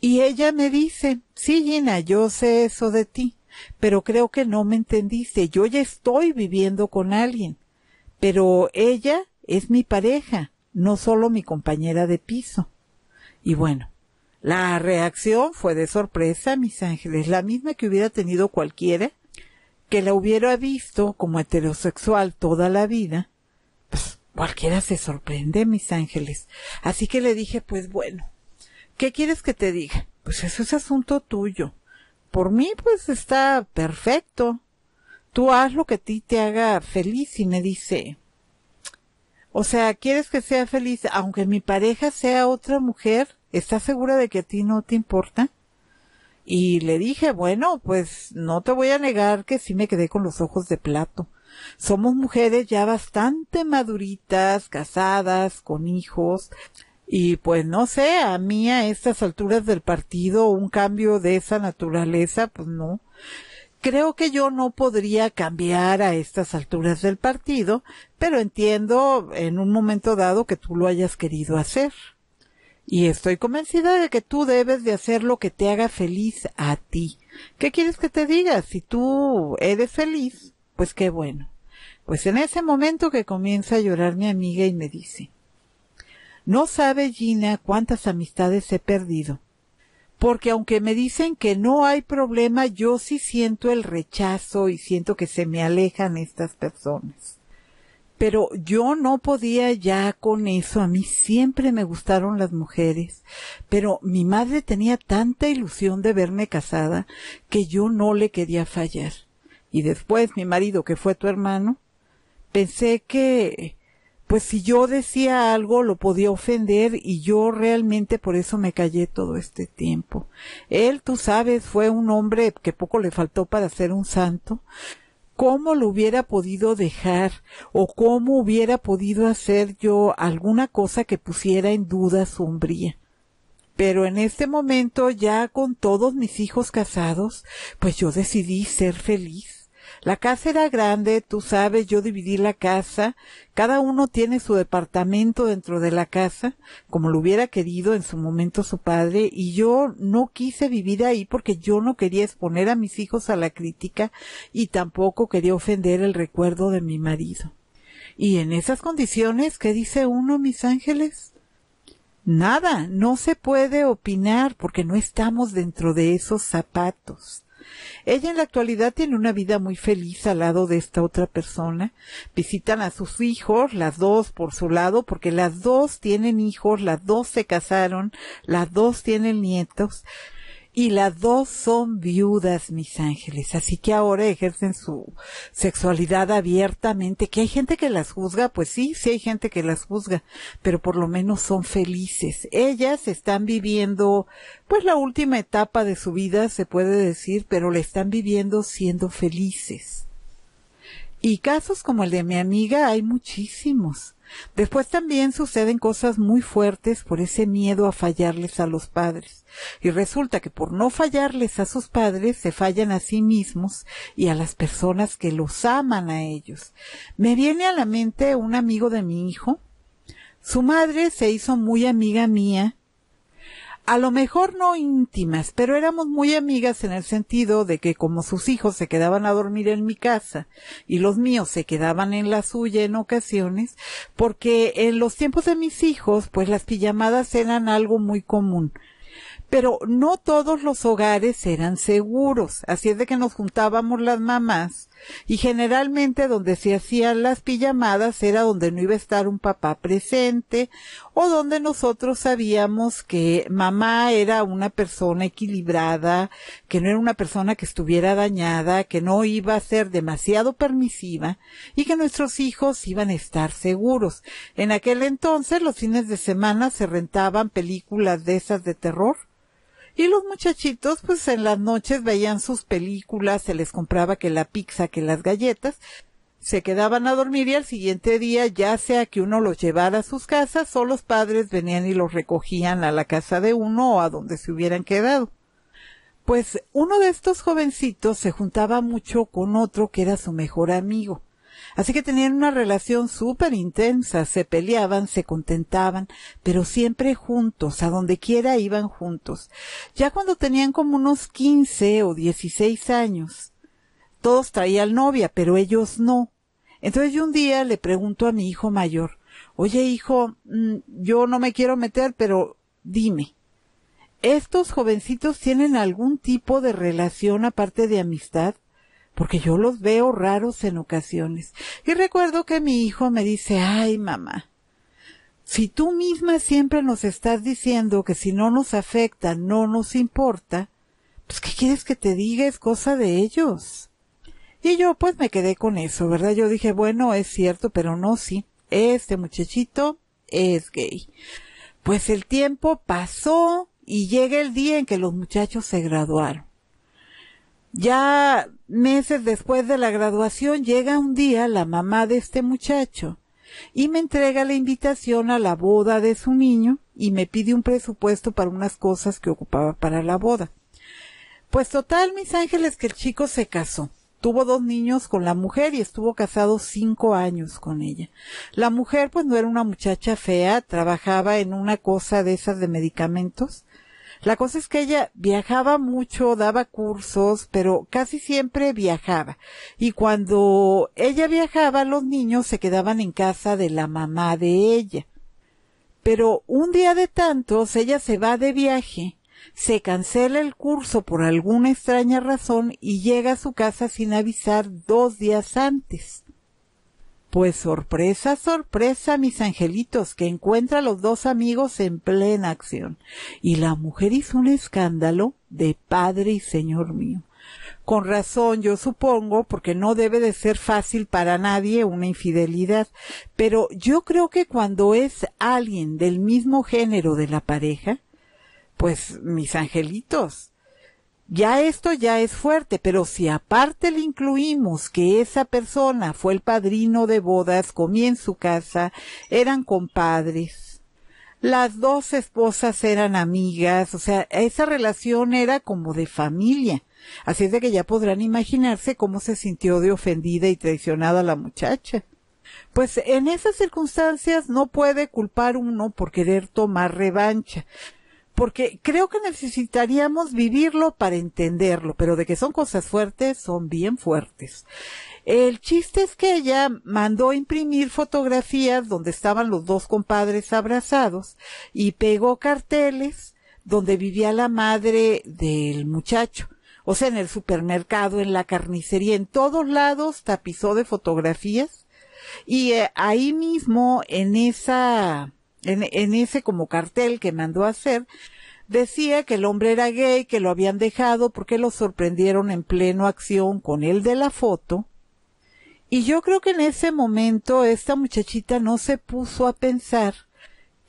Y ella me dice, sí, Gina, yo sé eso de ti, pero creo que no me entendiste. Yo ya estoy viviendo con alguien, pero ella es mi pareja no solo mi compañera de piso. Y bueno, la reacción fue de sorpresa, mis ángeles, la misma que hubiera tenido cualquiera que la hubiera visto como heterosexual toda la vida. Pues cualquiera se sorprende, mis ángeles. Así que le dije, pues bueno, ¿qué quieres que te diga? Pues eso es asunto tuyo. Por mí, pues está perfecto. Tú haz lo que a ti te haga feliz y me dice, o sea, ¿quieres que sea feliz aunque mi pareja sea otra mujer? ¿Estás segura de que a ti no te importa? Y le dije, bueno, pues no te voy a negar que sí me quedé con los ojos de plato. Somos mujeres ya bastante maduritas, casadas, con hijos. Y pues no sé, a mí a estas alturas del partido un cambio de esa naturaleza, pues no. Creo que yo no podría cambiar a estas alturas del partido, pero entiendo en un momento dado que tú lo hayas querido hacer. Y estoy convencida de que tú debes de hacer lo que te haga feliz a ti. ¿Qué quieres que te diga? Si tú eres feliz, pues qué bueno. Pues en ese momento que comienza a llorar mi amiga y me dice, no sabe Gina cuántas amistades he perdido porque aunque me dicen que no hay problema, yo sí siento el rechazo y siento que se me alejan estas personas. Pero yo no podía ya con eso, a mí siempre me gustaron las mujeres, pero mi madre tenía tanta ilusión de verme casada que yo no le quería fallar. Y después mi marido, que fue tu hermano, pensé que pues si yo decía algo lo podía ofender y yo realmente por eso me callé todo este tiempo. Él, tú sabes, fue un hombre que poco le faltó para ser un santo. ¿Cómo lo hubiera podido dejar o cómo hubiera podido hacer yo alguna cosa que pusiera en duda su hombría? Pero en este momento, ya con todos mis hijos casados, pues yo decidí ser feliz la casa era grande, tú sabes, yo dividí la casa, cada uno tiene su departamento dentro de la casa, como lo hubiera querido en su momento su padre, y yo no quise vivir ahí porque yo no quería exponer a mis hijos a la crítica y tampoco quería ofender el recuerdo de mi marido. Y en esas condiciones, ¿qué dice uno, mis ángeles? Nada, no se puede opinar porque no estamos dentro de esos zapatos. Ella en la actualidad tiene una vida muy feliz al lado de esta otra persona. Visitan a sus hijos, las dos por su lado, porque las dos tienen hijos, las dos se casaron, las dos tienen nietos y las dos son viudas, mis ángeles. Así que ahora ejercen su sexualidad abiertamente. Que hay gente que las juzga, pues sí, sí hay gente que las juzga, pero por lo menos son felices. Ellas están viviendo, pues la última etapa de su vida, se puede decir, pero la están viviendo siendo felices. Y casos como el de mi amiga hay muchísimos. Después también suceden cosas muy fuertes por ese miedo a fallarles a los padres. Y resulta que por no fallarles a sus padres se fallan a sí mismos y a las personas que los aman a ellos. Me viene a la mente un amigo de mi hijo. Su madre se hizo muy amiga mía a lo mejor no íntimas, pero éramos muy amigas en el sentido de que como sus hijos se quedaban a dormir en mi casa y los míos se quedaban en la suya en ocasiones, porque en los tiempos de mis hijos, pues las pijamadas eran algo muy común pero no todos los hogares eran seguros. Así es de que nos juntábamos las mamás y generalmente donde se hacían las pijamadas era donde no iba a estar un papá presente o donde nosotros sabíamos que mamá era una persona equilibrada, que no era una persona que estuviera dañada, que no iba a ser demasiado permisiva y que nuestros hijos iban a estar seguros. En aquel entonces los fines de semana se rentaban películas de esas de terror y los muchachitos, pues en las noches veían sus películas, se les compraba que la pizza, que las galletas, se quedaban a dormir y al siguiente día, ya sea que uno los llevara a sus casas o los padres venían y los recogían a la casa de uno o a donde se hubieran quedado. Pues uno de estos jovencitos se juntaba mucho con otro que era su mejor amigo. Así que tenían una relación súper intensa, se peleaban, se contentaban, pero siempre juntos, a donde quiera iban juntos. Ya cuando tenían como unos 15 o 16 años, todos traían novia, pero ellos no. Entonces yo un día le pregunto a mi hijo mayor, oye hijo, mm, yo no me quiero meter, pero dime, ¿estos jovencitos tienen algún tipo de relación aparte de amistad? porque yo los veo raros en ocasiones. Y recuerdo que mi hijo me dice, ay mamá, si tú misma siempre nos estás diciendo que si no nos afecta, no nos importa, pues ¿qué quieres que te diga? Es cosa de ellos. Y yo pues me quedé con eso, ¿verdad? Yo dije, bueno, es cierto, pero no, sí, este muchachito es gay. Pues el tiempo pasó y llega el día en que los muchachos se graduaron. Ya meses después de la graduación llega un día la mamá de este muchacho y me entrega la invitación a la boda de su niño y me pide un presupuesto para unas cosas que ocupaba para la boda. Pues total, mis ángeles, que el chico se casó. Tuvo dos niños con la mujer y estuvo casado cinco años con ella. La mujer pues no era una muchacha fea, trabajaba en una cosa de esas de medicamentos la cosa es que ella viajaba mucho, daba cursos, pero casi siempre viajaba. Y cuando ella viajaba, los niños se quedaban en casa de la mamá de ella. Pero un día de tantos, ella se va de viaje, se cancela el curso por alguna extraña razón y llega a su casa sin avisar dos días antes. Pues sorpresa, sorpresa, mis angelitos, que encuentra a los dos amigos en plena acción. Y la mujer hizo un escándalo de padre y señor mío. Con razón, yo supongo, porque no debe de ser fácil para nadie una infidelidad, pero yo creo que cuando es alguien del mismo género de la pareja, pues mis angelitos, ya esto ya es fuerte, pero si aparte le incluimos que esa persona fue el padrino de bodas, comía en su casa, eran compadres, las dos esposas eran amigas, o sea, esa relación era como de familia. Así es de que ya podrán imaginarse cómo se sintió de ofendida y traicionada la muchacha. Pues en esas circunstancias no puede culpar uno por querer tomar revancha porque creo que necesitaríamos vivirlo para entenderlo, pero de que son cosas fuertes, son bien fuertes. El chiste es que ella mandó imprimir fotografías donde estaban los dos compadres abrazados y pegó carteles donde vivía la madre del muchacho. O sea, en el supermercado, en la carnicería, en todos lados tapizó de fotografías y eh, ahí mismo en esa en, ese como cartel que mandó hacer, decía que el hombre era gay, que lo habían dejado porque lo sorprendieron en pleno acción con el de la foto. Y yo creo que en ese momento esta muchachita no se puso a pensar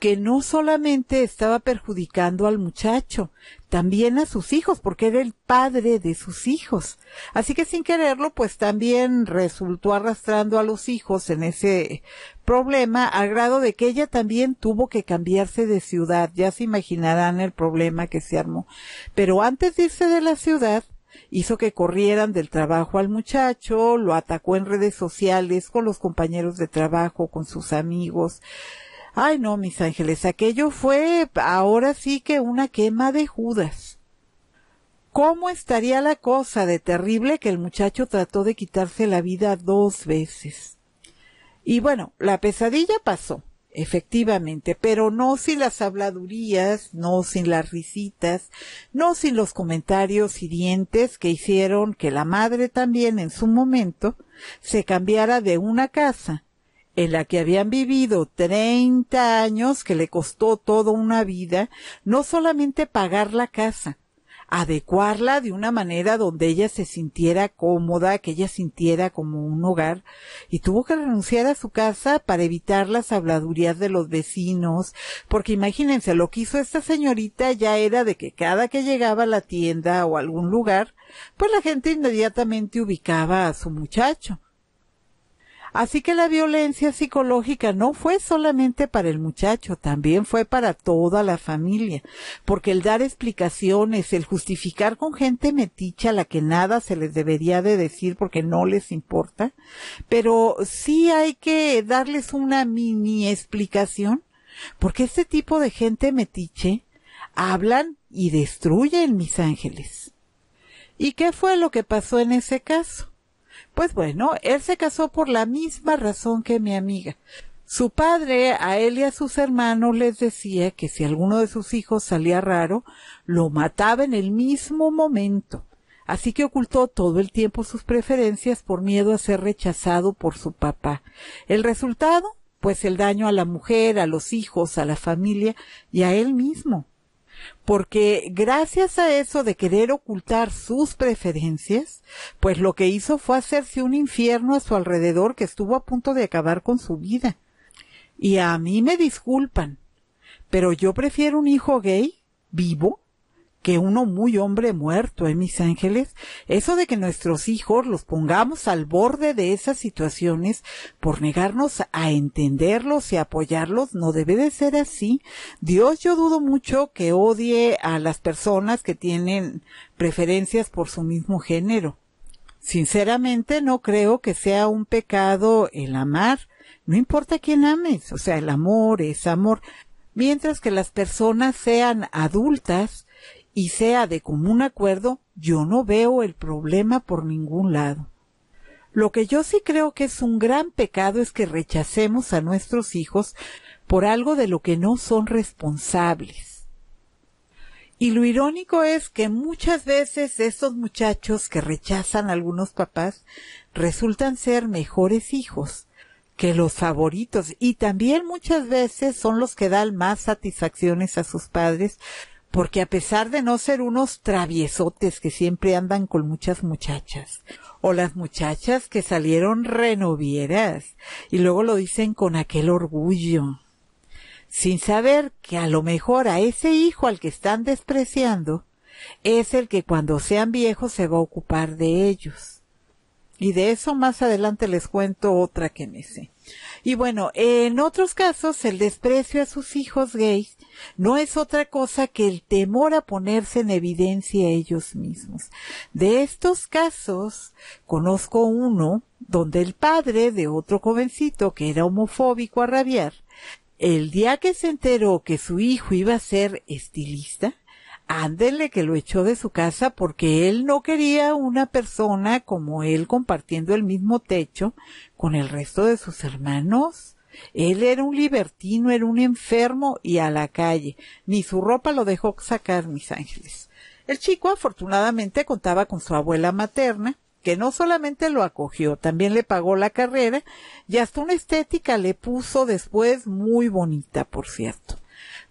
que no solamente estaba perjudicando al muchacho, también a sus hijos, porque era el padre de sus hijos. Así que sin quererlo, pues también resultó arrastrando a los hijos en ese problema, al grado de que ella también tuvo que cambiarse de ciudad. Ya se imaginarán el problema que se armó. Pero antes de irse de la ciudad, hizo que corrieran del trabajo al muchacho, lo atacó en redes sociales con los compañeros de trabajo, con sus amigos, Ay, no, mis ángeles, aquello fue ahora sí que una quema de Judas. ¿Cómo estaría la cosa de terrible que el muchacho trató de quitarse la vida dos veces? Y bueno, la pesadilla pasó, efectivamente, pero no sin las habladurías, no sin las risitas, no sin los comentarios hirientes que hicieron que la madre también en su momento se cambiara de una casa en la que habían vivido treinta años, que le costó toda una vida, no solamente pagar la casa, adecuarla de una manera donde ella se sintiera cómoda, que ella sintiera como un hogar, y tuvo que renunciar a su casa para evitar las habladurías de los vecinos, porque imagínense, lo que hizo esta señorita ya era de que cada que llegaba a la tienda o algún lugar, pues la gente inmediatamente ubicaba a su muchacho. Así que la violencia psicológica no fue solamente para el muchacho, también fue para toda la familia, porque el dar explicaciones, el justificar con gente metiche a la que nada se les debería de decir porque no les importa, pero sí hay que darles una mini explicación, porque este tipo de gente metiche hablan y destruyen mis ángeles. ¿Y qué fue lo que pasó en ese caso? Pues bueno, él se casó por la misma razón que mi amiga. Su padre a él y a sus hermanos les decía que si alguno de sus hijos salía raro, lo mataba en el mismo momento. Así que ocultó todo el tiempo sus preferencias por miedo a ser rechazado por su papá. El resultado, pues el daño a la mujer, a los hijos, a la familia y a él mismo porque gracias a eso de querer ocultar sus preferencias, pues lo que hizo fue hacerse un infierno a su alrededor que estuvo a punto de acabar con su vida. Y a mí me disculpan, pero yo prefiero un hijo gay vivo que uno muy hombre muerto, ¿eh, mis ángeles? Eso de que nuestros hijos los pongamos al borde de esas situaciones por negarnos a entenderlos y apoyarlos, no debe de ser así. Dios yo dudo mucho que odie a las personas que tienen preferencias por su mismo género. Sinceramente no creo que sea un pecado el amar, no importa quién ames, o sea, el amor es amor. Mientras que las personas sean adultas, y sea de común acuerdo, yo no veo el problema por ningún lado. Lo que yo sí creo que es un gran pecado es que rechacemos a nuestros hijos por algo de lo que no son responsables. Y lo irónico es que muchas veces estos muchachos que rechazan a algunos papás resultan ser mejores hijos que los favoritos y también muchas veces son los que dan más satisfacciones a sus padres porque a pesar de no ser unos traviesotes que siempre andan con muchas muchachas, o las muchachas que salieron renovieras y luego lo dicen con aquel orgullo, sin saber que a lo mejor a ese hijo al que están despreciando es el que cuando sean viejos se va a ocupar de ellos. Y de eso más adelante les cuento otra que me sé. Y bueno, en otros casos, el desprecio a sus hijos gays no es otra cosa que el temor a ponerse en evidencia ellos mismos. De estos casos, conozco uno donde el padre de otro jovencito que era homofóbico a rabiar, el día que se enteró que su hijo iba a ser estilista, ándele que lo echó de su casa porque él no quería una persona como él compartiendo el mismo techo con el resto de sus hermanos. Él era un libertino, era un enfermo y a la calle. Ni su ropa lo dejó sacar, mis ángeles. El chico afortunadamente contaba con su abuela materna, que no solamente lo acogió, también le pagó la carrera y hasta una estética le puso después muy bonita, por cierto.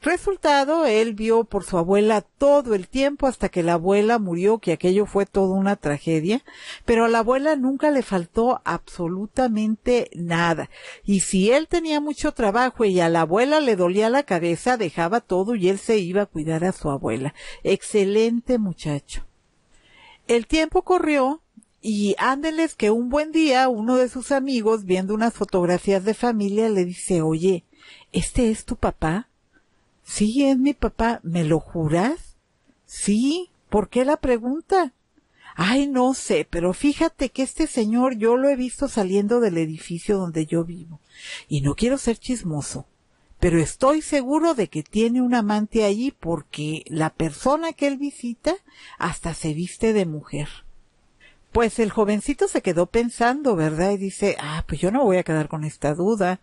Resultado, él vio por su abuela todo el tiempo hasta que la abuela murió, que aquello fue toda una tragedia, pero a la abuela nunca le faltó absolutamente nada. Y si él tenía mucho trabajo y a la abuela le dolía la cabeza, dejaba todo y él se iba a cuidar a su abuela. Excelente muchacho. El tiempo corrió y ándeles que un buen día uno de sus amigos, viendo unas fotografías de familia, le dice, oye, ¿este es tu papá? Sí, es mi papá. ¿Me lo juras? Sí. ¿Por qué la pregunta? Ay, no sé, pero fíjate que este señor yo lo he visto saliendo del edificio donde yo vivo. Y no quiero ser chismoso, pero estoy seguro de que tiene un amante allí porque la persona que él visita hasta se viste de mujer. Pues el jovencito se quedó pensando, ¿verdad? Y dice, ah, pues yo no voy a quedar con esta duda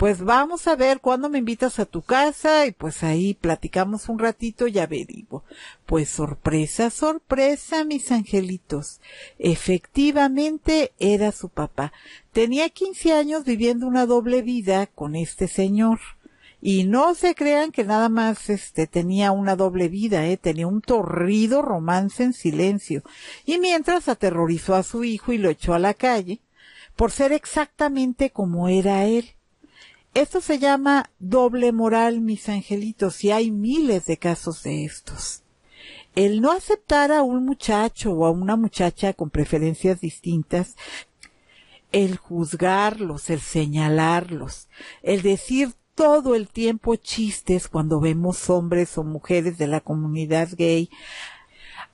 pues vamos a ver cuándo me invitas a tu casa y pues ahí platicamos un ratito y averiguo. Pues sorpresa, sorpresa, mis angelitos. Efectivamente era su papá. Tenía 15 años viviendo una doble vida con este señor. Y no se crean que nada más este tenía una doble vida, ¿eh? tenía un torrido romance en silencio. Y mientras aterrorizó a su hijo y lo echó a la calle, por ser exactamente como era él. Esto se llama doble moral, mis angelitos, y hay miles de casos de estos. El no aceptar a un muchacho o a una muchacha con preferencias distintas, el juzgarlos, el señalarlos, el decir todo el tiempo chistes cuando vemos hombres o mujeres de la comunidad gay,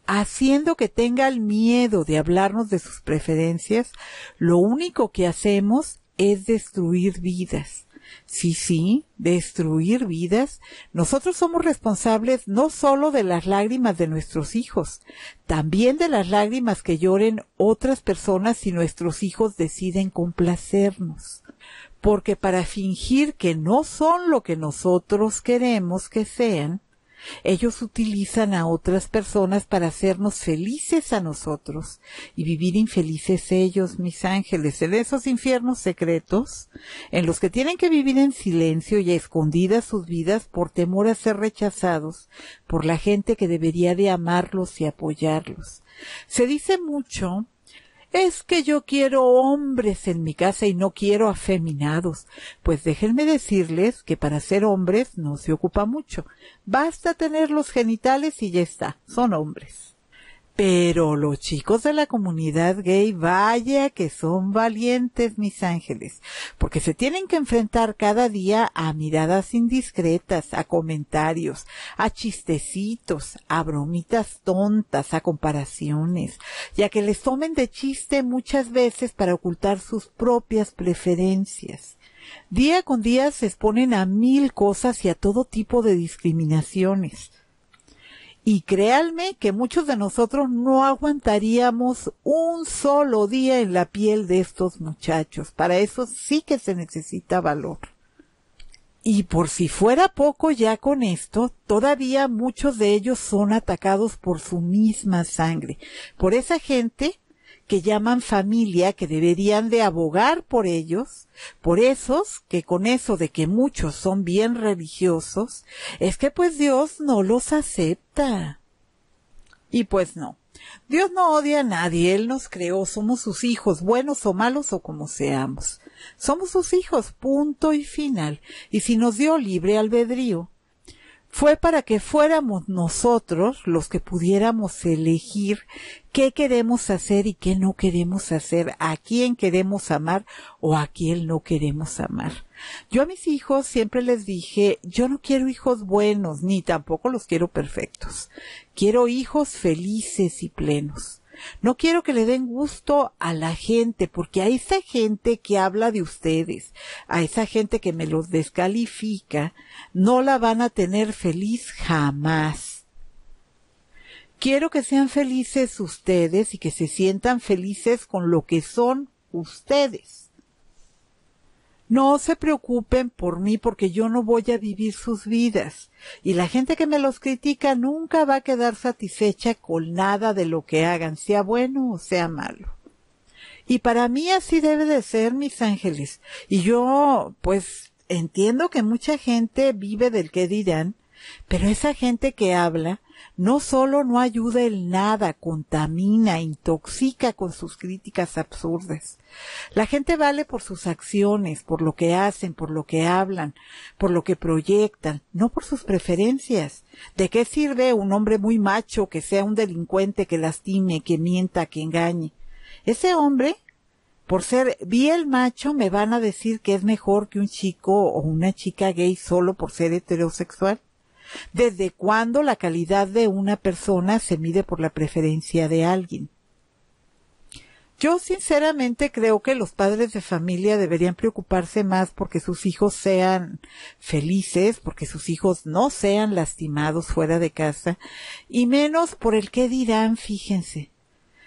haciendo que tengan miedo de hablarnos de sus preferencias, lo único que hacemos es destruir vidas Sí, sí, destruir vidas. Nosotros somos responsables no solo de las lágrimas de nuestros hijos, también de las lágrimas que lloren otras personas si nuestros hijos deciden complacernos. Porque para fingir que no son lo que nosotros queremos que sean, ellos utilizan a otras personas para hacernos felices a nosotros y vivir infelices ellos, mis ángeles, en esos infiernos secretos en los que tienen que vivir en silencio y a escondidas sus vidas por temor a ser rechazados por la gente que debería de amarlos y apoyarlos. Se dice mucho es que yo quiero hombres en mi casa y no quiero afeminados. Pues déjenme decirles que para ser hombres no se ocupa mucho. Basta tener los genitales y ya está. Son hombres. Pero los chicos de la comunidad gay, vaya que son valientes, mis ángeles, porque se tienen que enfrentar cada día a miradas indiscretas, a comentarios, a chistecitos, a bromitas tontas, a comparaciones, ya que les tomen de chiste muchas veces para ocultar sus propias preferencias. Día con día se exponen a mil cosas y a todo tipo de discriminaciones. Y créanme que muchos de nosotros no aguantaríamos un solo día en la piel de estos muchachos. Para eso sí que se necesita valor. Y por si fuera poco ya con esto, todavía muchos de ellos son atacados por su misma sangre, por esa gente que llaman familia, que deberían de abogar por ellos, por esos que con eso de que muchos son bien religiosos, es que pues Dios no los acepta. Y pues no. Dios no odia a nadie, Él nos creó, somos sus hijos, buenos o malos o como seamos. Somos sus hijos, punto y final. Y si nos dio libre albedrío, fue para que fuéramos nosotros los que pudiéramos elegir qué queremos hacer y qué no queremos hacer, a quién queremos amar o a quién no queremos amar. Yo a mis hijos siempre les dije, yo no quiero hijos buenos, ni tampoco los quiero perfectos. Quiero hijos felices y plenos. No quiero que le den gusto a la gente, porque a esa gente que habla de ustedes, a esa gente que me los descalifica, no la van a tener feliz jamás. Quiero que sean felices ustedes y que se sientan felices con lo que son ustedes no se preocupen por mí porque yo no voy a vivir sus vidas. Y la gente que me los critica nunca va a quedar satisfecha con nada de lo que hagan, sea bueno o sea malo. Y para mí así debe de ser, mis ángeles. Y yo, pues, entiendo que mucha gente vive del que dirán, pero esa gente que habla no solo no ayuda en nada, contamina, intoxica con sus críticas absurdas. La gente vale por sus acciones, por lo que hacen, por lo que hablan, por lo que proyectan, no por sus preferencias. ¿De qué sirve un hombre muy macho que sea un delincuente, que lastime, que mienta, que engañe? Ese hombre, por ser bien macho, me van a decir que es mejor que un chico o una chica gay solo por ser heterosexual. ¿Desde cuándo la calidad de una persona se mide por la preferencia de alguien? Yo sinceramente creo que los padres de familia deberían preocuparse más porque sus hijos sean felices, porque sus hijos no sean lastimados fuera de casa, y menos por el qué dirán, fíjense,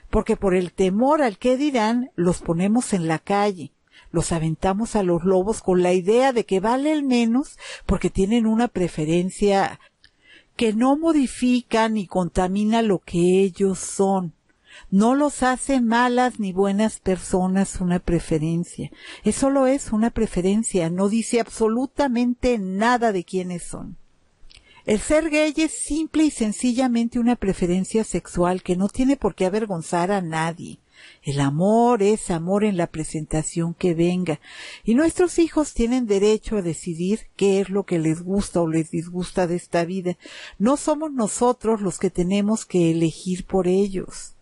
porque por el temor al qué dirán los ponemos en la calle, los aventamos a los lobos con la idea de que vale el menos porque tienen una preferencia que no modifica ni contamina lo que ellos son. No los hace malas ni buenas personas una preferencia. Eso solo es una preferencia, no dice absolutamente nada de quiénes son. El ser gay es simple y sencillamente una preferencia sexual que no tiene por qué avergonzar a nadie. El amor es amor en la presentación que venga. Y nuestros hijos tienen derecho a decidir qué es lo que les gusta o les disgusta de esta vida. No somos nosotros los que tenemos que elegir por ellos.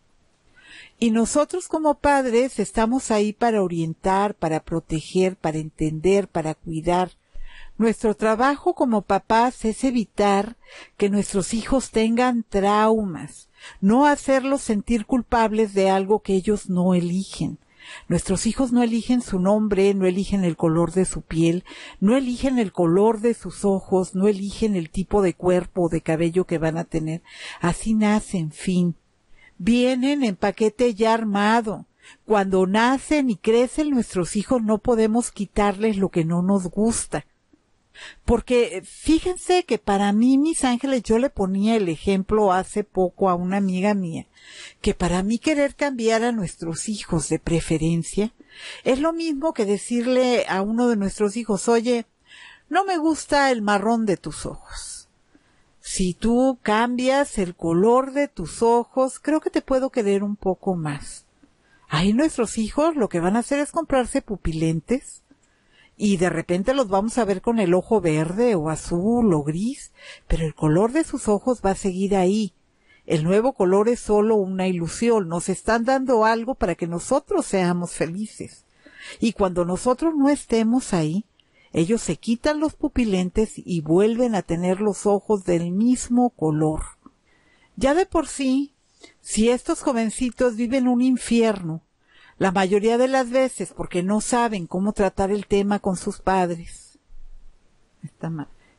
Y nosotros como padres estamos ahí para orientar, para proteger, para entender, para cuidar. Nuestro trabajo como papás es evitar que nuestros hijos tengan traumas, no hacerlos sentir culpables de algo que ellos no eligen. Nuestros hijos no eligen su nombre, no eligen el color de su piel, no eligen el color de sus ojos, no eligen el tipo de cuerpo o de cabello que van a tener. Así nacen, fin. Vienen en paquete ya armado. Cuando nacen y crecen nuestros hijos no podemos quitarles lo que no nos gusta. Porque eh, fíjense que para mí mis ángeles, yo le ponía el ejemplo hace poco a una amiga mía, que para mí querer cambiar a nuestros hijos de preferencia es lo mismo que decirle a uno de nuestros hijos, oye, no me gusta el marrón de tus ojos. Si tú cambias el color de tus ojos, creo que te puedo querer un poco más. Ahí nuestros hijos lo que van a hacer es comprarse pupilentes y de repente los vamos a ver con el ojo verde o azul o gris, pero el color de sus ojos va a seguir ahí. El nuevo color es solo una ilusión, nos están dando algo para que nosotros seamos felices. Y cuando nosotros no estemos ahí, ellos se quitan los pupilentes y vuelven a tener los ojos del mismo color. Ya de por sí, si estos jovencitos viven un infierno, la mayoría de las veces, porque no saben cómo tratar el tema con sus padres.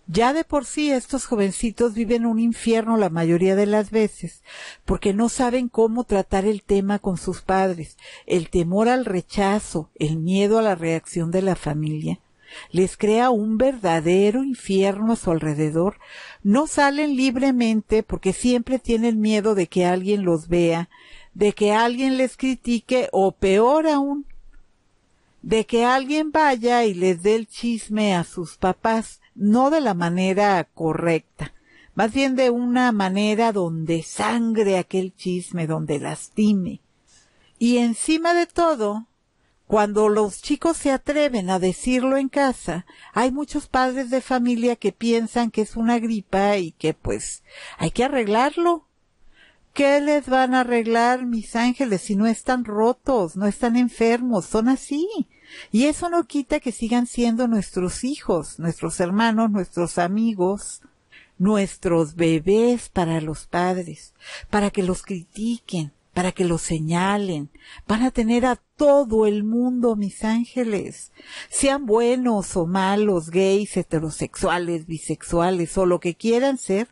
Ya de por sí estos jovencitos viven un infierno la mayoría de las veces, porque no saben cómo tratar el tema con sus padres. El temor al rechazo, el miedo a la reacción de la familia, les crea un verdadero infierno a su alrededor. No salen libremente porque siempre tienen miedo de que alguien los vea, de que alguien les critique o peor aún, de que alguien vaya y les dé el chisme a sus papás, no de la manera correcta, más bien de una manera donde sangre aquel chisme, donde lastime. Y encima de todo, cuando los chicos se atreven a decirlo en casa, hay muchos padres de familia que piensan que es una gripa y que pues hay que arreglarlo ¿Qué les van a arreglar mis ángeles si no están rotos, no están enfermos, son así? Y eso no quita que sigan siendo nuestros hijos, nuestros hermanos, nuestros amigos, nuestros bebés para los padres, para que los critiquen, para que los señalen. Van a tener a todo el mundo, mis ángeles. Sean buenos o malos, gays, heterosexuales, bisexuales o lo que quieran ser,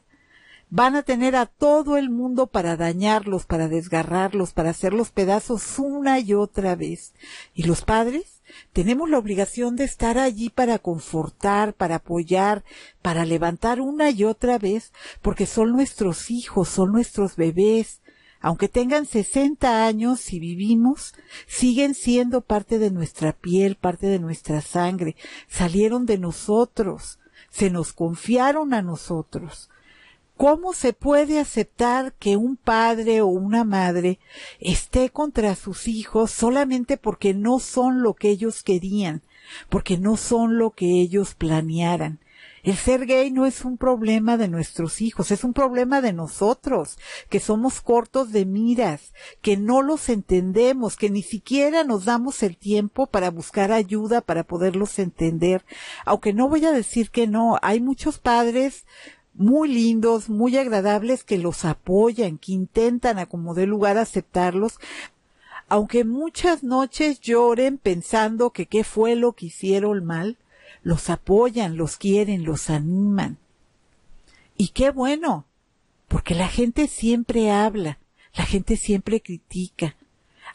van a tener a todo el mundo para dañarlos, para desgarrarlos, para hacerlos pedazos una y otra vez. Y los padres tenemos la obligación de estar allí para confortar, para apoyar, para levantar una y otra vez, porque son nuestros hijos, son nuestros bebés. Aunque tengan 60 años y vivimos, siguen siendo parte de nuestra piel, parte de nuestra sangre, salieron de nosotros, se nos confiaron a nosotros. ¿Cómo se puede aceptar que un padre o una madre esté contra sus hijos solamente porque no son lo que ellos querían, porque no son lo que ellos planearan? El ser gay no es un problema de nuestros hijos, es un problema de nosotros, que somos cortos de miras, que no los entendemos, que ni siquiera nos damos el tiempo para buscar ayuda para poderlos entender. Aunque no voy a decir que no, hay muchos padres muy lindos, muy agradables, que los apoyan, que intentan a como de lugar aceptarlos, aunque muchas noches lloren pensando que qué fue lo que hicieron mal, los apoyan, los quieren, los animan. Y qué bueno, porque la gente siempre habla, la gente siempre critica,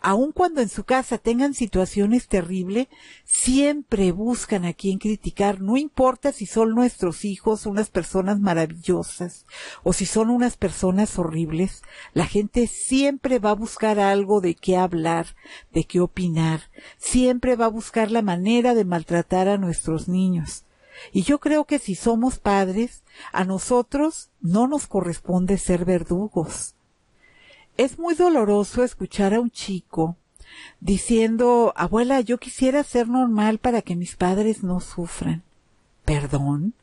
aun cuando en su casa tengan situaciones terribles, siempre buscan a quien criticar, no importa si son nuestros hijos unas personas maravillosas o si son unas personas horribles, la gente siempre va a buscar algo de qué hablar, de qué opinar, siempre va a buscar la manera de maltratar a nuestros niños. Y yo creo que si somos padres, a nosotros no nos corresponde ser verdugos es muy doloroso escuchar a un chico diciendo, abuela, yo quisiera ser normal para que mis padres no sufran. Perdón,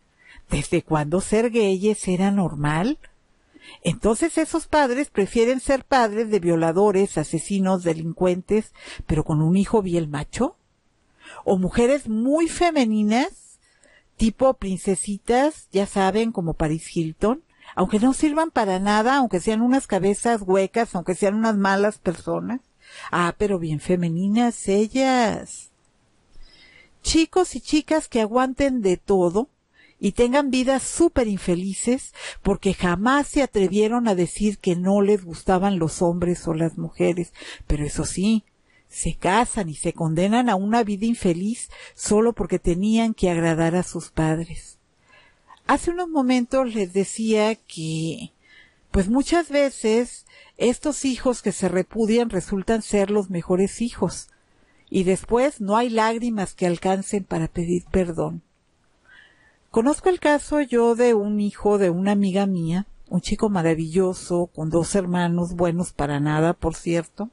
¿desde cuándo ser gayes era normal? Entonces esos padres prefieren ser padres de violadores, asesinos, delincuentes, pero con un hijo bien macho. O mujeres muy femeninas, tipo princesitas, ya saben, como Paris Hilton, aunque no sirvan para nada, aunque sean unas cabezas huecas, aunque sean unas malas personas. Ah, pero bien femeninas ellas. Chicos y chicas que aguanten de todo y tengan vidas súper infelices porque jamás se atrevieron a decir que no les gustaban los hombres o las mujeres. Pero eso sí, se casan y se condenan a una vida infeliz solo porque tenían que agradar a sus padres. Hace unos momentos les decía que, pues muchas veces estos hijos que se repudian resultan ser los mejores hijos y después no hay lágrimas que alcancen para pedir perdón. Conozco el caso yo de un hijo de una amiga mía, un chico maravilloso, con dos hermanos buenos para nada, por cierto,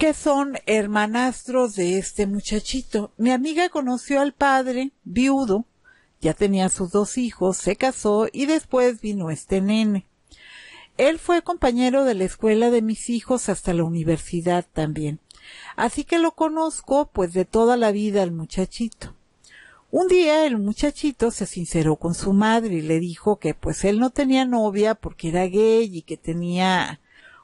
que son hermanastros de este muchachito. Mi amiga conoció al padre, viudo, ya tenía sus dos hijos, se casó y después vino este nene. Él fue compañero de la escuela de mis hijos hasta la universidad también. Así que lo conozco pues de toda la vida al muchachito. Un día el muchachito se sinceró con su madre y le dijo que pues él no tenía novia porque era gay y que tenía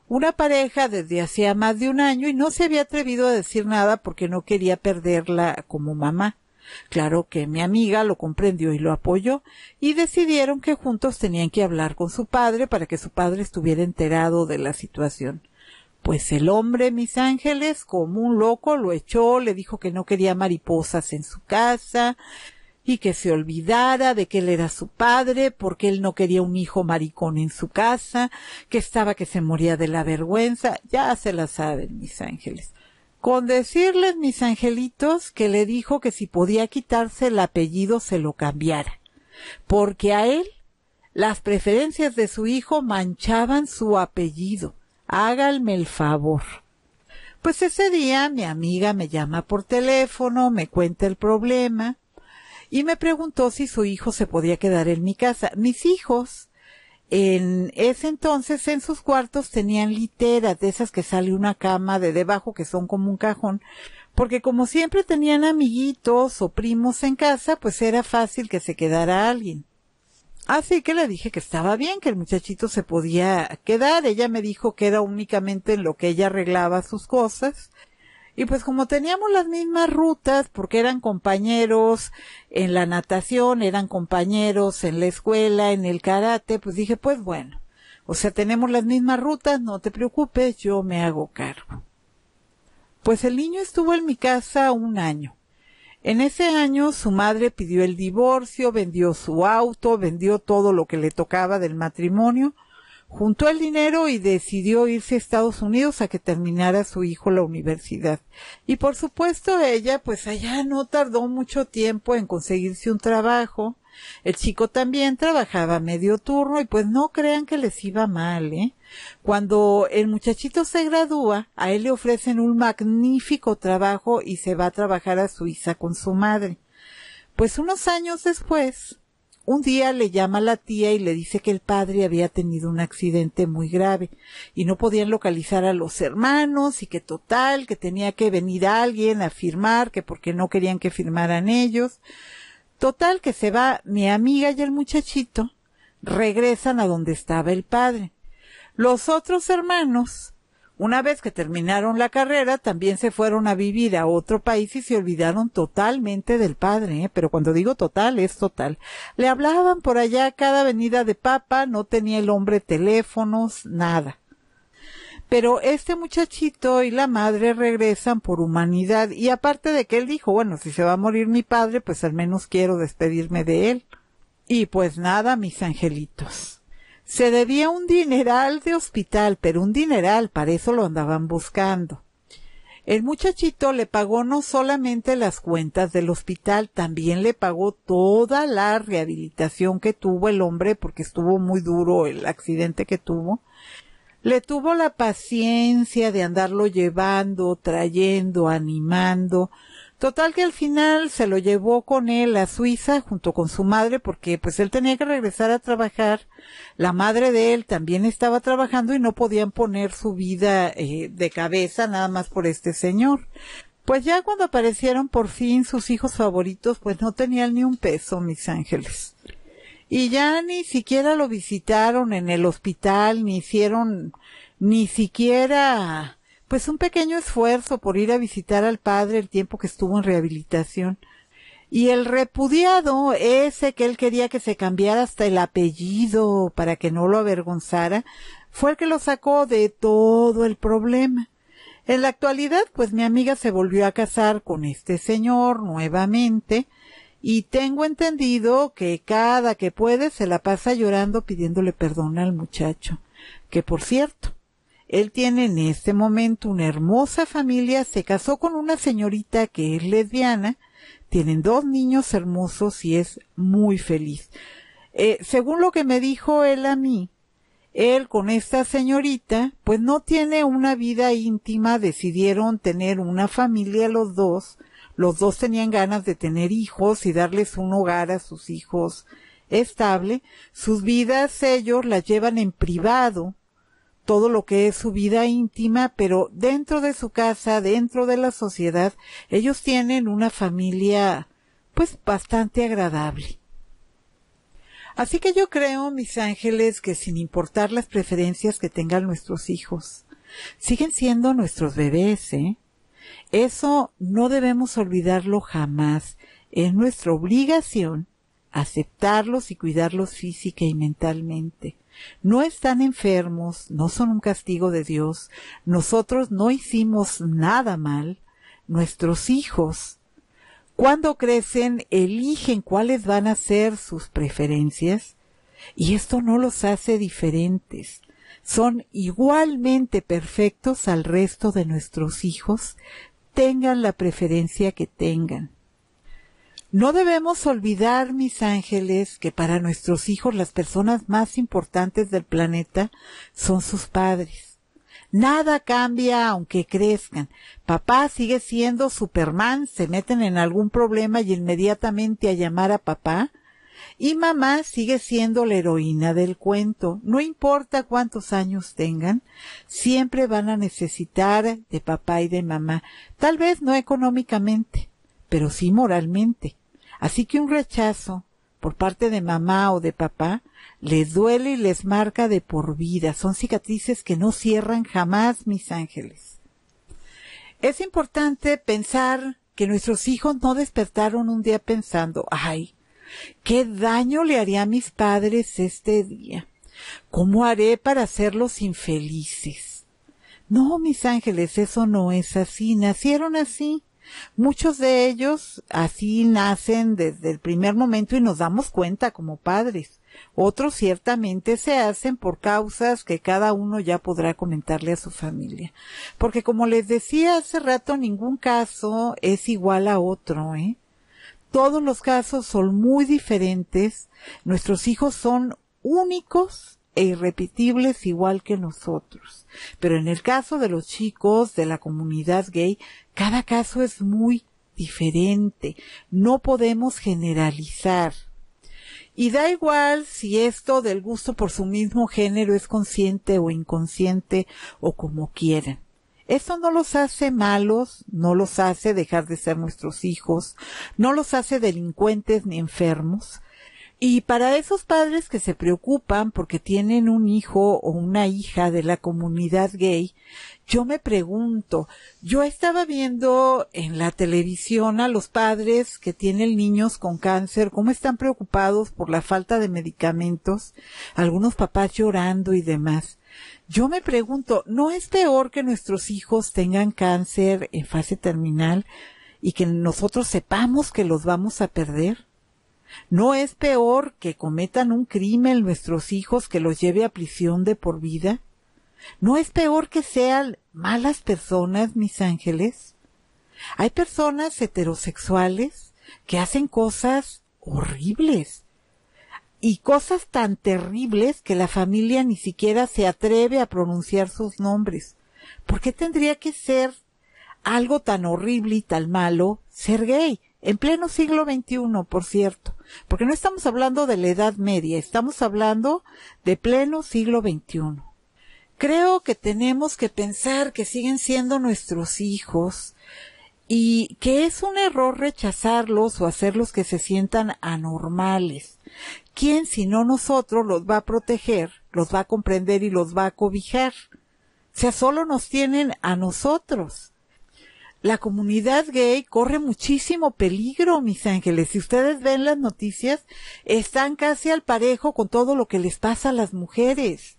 una pareja desde hacía más de un año y no se había atrevido a decir nada porque no quería perderla como mamá. Claro que mi amiga lo comprendió y lo apoyó y decidieron que juntos tenían que hablar con su padre para que su padre estuviera enterado de la situación. Pues el hombre, mis ángeles, como un loco, lo echó, le dijo que no quería mariposas en su casa y que se olvidara de que él era su padre, porque él no quería un hijo maricón en su casa, que estaba que se moría de la vergüenza, ya se la saben, mis ángeles con decirles, mis angelitos, que le dijo que si podía quitarse el apellido se lo cambiara, porque a él las preferencias de su hijo manchaban su apellido. Háganme el favor. Pues ese día mi amiga me llama por teléfono, me cuenta el problema y me preguntó si su hijo se podía quedar en mi casa. Mis hijos en ese entonces en sus cuartos tenían literas, de esas que sale una cama de debajo que son como un cajón, porque como siempre tenían amiguitos o primos en casa, pues era fácil que se quedara alguien. Así que le dije que estaba bien, que el muchachito se podía quedar. Ella me dijo que era únicamente en lo que ella arreglaba sus cosas y pues como teníamos las mismas rutas, porque eran compañeros en la natación, eran compañeros en la escuela, en el karate, pues dije, pues bueno, o sea, tenemos las mismas rutas, no te preocupes, yo me hago cargo. Pues el niño estuvo en mi casa un año. En ese año su madre pidió el divorcio, vendió su auto, vendió todo lo que le tocaba del matrimonio, juntó el dinero y decidió irse a Estados Unidos a que terminara su hijo la universidad. Y por supuesto ella pues allá no tardó mucho tiempo en conseguirse un trabajo. El chico también trabajaba medio turno y pues no crean que les iba mal, ¿eh? Cuando el muchachito se gradúa, a él le ofrecen un magnífico trabajo y se va a trabajar a Suiza con su madre. Pues unos años después, un día le llama la tía y le dice que el padre había tenido un accidente muy grave y no podían localizar a los hermanos y que total, que tenía que venir alguien a firmar, que porque no querían que firmaran ellos. Total, que se va mi amiga y el muchachito, regresan a donde estaba el padre. Los otros hermanos una vez que terminaron la carrera, también se fueron a vivir a otro país y se olvidaron totalmente del padre, ¿eh? pero cuando digo total, es total. Le hablaban por allá cada venida de papa, no tenía el hombre teléfonos, nada. Pero este muchachito y la madre regresan por humanidad y aparte de que él dijo, bueno, si se va a morir mi padre, pues al menos quiero despedirme de él. Y pues nada, mis angelitos. Se debía un dineral de hospital, pero un dineral, para eso lo andaban buscando. El muchachito le pagó no solamente las cuentas del hospital, también le pagó toda la rehabilitación que tuvo el hombre, porque estuvo muy duro el accidente que tuvo. Le tuvo la paciencia de andarlo llevando, trayendo, animando, Total que al final se lo llevó con él a Suiza junto con su madre porque pues él tenía que regresar a trabajar. La madre de él también estaba trabajando y no podían poner su vida eh, de cabeza nada más por este señor. Pues ya cuando aparecieron por fin sus hijos favoritos, pues no tenían ni un peso, mis ángeles. Y ya ni siquiera lo visitaron en el hospital, ni hicieron ni siquiera pues un pequeño esfuerzo por ir a visitar al padre el tiempo que estuvo en rehabilitación. Y el repudiado, ese que él quería que se cambiara hasta el apellido para que no lo avergonzara, fue el que lo sacó de todo el problema. En la actualidad, pues mi amiga se volvió a casar con este señor nuevamente, y tengo entendido que cada que puede se la pasa llorando pidiéndole perdón al muchacho, que por cierto, él tiene en este momento una hermosa familia, se casó con una señorita que es lesbiana, tienen dos niños hermosos y es muy feliz. Eh, según lo que me dijo él a mí, él con esta señorita, pues no tiene una vida íntima, decidieron tener una familia los dos, los dos tenían ganas de tener hijos y darles un hogar a sus hijos estable, sus vidas ellos las llevan en privado, todo lo que es su vida íntima, pero dentro de su casa, dentro de la sociedad, ellos tienen una familia pues bastante agradable. Así que yo creo, mis ángeles, que sin importar las preferencias que tengan nuestros hijos, siguen siendo nuestros bebés, ¿eh? Eso no debemos olvidarlo jamás. Es nuestra obligación aceptarlos y cuidarlos física y mentalmente. No están enfermos, no son un castigo de Dios, nosotros no hicimos nada mal, nuestros hijos, cuando crecen, eligen cuáles van a ser sus preferencias y esto no los hace diferentes. Son igualmente perfectos al resto de nuestros hijos, tengan la preferencia que tengan. No debemos olvidar, mis ángeles, que para nuestros hijos las personas más importantes del planeta son sus padres. Nada cambia aunque crezcan. Papá sigue siendo Superman, se meten en algún problema y inmediatamente a llamar a papá. Y mamá sigue siendo la heroína del cuento. No importa cuántos años tengan, siempre van a necesitar de papá y de mamá. Tal vez no económicamente, pero sí moralmente. Así que un rechazo por parte de mamá o de papá les duele y les marca de por vida. Son cicatrices que no cierran jamás, mis ángeles. Es importante pensar que nuestros hijos no despertaron un día pensando, ay, ¿qué daño le haría a mis padres este día? ¿Cómo haré para hacerlos infelices? No, mis ángeles, eso no es así. Nacieron así. Muchos de ellos así nacen desde el primer momento y nos damos cuenta como padres. Otros ciertamente se hacen por causas que cada uno ya podrá comentarle a su familia. Porque como les decía hace rato, ningún caso es igual a otro, ¿eh? Todos los casos son muy diferentes. Nuestros hijos son únicos e irrepetibles igual que nosotros. Pero en el caso de los chicos de la comunidad gay, cada caso es muy diferente. No podemos generalizar. Y da igual si esto del gusto por su mismo género es consciente o inconsciente o como quieran. Eso no los hace malos, no los hace dejar de ser nuestros hijos, no los hace delincuentes ni enfermos, y para esos padres que se preocupan porque tienen un hijo o una hija de la comunidad gay, yo me pregunto, yo estaba viendo en la televisión a los padres que tienen niños con cáncer, cómo están preocupados por la falta de medicamentos, algunos papás llorando y demás. Yo me pregunto, ¿no es peor que nuestros hijos tengan cáncer en fase terminal y que nosotros sepamos que los vamos a perder? ¿No es peor que cometan un crimen nuestros hijos que los lleve a prisión de por vida? ¿No es peor que sean malas personas, mis ángeles? Hay personas heterosexuales que hacen cosas horribles y cosas tan terribles que la familia ni siquiera se atreve a pronunciar sus nombres. ¿Por qué tendría que ser algo tan horrible y tan malo ser gay? en pleno siglo XXI, por cierto, porque no estamos hablando de la Edad Media, estamos hablando de pleno siglo XXI. Creo que tenemos que pensar que siguen siendo nuestros hijos y que es un error rechazarlos o hacerlos que se sientan anormales. ¿Quién si no nosotros los va a proteger, los va a comprender y los va a cobijar? O sea, solo nos tienen a nosotros la comunidad gay corre muchísimo peligro, mis ángeles. Si ustedes ven las noticias, están casi al parejo con todo lo que les pasa a las mujeres.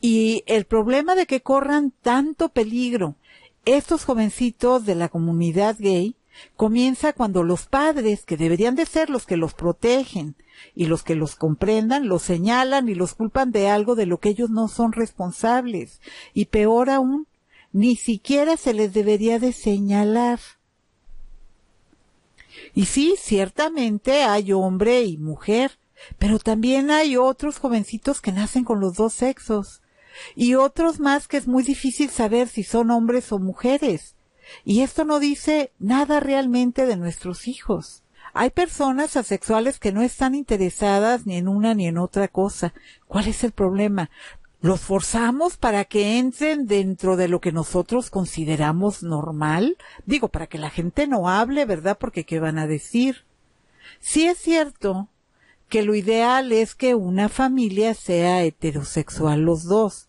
Y el problema de que corran tanto peligro estos jovencitos de la comunidad gay comienza cuando los padres, que deberían de ser los que los protegen y los que los comprendan, los señalan y los culpan de algo de lo que ellos no son responsables. Y peor aún, ni siquiera se les debería de señalar. Y sí, ciertamente hay hombre y mujer, pero también hay otros jovencitos que nacen con los dos sexos, y otros más que es muy difícil saber si son hombres o mujeres. Y esto no dice nada realmente de nuestros hijos. Hay personas asexuales que no están interesadas ni en una ni en otra cosa. ¿Cuál es el problema? los forzamos para que entren dentro de lo que nosotros consideramos normal. Digo, para que la gente no hable, ¿verdad? Porque ¿qué van a decir? Sí es cierto que lo ideal es que una familia sea heterosexual los dos.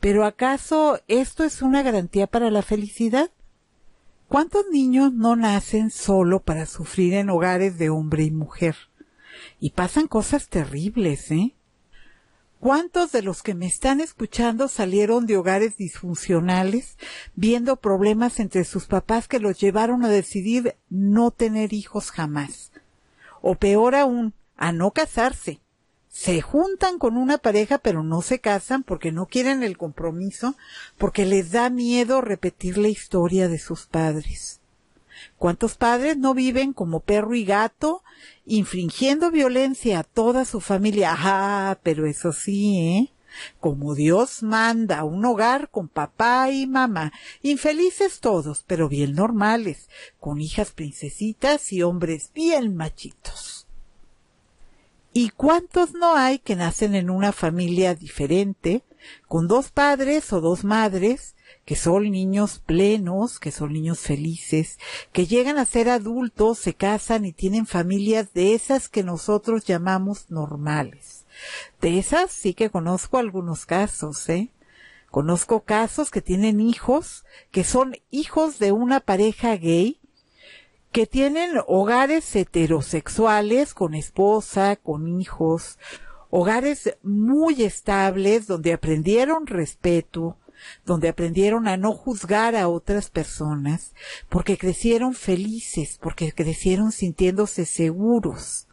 Pero ¿acaso esto es una garantía para la felicidad? ¿Cuántos niños no nacen solo para sufrir en hogares de hombre y mujer? Y pasan cosas terribles, ¿eh? ¿Cuántos de los que me están escuchando salieron de hogares disfuncionales, viendo problemas entre sus papás que los llevaron a decidir no tener hijos jamás? O peor aún, a no casarse. Se juntan con una pareja pero no se casan porque no quieren el compromiso, porque les da miedo repetir la historia de sus padres. ¿Cuántos padres no viven como perro y gato infringiendo violencia a toda su familia. Ah, pero eso sí, ¿eh? Como Dios manda, un hogar con papá y mamá, infelices todos, pero bien normales, con hijas princesitas y hombres bien machitos. ¿Y cuántos no hay que nacen en una familia diferente, con dos padres o dos madres, que son niños plenos, que son niños felices, que llegan a ser adultos, se casan y tienen familias de esas que nosotros llamamos normales. De esas sí que conozco algunos casos, ¿eh? Conozco casos que tienen hijos, que son hijos de una pareja gay, que tienen hogares heterosexuales con esposa, con hijos, hogares muy estables donde aprendieron respeto, donde aprendieron a no juzgar a otras personas, porque crecieron felices, porque crecieron sintiéndose seguros.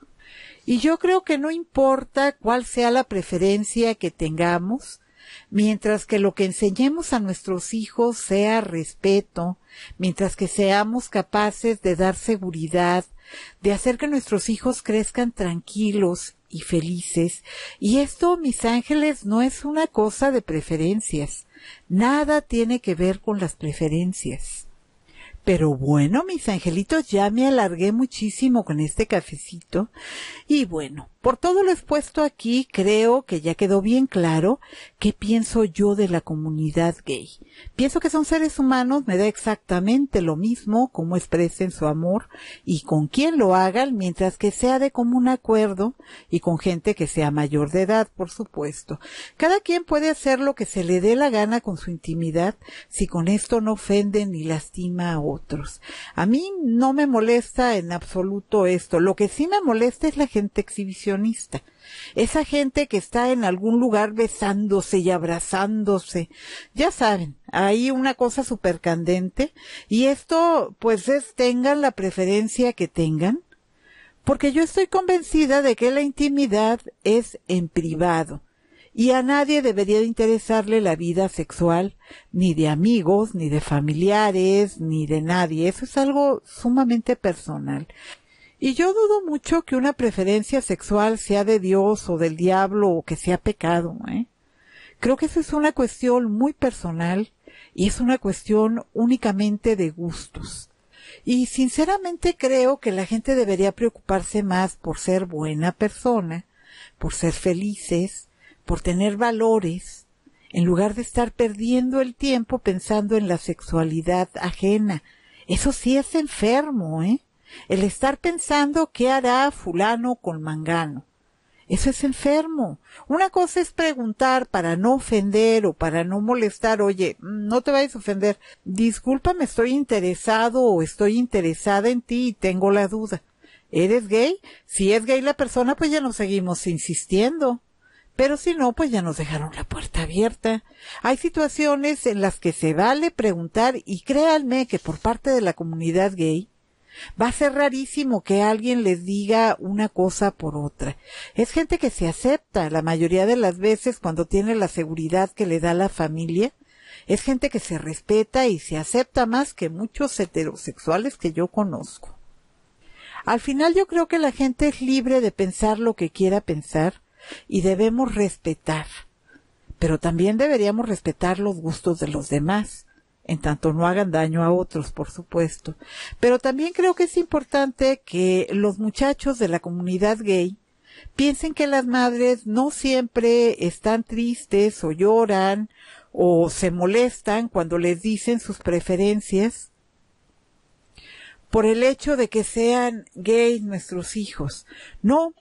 Y yo creo que no importa cuál sea la preferencia que tengamos, mientras que lo que enseñemos a nuestros hijos sea respeto, mientras que seamos capaces de dar seguridad, de hacer que nuestros hijos crezcan tranquilos y felices. Y esto, mis ángeles, no es una cosa de preferencias. Nada tiene que ver con las preferencias. Pero bueno, mis angelitos, ya me alargué muchísimo con este cafecito. Y bueno, por todo lo expuesto aquí, creo que ya quedó bien claro qué pienso yo de la comunidad gay. Pienso que son seres humanos, me da exactamente lo mismo cómo expresen su amor y con quién lo hagan, mientras que sea de común acuerdo y con gente que sea mayor de edad, por supuesto. Cada quien puede hacer lo que se le dé la gana con su intimidad si con esto no ofende ni lastima a otros. A mí no me molesta en absoluto esto. Lo que sí me molesta es la gente exhibición esa gente que está en algún lugar besándose y abrazándose. Ya saben, hay una cosa supercandente candente. Y esto, pues es, tengan la preferencia que tengan. Porque yo estoy convencida de que la intimidad es en privado y a nadie debería interesarle la vida sexual, ni de amigos, ni de familiares, ni de nadie. Eso es algo sumamente personal. Y yo dudo mucho que una preferencia sexual sea de Dios o del diablo o que sea pecado. ¿eh? Creo que eso es una cuestión muy personal y es una cuestión únicamente de gustos. Y sinceramente creo que la gente debería preocuparse más por ser buena persona, por ser felices, por tener valores, en lugar de estar perdiendo el tiempo pensando en la sexualidad ajena. Eso sí es enfermo, ¿eh? el estar pensando qué hará fulano con mangano. Eso es enfermo. Una cosa es preguntar para no ofender o para no molestar, oye, no te vayas a ofender, discúlpame, estoy interesado o estoy interesada en ti y tengo la duda. ¿Eres gay? Si es gay la persona, pues ya nos seguimos insistiendo. Pero si no, pues ya nos dejaron la puerta abierta. Hay situaciones en las que se vale preguntar y créanme que por parte de la comunidad gay Va a ser rarísimo que alguien les diga una cosa por otra. Es gente que se acepta la mayoría de las veces cuando tiene la seguridad que le da la familia. Es gente que se respeta y se acepta más que muchos heterosexuales que yo conozco. Al final yo creo que la gente es libre de pensar lo que quiera pensar y debemos respetar. Pero también deberíamos respetar los gustos de los demás en tanto no hagan daño a otros, por supuesto. Pero también creo que es importante que los muchachos de la comunidad gay piensen que las madres no siempre están tristes o lloran o se molestan cuando les dicen sus preferencias por el hecho de que sean gays nuestros hijos. No,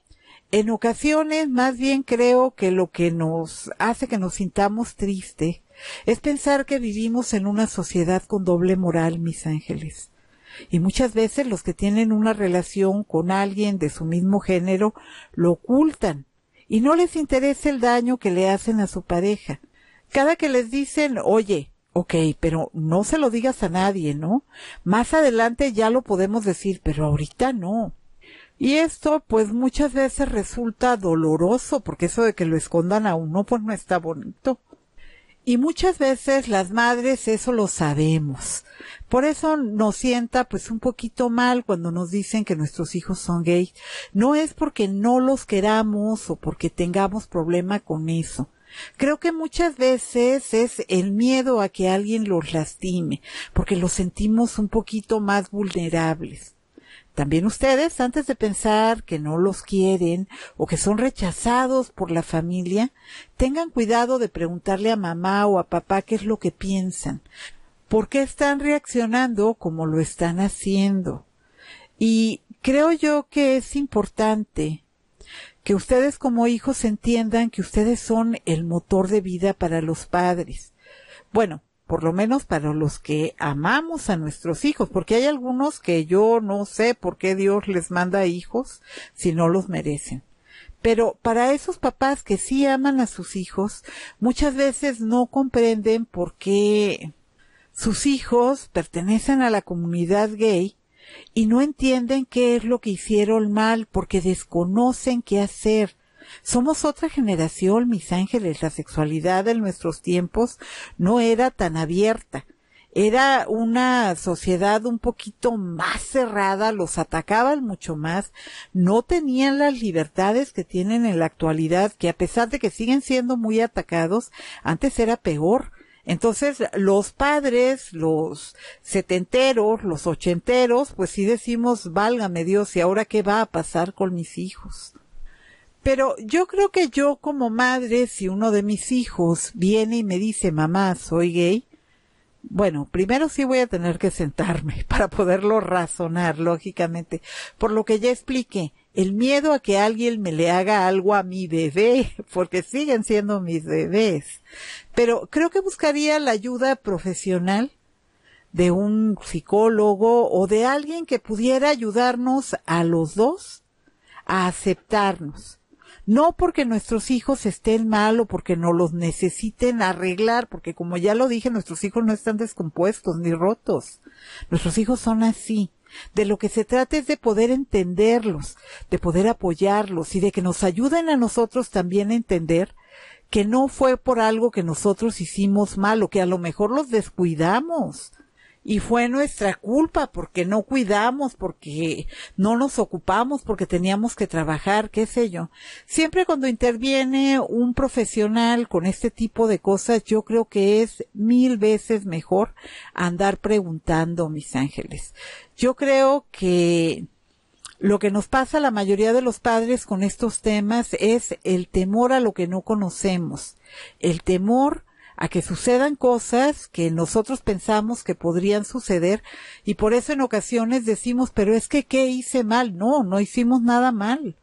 en ocasiones más bien creo que lo que nos hace que nos sintamos tristes es pensar que vivimos en una sociedad con doble moral, mis ángeles. Y muchas veces los que tienen una relación con alguien de su mismo género lo ocultan y no les interesa el daño que le hacen a su pareja. Cada que les dicen, oye, ok, pero no se lo digas a nadie, ¿no? Más adelante ya lo podemos decir, pero ahorita no. Y esto pues muchas veces resulta doloroso porque eso de que lo escondan a uno pues no está bonito. Y muchas veces las madres eso lo sabemos. Por eso nos sienta pues un poquito mal cuando nos dicen que nuestros hijos son gays. No es porque no los queramos o porque tengamos problema con eso. Creo que muchas veces es el miedo a que alguien los lastime, porque los sentimos un poquito más vulnerables. También ustedes, antes de pensar que no los quieren o que son rechazados por la familia, tengan cuidado de preguntarle a mamá o a papá qué es lo que piensan, por qué están reaccionando como lo están haciendo. Y creo yo que es importante que ustedes como hijos entiendan que ustedes son el motor de vida para los padres. Bueno, por lo menos para los que amamos a nuestros hijos, porque hay algunos que yo no sé por qué Dios les manda hijos si no los merecen. Pero para esos papás que sí aman a sus hijos, muchas veces no comprenden por qué sus hijos pertenecen a la comunidad gay y no entienden qué es lo que hicieron mal porque desconocen qué hacer somos otra generación, mis ángeles. La sexualidad en nuestros tiempos no era tan abierta. Era una sociedad un poquito más cerrada, los atacaban mucho más, no tenían las libertades que tienen en la actualidad, que a pesar de que siguen siendo muy atacados, antes era peor. Entonces, los padres, los setenteros, los ochenteros, pues sí decimos, válgame Dios, ¿y ahora qué va a pasar con mis hijos? Pero yo creo que yo como madre, si uno de mis hijos viene y me dice, mamá, soy gay, bueno, primero sí voy a tener que sentarme para poderlo razonar, lógicamente, por lo que ya expliqué, el miedo a que alguien me le haga algo a mi bebé, porque siguen siendo mis bebés. Pero creo que buscaría la ayuda profesional de un psicólogo o de alguien que pudiera ayudarnos a los dos a aceptarnos no porque nuestros hijos estén mal o porque no los necesiten arreglar, porque como ya lo dije, nuestros hijos no están descompuestos ni rotos. Nuestros hijos son así. De lo que se trata es de poder entenderlos, de poder apoyarlos y de que nos ayuden a nosotros también a entender que no fue por algo que nosotros hicimos mal o que a lo mejor los descuidamos y fue nuestra culpa porque no cuidamos, porque no nos ocupamos, porque teníamos que trabajar, qué sé yo. Siempre cuando interviene un profesional con este tipo de cosas, yo creo que es mil veces mejor andar preguntando, mis ángeles. Yo creo que lo que nos pasa a la mayoría de los padres con estos temas es el temor a lo que no conocemos, el temor a que sucedan cosas que nosotros pensamos que podrían suceder y por eso en ocasiones decimos, pero es que ¿qué hice mal? No, no hicimos nada mal.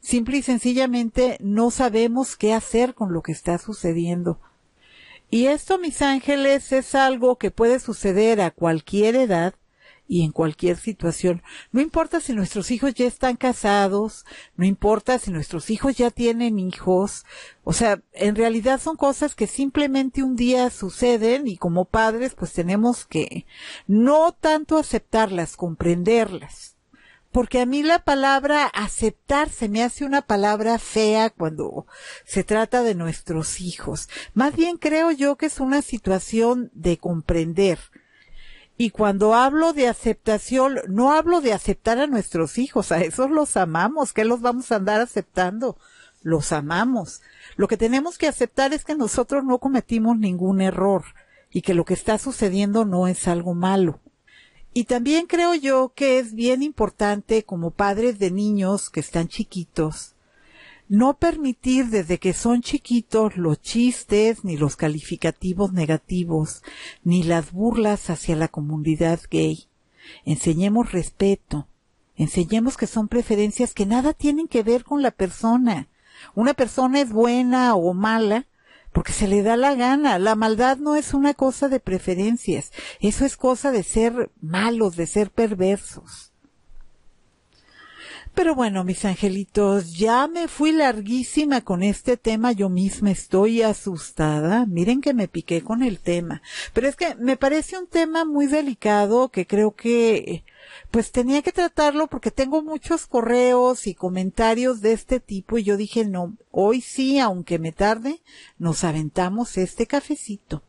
Simple y sencillamente no sabemos qué hacer con lo que está sucediendo. Y esto, mis ángeles, es algo que puede suceder a cualquier edad y en cualquier situación. No importa si nuestros hijos ya están casados, no importa si nuestros hijos ya tienen hijos. O sea, en realidad son cosas que simplemente un día suceden y como padres pues tenemos que no tanto aceptarlas, comprenderlas. Porque a mí la palabra aceptar se me hace una palabra fea cuando se trata de nuestros hijos. Más bien creo yo que es una situación de comprender, y cuando hablo de aceptación, no hablo de aceptar a nuestros hijos, a esos los amamos, que los vamos a andar aceptando? Los amamos. Lo que tenemos que aceptar es que nosotros no cometimos ningún error y que lo que está sucediendo no es algo malo. Y también creo yo que es bien importante como padres de niños que están chiquitos, no permitir desde que son chiquitos los chistes, ni los calificativos negativos, ni las burlas hacia la comunidad gay. Enseñemos respeto. Enseñemos que son preferencias que nada tienen que ver con la persona. Una persona es buena o mala porque se le da la gana. La maldad no es una cosa de preferencias. Eso es cosa de ser malos, de ser perversos. Pero bueno, mis angelitos, ya me fui larguísima con este tema, yo misma estoy asustada. Miren que me piqué con el tema. Pero es que me parece un tema muy delicado que creo que pues tenía que tratarlo porque tengo muchos correos y comentarios de este tipo y yo dije, no, hoy sí, aunque me tarde, nos aventamos este cafecito.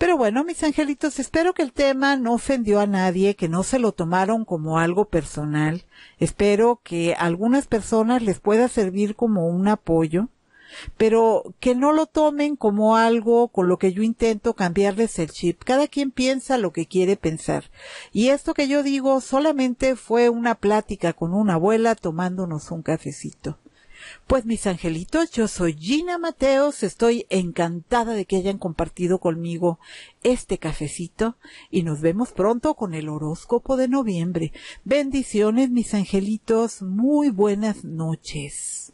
Pero bueno, mis angelitos, espero que el tema no ofendió a nadie, que no se lo tomaron como algo personal. Espero que algunas personas les pueda servir como un apoyo, pero que no lo tomen como algo con lo que yo intento cambiarles el chip. Cada quien piensa lo que quiere pensar. Y esto que yo digo solamente fue una plática con una abuela tomándonos un cafecito. Pues mis angelitos, yo soy Gina Mateos, estoy encantada de que hayan compartido conmigo este cafecito y nos vemos pronto con el horóscopo de noviembre. Bendiciones mis angelitos, muy buenas noches.